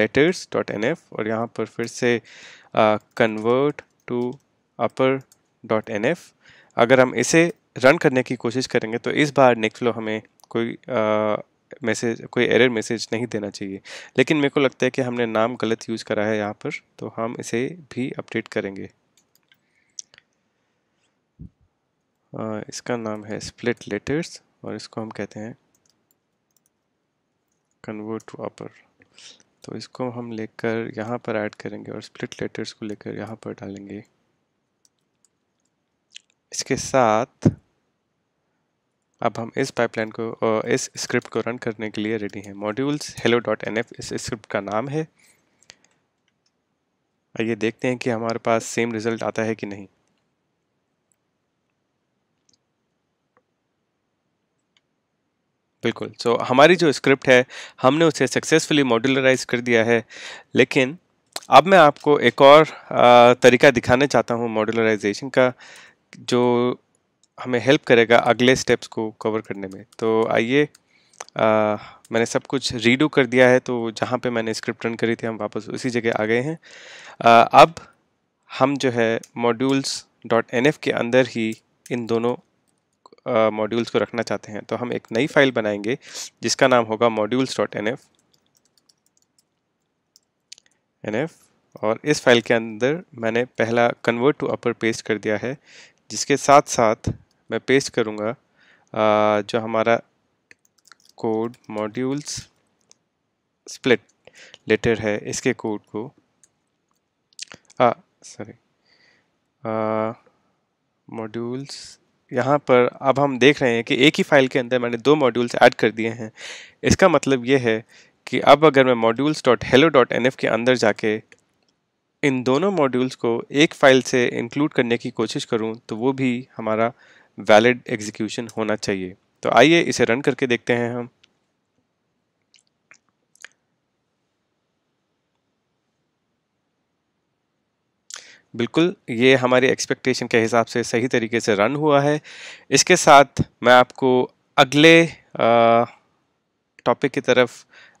letters dot N F और यहाँ पर फिर से convert to upper dot N F अगर हम इसे रन करने की कोशिश करेंगे तो इस बार निकलो हमें कोई uh, मैसेज कोई एरर मैसेज नहीं देना चाहिए लेकिन मेरे को लगता है कि हमने नाम गलत यूज़ करा है यहाँ पर तो हम इसे भी अपडेट करेंगे आ, इसका नाम है स्प्लिट लेटर्स और इसको हम कहते हैं कन्वर्ट टू अपर तो इसको हम लेकर यहाँ पर ऐड करेंगे और स्प्लिट लेटर्स को लेकर यहाँ पर डालेंगे इसके साथ अब हम इस पाइपलाइन को इस स्क्रिप्ट को रन करने के लिए रेडी हैं modules hello dot N F इस स्क्रिप्ट का नाम है आइए देखते हैं कि हमारे पास सेम रिजल्ट आता है कि नहीं बिल्कुल सो so, हमारी जो स्क्रिप्ट है हमने उसे सक्सेसफुली मॉड्यूलराइज कर दिया है लेकिन अब मैं आपको एक और आ, तरीका दिखाना चाहता हूँ मॉड्यूलराइजेशन का जो हमें हेल्प करेगा अगले स्टेप्स को कवर करने में तो आइए मैंने सब कुछ रीडू कर दिया है तो जहाँ पे मैंने स्क्रिप्ट रन करी थी हम वापस उसी जगह आ गए हैं आ, अब हम जो है मॉड्यूल्स डॉट एन के अंदर ही इन दोनों मॉड्यूल्स को रखना चाहते हैं तो हम एक नई फाइल बनाएंगे जिसका नाम होगा modules dot N F N F और इस फाइल के अंदर मैंने पहला कन्वर्ट टू अपर पेस्ट कर दिया है जिसके साथ साथ मैं पेस्ट करूँगा जो हमारा कोड मॉड्यूल्स स्प्लिट लेटर है इसके कोड को आ सॉरी मॉड्यूल्स यहाँ पर अब हम देख रहे हैं कि एक ही फाइल के अंदर मैंने दो मॉड्यूल्स ऐड कर दिए हैं इसका मतलब ये है कि अब अगर मैं modules dot hello dot N के अंदर जाके इन दोनों मॉड्यूल्स को एक फाइल से इंक्लूड करने की कोशिश करूँ तो वो भी हमारा वैलिड एग्जीक्यूशन होना चाहिए तो आइए इसे रन करके देखते हैं हम बिल्कुल ये हमारी एक्सपेक्टेशन के हिसाब से सही तरीके से रन हुआ है इसके साथ मैं आपको अगले टॉपिक की तरफ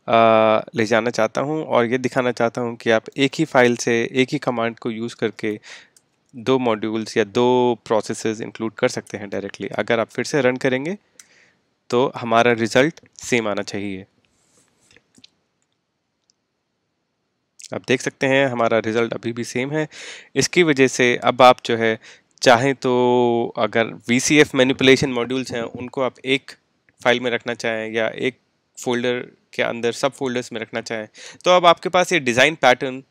आ, ले जाना चाहता हूँ और ये दिखाना चाहता हूँ कि आप एक ही फाइल से एक ही कमांड को यूज़ करके दो मॉड्यूल्स या दो प्रोसेस इंक्लूड कर सकते हैं डायरेक्टली अगर आप फिर से रन करेंगे तो हमारा रिज़ल्ट सेम आना चाहिए आप देख सकते हैं हमारा रिज़ल्ट अभी भी सेम है इसकी वजह से अब आप जो है चाहें तो अगर V C F manipulation modules हैं उनको आप एक फाइल में रखना चाहें या एक फोल्डर के अंदर सब फोल्डर्स में रखना चाहें तो अब आपके पास ये डिज़ाइन पैटर्न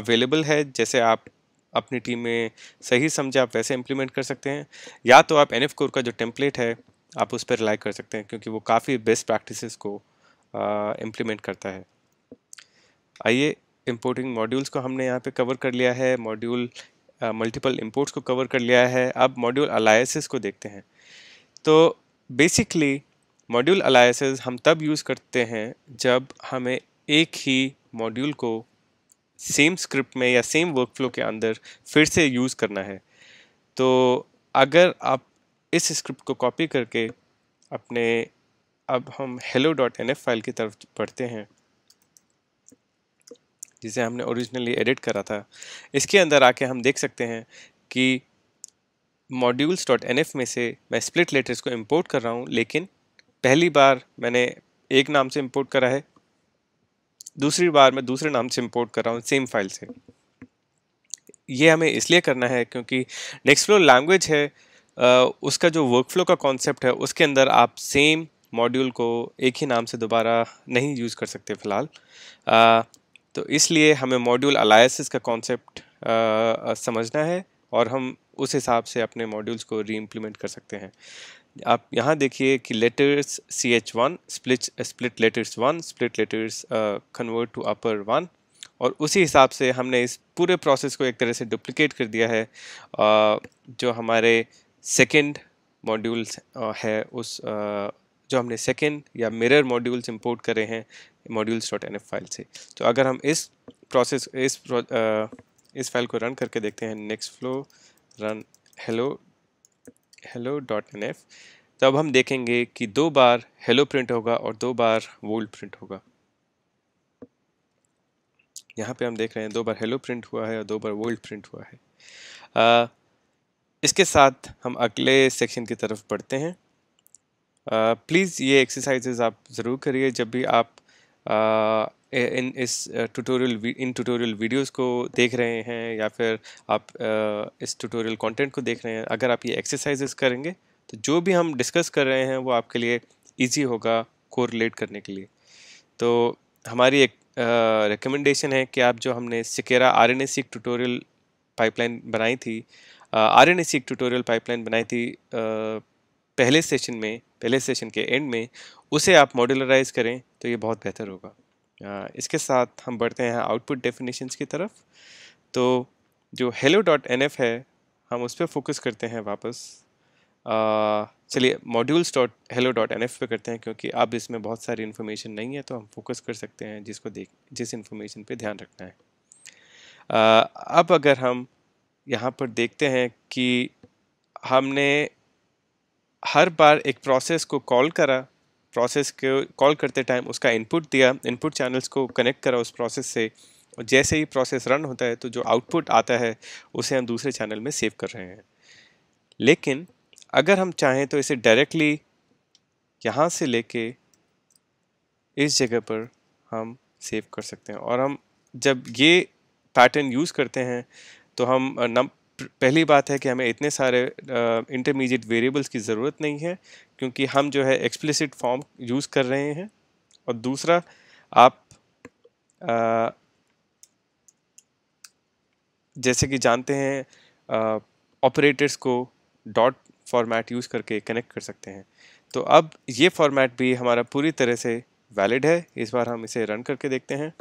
अवेलेबल है जैसे आप अपनी टीम में सही समझे आप वैसे इम्प्लीमेंट कर सकते हैं या तो आप एन एफ कोर का जो टेम्पलेट है आप उस पर रिलाई कर सकते हैं क्योंकि वो काफ़ी बेस्ट प्रैक्टिसेस को इम्प्लीमेंट करता है आइए इम्पोर्टिंग मॉड्यूल्स को हमने यहाँ पे कवर कर लिया है मॉड्यूल मल्टीपल इम्पोर्ट्स को कवर कर लिया है अब मॉड्यूल अलायसेस को देखते हैं तो बेसिकली मॉड्यूल अलायसेस हम तब यूज़ करते हैं जब हमें एक ही मॉड्यूल को सेम स्क्रिप्ट में या सेम वर्कफ्लो के अंदर फिर से यूज़ करना है तो अगर आप इस स्क्रिप्ट को कॉपी करके अपने अब हम हेलो डॉट एन फाइल की तरफ पढ़ते हैं जिसे हमने ओरिजिनली एडिट करा था इसके अंदर आके हम देख सकते हैं कि मॉड्यूल्स डॉट एन में से मैं स्प्लिट लेटर्स को इम्पोर्ट कर रहा हूँ लेकिन पहली बार मैंने एक नाम से इम्पोर्ट करा है दूसरी बार मैं दूसरे नाम से इम्पोर्ट कर रहा हूँ सेम फाइल से ये हमें इसलिए करना है क्योंकि नेक्स्ट फ्लो लैंग्वेज है उसका जो वर्कफ्लो का कॉन्सेप्ट है उसके अंदर आप सेम मॉड्यूल को एक ही नाम से दोबारा नहीं यूज़ कर सकते फ़िलहाल तो इसलिए हमें मॉड्यूल अलायसिस का कॉन्सेप्ट समझना है और हम उस हिसाब से अपने मॉड्यूल्स को री कर सकते हैं आप यहाँ देखिए कि letters C H one split split letters one split letters convert to upper one और उसी हिसाब से हमने इस पूरे प्रोसेस को एक तरह से डुप्लिकेट कर दिया है uh, जो हमारे सेकेंड मॉड्यूल uh, है उस uh, जो हमने सेकेंड या मिरर मॉड्यूल्स इंपोर्ट करे हैं मॉड्यूल्स डॉट एन फाइल से तो अगर हम इस प्रोसेस इस प्रो, uh, इस फाइल को रन करके देखते हैं Nextflow run hello hello dot N F तो अब हम देखेंगे कि दो बार हेलो प्रिंट होगा और दो बार वोल्ड प्रिंट होगा यहाँ पे हम देख रहे हैं दो बार हेलो प्रिंट हुआ है और दो बार वोल्ड प्रिंट हुआ है आ, इसके साथ हम अगले सेक्शन की तरफ बढ़ते हैं प्लीज़ ये एक्सरसाइजेज आप ज़रूर करिए जब भी आप इन इस ट्यूटोरियल इन ट्यूटोरियल वीडियोस को देख रहे हैं या फिर आप इस ट्यूटोरियल कंटेंट को देख रहे हैं अगर आप ये एक्सरसाइजेस करेंगे तो जो भी हम डिस्कस कर रहे हैं वो आपके लिए इजी होगा कोरिलेट करने के लिए तो हमारी एक रिकमेंडेशन है कि आप जो हमने Seqera R N S tutorial pipeline बनाई थी R N S tutorial pipeline बनाई थी आ, पहले सेशन में पहले सेशन के एंड में उसे आप मॉड्यूलराइज करें तो ये बहुत बेहतर होगा हाँ, इसके साथ हम बढ़ते हैं आउटपुट डेफिनेशंस की तरफ तो जो हेलो डॉट एन एफ है हम उस पर फोकस करते हैं वापस चलिए modules dot hello dot N F पर करते हैं क्योंकि अब इसमें बहुत सारी इन्फॉर्मेशन नहीं है तो हम फोकस कर सकते हैं जिसको देख जिस इन्फॉर्मेशन पे ध्यान रखना है uh, अब अगर हम यहाँ पर देखते हैं कि हमने हर बार एक प्रोसेस को कॉल करा प्रोसेस को कॉल करते टाइम उसका इनपुट दिया इनपुट चैनल्स को कनेक्ट करा उस प्रोसेस से और जैसे ही प्रोसेस रन होता है तो जो आउटपुट आता है उसे हम दूसरे चैनल में सेव कर रहे हैं लेकिन अगर हम चाहें तो इसे डायरेक्टली यहाँ से लेके इस जगह पर हम सेव कर सकते हैं और हम जब ये पैटर्न यूज़ करते हैं तो हम नम पहली बात है कि हमें इतने सारे इंटरमीडिएट वेरिएबल्स की ज़रूरत नहीं है क्योंकि हम जो है एक्सप्लिसिट फॉर्म यूज़ कर रहे हैं और दूसरा आप आ, जैसे कि जानते हैं ऑपरेटर्स को डॉट फॉर्मेट यूज़ करके कनेक्ट कर सकते हैं तो अब ये फॉर्मेट भी हमारा पूरी तरह से वैलिड है इस बार हम इसे रन करके देखते हैं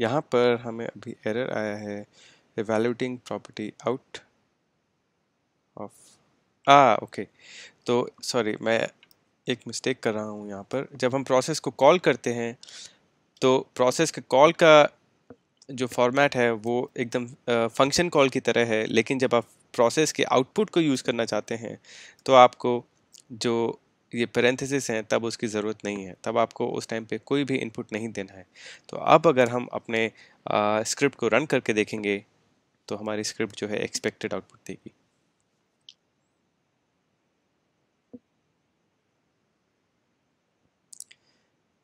यहाँ पर हमें अभी एरर आया है evaluating property out of ah okay तो सॉरी मैं एक मिस्टेक कर रहा हूँ यहाँ पर जब हम प्रोसेस को कॉल करते हैं तो प्रोसेस के कॉल का जो फॉर्मेट है वो एकदम फंक्शन कॉल की तरह है लेकिन जब आप प्रोसेस के आउटपुट को यूज़ करना चाहते हैं तो आपको जो ये पेरेंथेसिस हैं तब उसकी ज़रूरत नहीं है तब आपको उस टाइम पे कोई भी इनपुट नहीं देना है तो अब अगर हम अपने स्क्रिप्ट को रन करके देखेंगे तो हमारी स्क्रिप्ट जो है एक्सपेक्टेड आउटपुट देगी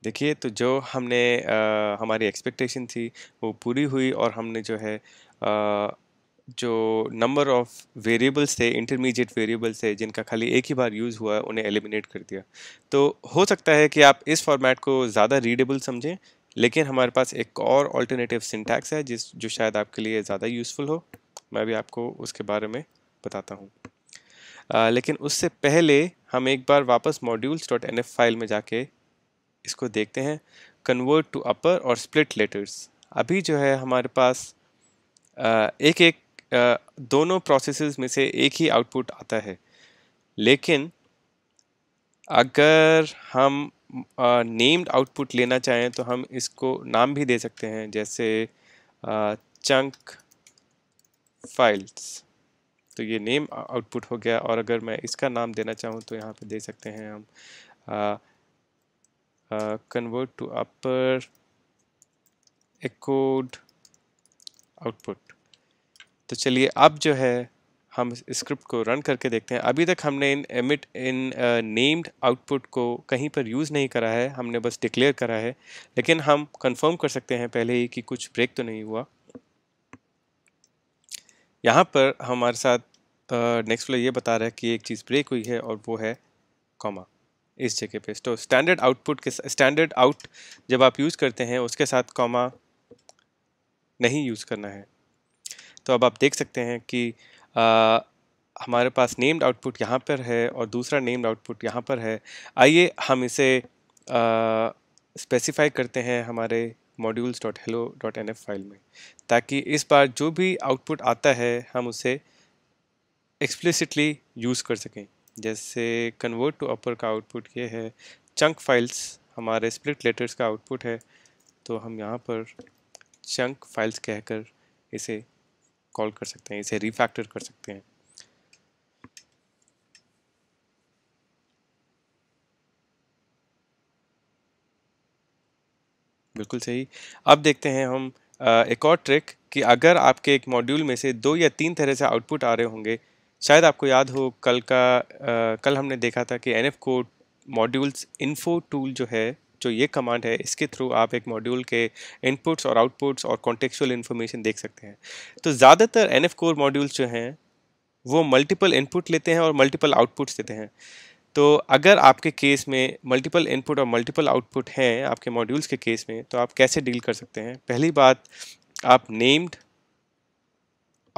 देखिए तो जो हमने आ, हमारी एक्सपेक्टेशन थी वो पूरी हुई और हमने जो है आ, जो नंबर ऑफ वेरिएबल्स थे इंटरमीडिएट वेरिएबल्स थे जिनका खाली एक ही बार यूज़ हुआ उन्हें एलिमिनेट कर दिया तो हो सकता है कि आप इस फॉर्मेट को ज़्यादा रीडेबल समझें लेकिन हमारे पास एक और ऑल्टरनेटिव सिंटैक्स है जिस जो शायद आपके लिए ज़्यादा यूज़फुल हो मैं भी आपको उसके बारे में बताता हूँ लेकिन उससे पहले हम एक बार वापस modules dot N F file में जाके इसको देखते हैं कन्वर्ट टू अपर और स्प्लिट लेटर्स अभी जो है हमारे पास एक एक दोनों प्रोसेसेस में से एक ही आउटपुट आता है लेकिन अगर हम नेम्ड आउटपुट लेना चाहें तो हम इसको नाम भी दे सकते हैं जैसे चंक फाइल्स तो ये नेम आउटपुट हो गया और अगर मैं इसका नाम देना चाहूँ तो यहाँ पे दे सकते हैं हम कन्वर्ट टू अपर एकोड आउटपुट तो चलिए अब जो है हम स्क्रिप्ट को रन करके देखते हैं अभी तक हमने इन एमिट इन नेम्ड आउटपुट को कहीं पर यूज़ नहीं करा है हमने बस डिक्लेयर करा है लेकिन हम कंफर्म कर सकते हैं पहले ही कि कुछ ब्रेक तो नहीं हुआ यहाँ पर हमारे साथ नेक्स्ट फ्लो ये बता रहा है कि एक चीज़ ब्रेक हुई है और वो है कॉमा इस जगह पे तो स्टैंडर्ड आउटपुट के स्टैंडर्ड आउट जब आप यूज़ करते हैं उसके साथ कॉमा नहीं यूज़ करना है तो अब आप देख सकते हैं कि आ, हमारे पास नेम्ड आउटपुट यहाँ पर है और दूसरा नेम्ड आउटपुट यहाँ पर है आइए हम इसे स्पेसिफाई करते हैं हमारे modules dot hello dot N F file में ताकि इस बार जो भी आउटपुट आता है हम उसे एक्सप्लिसिटली यूज़ कर सकें जैसे कन्वर्ट टू अपर का आउटपुट ये है चंक फाइल्स हमारे स्प्लिट लेटर्स का आउटपुट है तो हम यहाँ पर चंक फाइल्स कहकर इसे कॉल कर सकते हैं इसे रिफैक्टर कर सकते हैं बिल्कुल सही अब देखते हैं हम एक और ट्रिक कि अगर आपके एक मॉड्यूल में से दो या तीन तरह से आउटपुट आ रहे होंगे शायद आपको याद हो कल का आ, कल हमने देखा था कि N F core modules info tool जो है जो ये कमांड है इसके थ्रू आप एक मॉड्यूल के इनपुट्स और आउटपुट्स और कॉन्टेक्चुअल इन्फॉर्मेशन देख सकते हैं तो ज़्यादातर एन कोर मॉड्यूल्स जो हैं वो मल्टीपल इनपुट लेते हैं और मल्टीपल आउटपुट्स देते हैं तो अगर आपके केस में मल्टीपल इनपुट और मल्टीपल आउटपुट हैं आपके मॉड्यूल्स के केस में तो आप कैसे डील कर सकते हैं पहली बात आप नेम्ड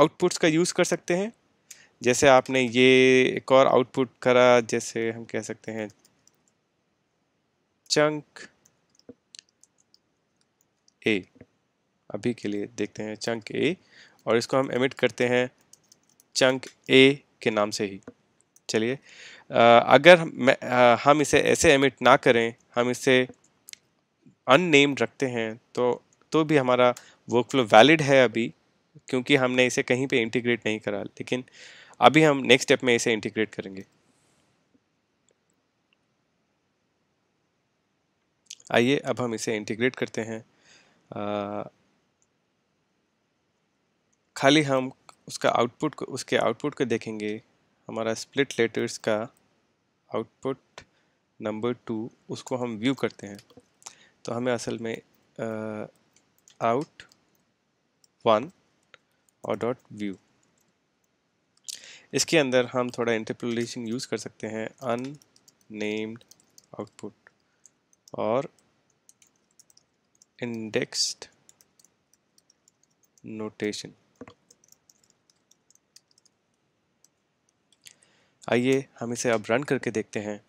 आउटपुट्स का यूज़ कर सकते हैं जैसे आपने ये एक और आउटपुट करा जैसे हम कह सकते हैं चंक ए अभी के लिए देखते हैं चंक ए और इसको हम एमिट करते हैं चंक ए के नाम से ही चलिए अगर हम, इसे ऐसे एमिट ना करें हम इसे अननेम्ड रखते हैं तो तो भी हमारा वर्कफ्लो वैलिड है अभी क्योंकि हमने इसे कहीं पे इंटीग्रेट नहीं करा लेकिन अभी हम नेक्स्ट स्टेप में इसे इंटीग्रेट करेंगे आइए अब हम इसे इंटीग्रेट करते हैं आ, खाली हम उसका आउटपुट को उसके आउटपुट को देखेंगे हमारा स्प्लिट लेटर्स का आउटपुट नंबर टू उसको हम व्यू करते हैं तो हमें असल में आउट वन और डॉट व्यू इसके अंदर हम थोड़ा इंटरपोलेशन यूज़ कर सकते हैं अन नेम्ड आउटपुट और indexed notation आइए हम इसे अब रन करके देखते हैं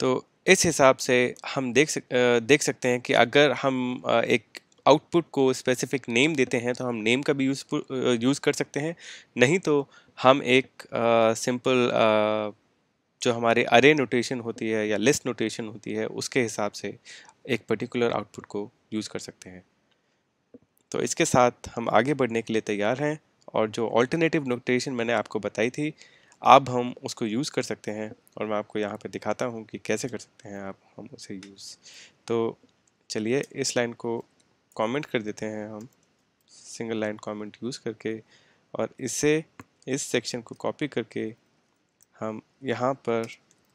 तो इस हिसाब से हम देख सक देख सकते हैं कि अगर हम एक आउटपुट को स्पेसिफिक नेम देते हैं तो हम नेम का भी यूज यूज़ कर सकते हैं नहीं तो हम एक सिंपल जो हमारे अरे नोटेशन होती है या लिस्ट नोटेशन होती है उसके हिसाब से एक पर्टिकुलर आउटपुट को यूज़ कर सकते हैं तो इसके साथ हम आगे बढ़ने के लिए तैयार हैं और जो ऑल्टरनेटिव नोटेशन मैंने आपको बताई थी अब हम उसको यूज़ कर सकते हैं और मैं आपको यहाँ पर दिखाता हूँ कि कैसे कर सकते हैं आप हम उसे यूज़ तो चलिए इस लाइन को कमेंट कर देते हैं हम सिंगल लाइन कमेंट यूज़ करके और इससे इस सेक्शन को कॉपी करके हम यहाँ पर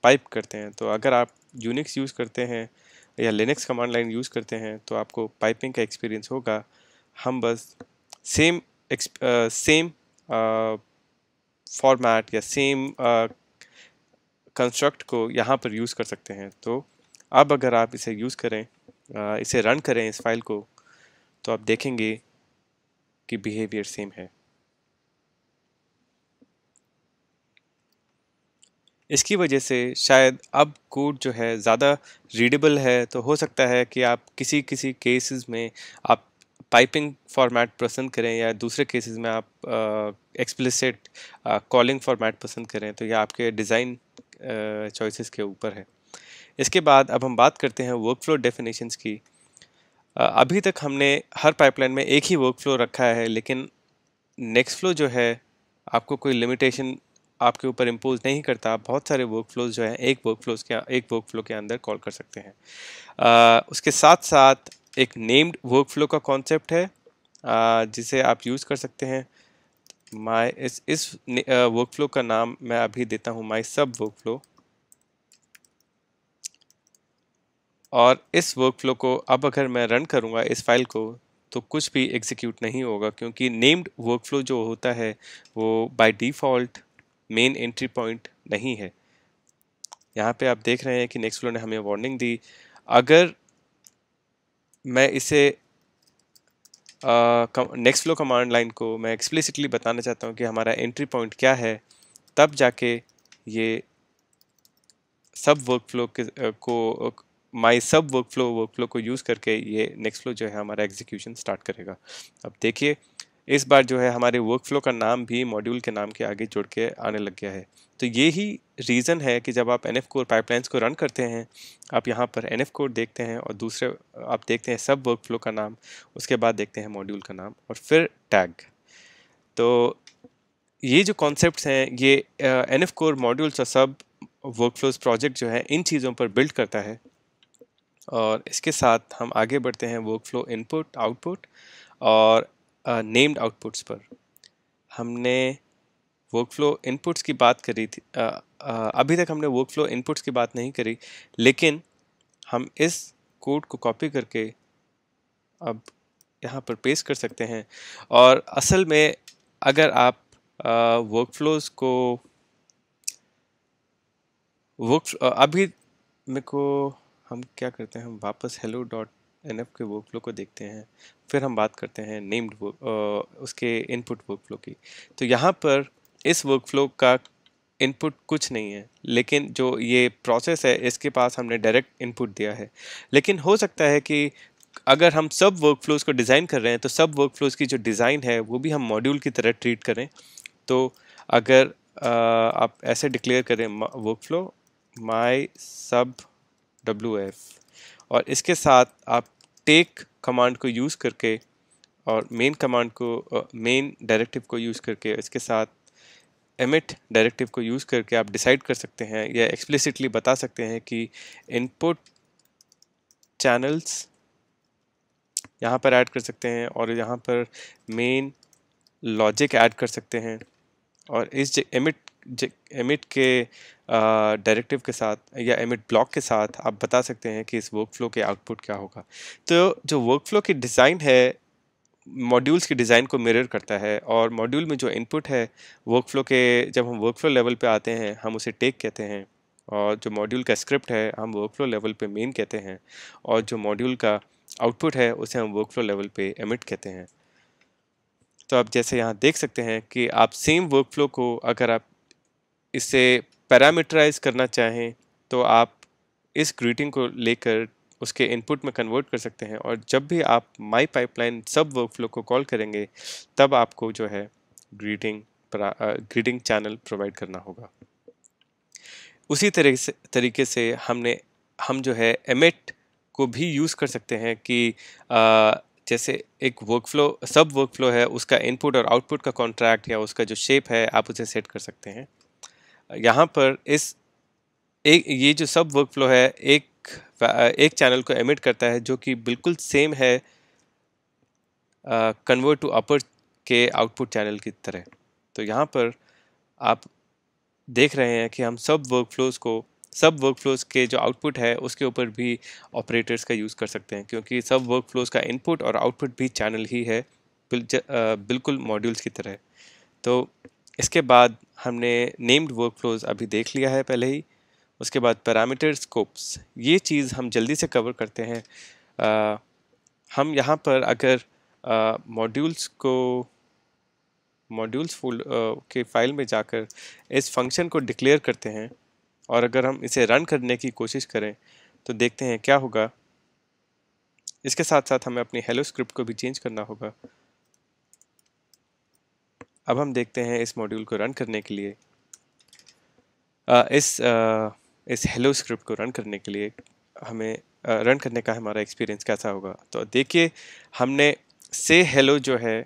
पाइप करते हैं तो अगर आप यूनिक्स यूज़ करते हैं या लिनक्स कमांड लाइन यूज़ करते हैं तो आपको पाइपिंग का एक्सपीरियंस होगा हम बस सेम सेम फॉर्मेट या सेम कंस्ट्रक्ट को यहाँ पर यूज़ कर सकते हैं तो अब अगर आप इसे यूज़ करें आ, इसे रन करें इस फाइल को तो आप देखेंगे कि बिहेवियर सेम है इसकी वजह से शायद अब कोड जो है ज़्यादा रीडेबल है तो हो सकता है कि आप किसी किसी केसेस में आप पाइपिंग फॉर्मेट पसंद करें या दूसरे केसेस में आप एक्सप्लिसिट कॉलिंग फॉर्मेट पसंद करें तो यह आपके डिज़ाइन चॉइसेस के ऊपर है इसके बाद अब हम बात करते हैं वर्क फ्लो डेफिनेशंस की आ, अभी तक हमने हर पाइपलाइन में एक ही वर्क फ्लो रखा है लेकिन नेक्स्ट फ्लो जो है आपको कोई लिमिटेशन आपके ऊपर इम्पोज नहीं करता आप बहुत सारे वर्क फ्लोज जो है एक वर्क फ्लोज के एक वर्क फ्लो के अंदर कॉल कर सकते हैं आ, उसके साथ साथ एक नेम्ड वर्क फ्लो का कॉन्सेप्ट है आ, जिसे आप यूज़ कर सकते हैं माई इस इस वर्क फ्लो का नाम मैं अभी देता हूँ माई सब वर्क फ्लो और इस वर्क फ्लो को अब अगर मैं रन करूँगा इस फाइल को तो कुछ भी एग्जीक्यूट नहीं होगा क्योंकि नेम्ड वर्क फ्लो जो होता है वो by default main entry point नहीं है यहाँ पे आप देख रहे हैं कि नेक्स्ट फ्लो ने हमें वार्निंग दी अगर मैं इसे नेक्स्ट फ्लो कमांड लाइन को मैं एक्सप्लिसिटली बताना चाहता हूँ कि हमारा एंट्री पॉइंट क्या है तब जाके ये सब वर्क फ्लो को my sub workflow workflow को यूज़ करके ये नेक्स्ट फ्लो जो है हमारा एग्जीक्यूशन स्टार्ट करेगा अब देखिए इस बार जो है हमारे वर्क फ्लो का नाम भी मॉड्यूल के नाम के आगे जुड़ के आने लग गया है तो ये ही रीज़न है कि जब आप एन एफ कोर पाइपलाइंस को रन करते हैं आप यहाँ पर एन एफ कोर देखते हैं और दूसरे आप देखते हैं सब वर्क फ्लो का नाम उसके बाद देखते हैं मॉड्यूल का नाम और फिर टैग तो ये जो कॉन्सेप्ट हैं ये एन एफ कोर मॉड्यूल्स और सब वर्क फ्लोज प्रोजेक्ट जो है इन चीज़ों पर बिल्ड करता है और इसके साथ हम आगे बढ़ते हैं वर्क फ्लो इनपुट आउटपुट और नेम्ड आउटपुट्स पर हमने वर्कफ्लो इनपुट्स की बात करी थी आ, आ, अभी तक हमने वर्कफ्लो इनपुट्स की बात नहीं करी लेकिन हम इस कोड को कॉपी करके अब यहाँ पर पेस्ट कर सकते हैं और असल में अगर आप वर्क फ्लोज को वर्क अभी मेरे को हम क्या करते हैं हम वापस हेलो डॉट एन के वर्कफ्लो को देखते हैं फिर हम बात करते हैं नेम्ड उसके इनपुट वर्कफ्लो की तो यहाँ पर इस वर्कफ्लो का इनपुट कुछ नहीं है लेकिन जो ये प्रोसेस है इसके पास हमने डायरेक्ट इनपुट दिया है लेकिन हो सकता है कि अगर हम सब वर्क को डिज़ाइन कर रहे हैं तो सब वर्क फ्लोज की जो डिज़ाइन है वो भी हम मॉड्यूल की तरह ट्रीट करें तो अगर आ, आप ऐसे डिक्लेयर करें वर्क फ्लो माई सब डब्ल्यू एफ और इसके साथ आप टेक कमांड को यूज़ करके और मेन कमांड को मेन डायरेक्टिव को यूज़ करके इसके साथ एमिट डायरेक्टिव को यूज़ करके आप डिसाइड कर सकते हैं या एक्सप्लिसिटली बता सकते हैं कि इनपुट चैनल्स यहाँ पर ऐड कर सकते हैं और यहाँ पर मेन लॉजिक ऐड कर सकते हैं और इस एमिट एमिट के डायरेक्टिव के साथ या एमिट ब्लॉक के साथ आप बता सकते हैं कि इस वर्क फ्लो के आउटपुट क्या होगा तो जो वर्क फ्लो की डिज़ाइन है मॉड्यूल्स की डिज़ाइन को मिरर करता है और मॉड्यूल में जो इनपुट है वर्कफ्लो के जब हम वर्कफ्लो लेवल पे आते हैं हम उसे टेक कहते हैं और जो मॉड्यूल का स्क्रिप्ट है हम वर्कफ्लो लेवल पे मेन कहते हैं और जो मॉड्यूल का आउटपुट है उसे हम वर्कफ्लो लेवल पे एमिट कहते हैं तो आप जैसे यहाँ देख सकते हैं कि आप सेम वर्कफ्लो को अगर आप इसे पैरामीटराइज करना चाहें तो आप इस ग्रीटिंग को लेकर उसके इनपुट में कन्वर्ट कर सकते हैं और जब भी आप माई पाइपलाइन सब वर्कफ्लो को कॉल करेंगे तब आपको जो है ग्रीटिंग ग्रीटिंग चैनल प्रोवाइड करना होगा उसी तरह से तरीके से हमने हम जो है एमिट को भी यूज़ कर सकते हैं कि आ, जैसे एक वर्कफ्लो सब वर्कफ्लो है उसका इनपुट और आउटपुट का कॉन्ट्रैक्ट या उसका जो शेप है आप उसे सेट कर सकते हैं यहाँ पर इस एक ये जो सब वर्क फ्लो है एक एक चैनल को एमिट करता है जो कि बिल्कुल सेम है कन्वर्ट टू अपर के आउटपुट चैनल की तरह तो यहाँ पर आप देख रहे हैं कि हम सब वर्क फ्लोज़ को सब वर्क फ्लोज़ के जो आउटपुट है उसके ऊपर भी ऑपरेटर्स का यूज़ कर सकते हैं क्योंकि सब वर्क फ्लोज़ का इनपुट और आउटपुट भी चैनल ही है बिल्कुल मॉड्यूल्स की तरह तो इसके बाद हमने नेम्ड वर्कफ्लोज अभी देख लिया है पहले ही उसके बाद पैरामीटर स्कोप्स ये चीज़ हम जल्दी से कवर करते हैं आ, हम यहाँ पर अगर मॉड्यूल्स को मॉड्यूल्स फोल्ड के फाइल में जाकर इस फंक्शन को डिक्लेयर करते हैं और अगर हम इसे रन करने की कोशिश करें तो देखते हैं क्या होगा इसके साथ साथ हमें अपनी हेलो स्क्रिप्ट को भी चेंज करना होगा अब हम देखते हैं इस मॉड्यूल को रन करने के लिए आ, इस आ, इस हेलो स्क्रिप्ट को रन करने के लिए हमें रन करने का हमारा एक्सपीरियंस कैसा होगा तो देखिए हमने से हेलो जो है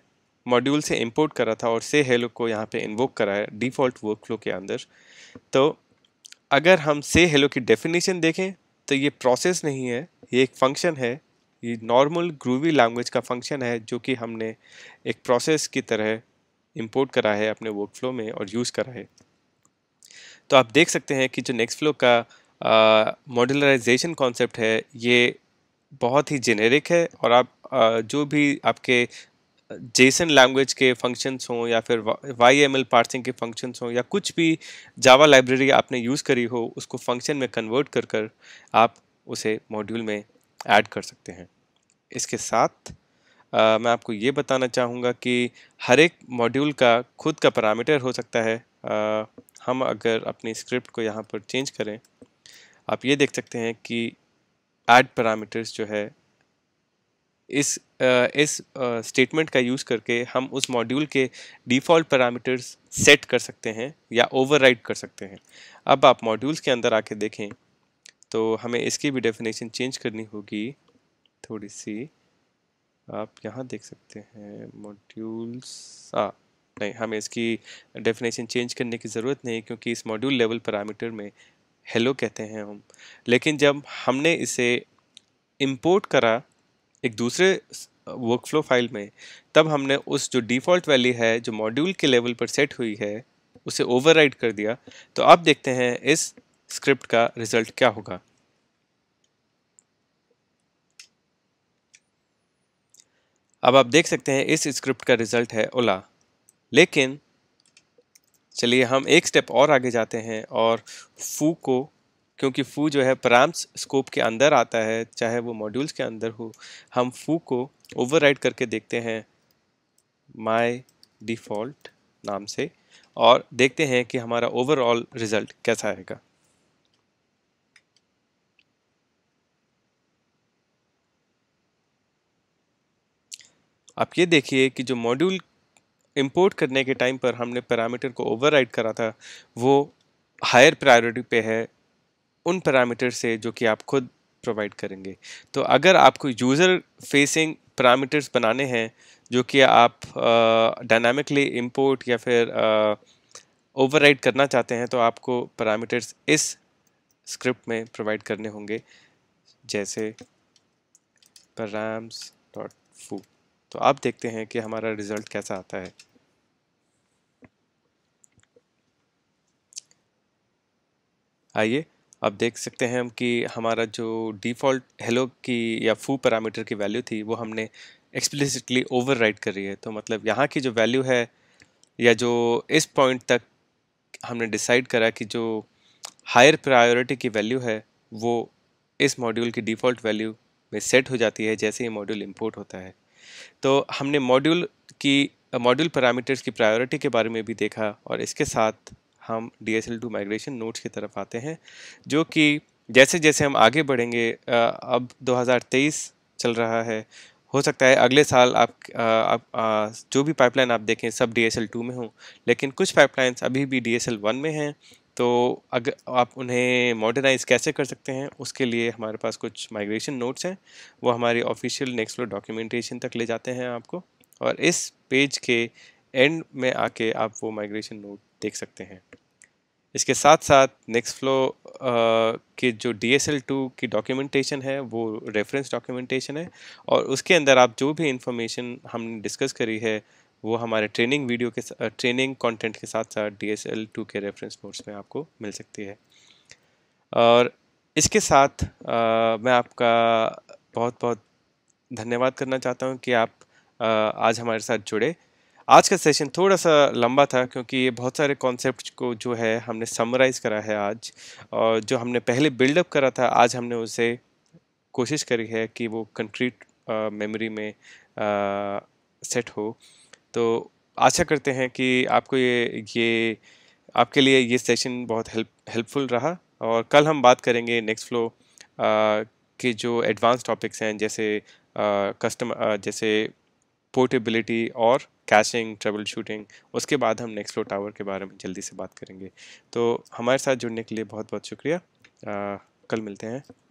मॉड्यूल से इंपोर्ट करा था और से हेलो को यहाँ पे इन्वोक करा है डिफ़ॉल्ट वर्कफ्लो के अंदर तो अगर हम से हेलो की डेफिनेशन देखें तो ये प्रोसेस नहीं है ये एक फंक्शन है ये नॉर्मल ग्रूवी लैंग्वेज का फंक्शन है जो कि हमने एक प्रोसेस की तरह इंपोर्ट करा है अपने वर्क फ्लो में और यूज़ करा है तो आप देख सकते हैं कि जो नेक्स्ट फ्लो का मॉडलराइजेशन कॉन्सेप्ट है ये बहुत ही जेनेरिक है और आप आ, जो भी आपके जेसन लैंग्वेज के फंक्शंस हों या फिर वाई एम एल पार्सिंग के फंक्शंस हों या कुछ भी जावा लाइब्रेरी आपने यूज़ करी हो उसको फंक्शन में कन्वर्ट कर कर आप उसे मॉड्यूल में ऐड कर सकते हैं इसके साथ आ, मैं आपको ये बताना चाहूँगा कि हर एक मॉड्यूल का खुद का पैरामीटर हो सकता है आ, हम अगर अपनी स्क्रिप्ट को यहाँ पर चेंज करें आप ये देख सकते हैं कि ऐड पैरामीटर्स जो है इस आ, इस स्टेटमेंट का यूज़ करके हम उस मॉड्यूल के डिफ़ॉल्ट पैरामीटर्स सेट कर सकते हैं या ओवरराइड कर सकते हैं अब आप मॉड्यूल्स के अंदर आके देखें तो हमें इसकी भी डेफिनेशन चेंज करनी होगी थोड़ी सी आप यहाँ देख सकते हैं मॉड्यूल्स आ हाँ, नहीं हमें इसकी डेफिनेशन चेंज करने की ज़रूरत नहीं क्योंकि इस मॉड्यूल लेवल पैरामीटर में हेलो कहते हैं हम लेकिन जब हमने इसे इंपोर्ट करा एक दूसरे वर्कफ्लो फाइल में तब हमने उस जो डिफ़ॉल्ट वैली है जो मॉड्यूल के लेवल पर सेट हुई है उसे ओवरराइड कर दिया तो आप देखते हैं इस स्क्रिप्ट का रिज़ल्ट क्या होगा अब आप देख सकते हैं इस स्क्रिप्ट का रिजल्ट है ओला लेकिन चलिए हम एक स्टेप और आगे जाते हैं और फू को क्योंकि फू जो है प्राम्स स्कोप के अंदर आता है चाहे वो मॉड्यूल्स के अंदर हो हम फू को ओवरराइड करके देखते हैं माय डिफ़ॉल्ट नाम से और देखते हैं कि हमारा ओवरऑल रिज़ल्ट कैसा आएगा आप ये देखिए कि जो मॉड्यूल इंपोर्ट करने के टाइम पर हमने पैरामीटर को ओवरराइड करा था वो हायर प्रायोरिटी पे है उन पैरामीटर से जो कि आप खुद प्रोवाइड करेंगे तो अगर आपको यूज़र फेसिंग पैरामीटर्स बनाने हैं जो कि आप डायनामिकली इंपोर्ट या फिर ओवरराइड करना चाहते हैं तो आपको पैरामीटर्स इस स्क्रिप्ट में प्रोवाइड करने होंगे जैसे डॉट फू तो आप देखते हैं कि हमारा रिज़ल्ट कैसा आता है आइए आप देख सकते हैं हम कि हमारा जो डिफ़ॉल्ट हेलो की या फू पैरामीटर की वैल्यू थी वो हमने एक्सप्लिसिटली ओवर करी है तो मतलब यहाँ की जो वैल्यू है या जो इस पॉइंट तक हमने डिसाइड करा कि जो हायर प्रायोरिटी की वैल्यू है वो इस मॉड्यूल की डिफ़ॉल्ट वैल्यू में सेट हो जाती है जैसे ही मॉड्यूल इंपोर्ट होता है तो हमने मॉड्यूल की मॉड्यूल पैरामीटर्स की प्रायोरिटी के बारे में भी देखा और इसके साथ हम D S L two migration notes की तरफ आते हैं जो कि जैसे जैसे हम आगे बढ़ेंगे अब 2023 चल रहा है हो सकता है अगले साल आप, आ, आप आ, जो भी पाइपलाइन आप देखें सब डी एस एल टू में हों लेकिन कुछ पाइपलाइंस अभी भी डी एस एल वन में हैं तो अगर आप उन्हें मॉडर्नाइज कैसे कर सकते हैं उसके लिए हमारे पास कुछ माइग्रेशन नोट्स हैं वो हमारी ऑफिशियल नेक्स्ट फ्लो डॉक्यूमेंटेशन तक ले जाते हैं आपको और इस पेज के एंड में आके आप वो माइग्रेशन नोट देख सकते हैं इसके साथ साथ नेक्स्ट फ्लो के जो डी एस एल टू की डॉक्यूमेंटेशन है वो रेफरेंस डॉक्यूमेंटेशन है और उसके अंदर आप जो भी इंफॉर्मेशन हमने डिस्कस करी है वो हमारे ट्रेनिंग वीडियो के ट्रेनिंग कंटेंट के साथ साथ डी एस एल टू के रेफरेंस नोट्स में आपको मिल सकती है और इसके साथ आ, मैं आपका बहुत बहुत धन्यवाद करना चाहता हूँ कि आप आ, आज हमारे साथ जुड़े आज का सेशन थोड़ा सा लंबा था क्योंकि ये बहुत सारे कॉन्सेप्ट को जो है हमने समराइज़ करा है आज और जो हमने पहले बिल्डअप करा था आज हमने उसे कोशिश करी है कि वो कंक्रीट मेमोरी में आ, सेट हो तो आशा करते हैं कि आपको ये ये आपके लिए ये सेशन बहुत हेल्प हेल्पफुल रहा और कल हम बात करेंगे नेक्स्ट फ्लो के जो एडवांस टॉपिक्स हैं जैसे कस्टम जैसे पोर्टेबिलिटी और कैशिंग ट्रेबल शूटिंग उसके बाद हम नेक्स्ट फ्लो टावर के बारे में जल्दी से बात करेंगे तो हमारे साथ जुड़ने के लिए बहुत बहुत शुक्रिया आ, कल मिलते हैं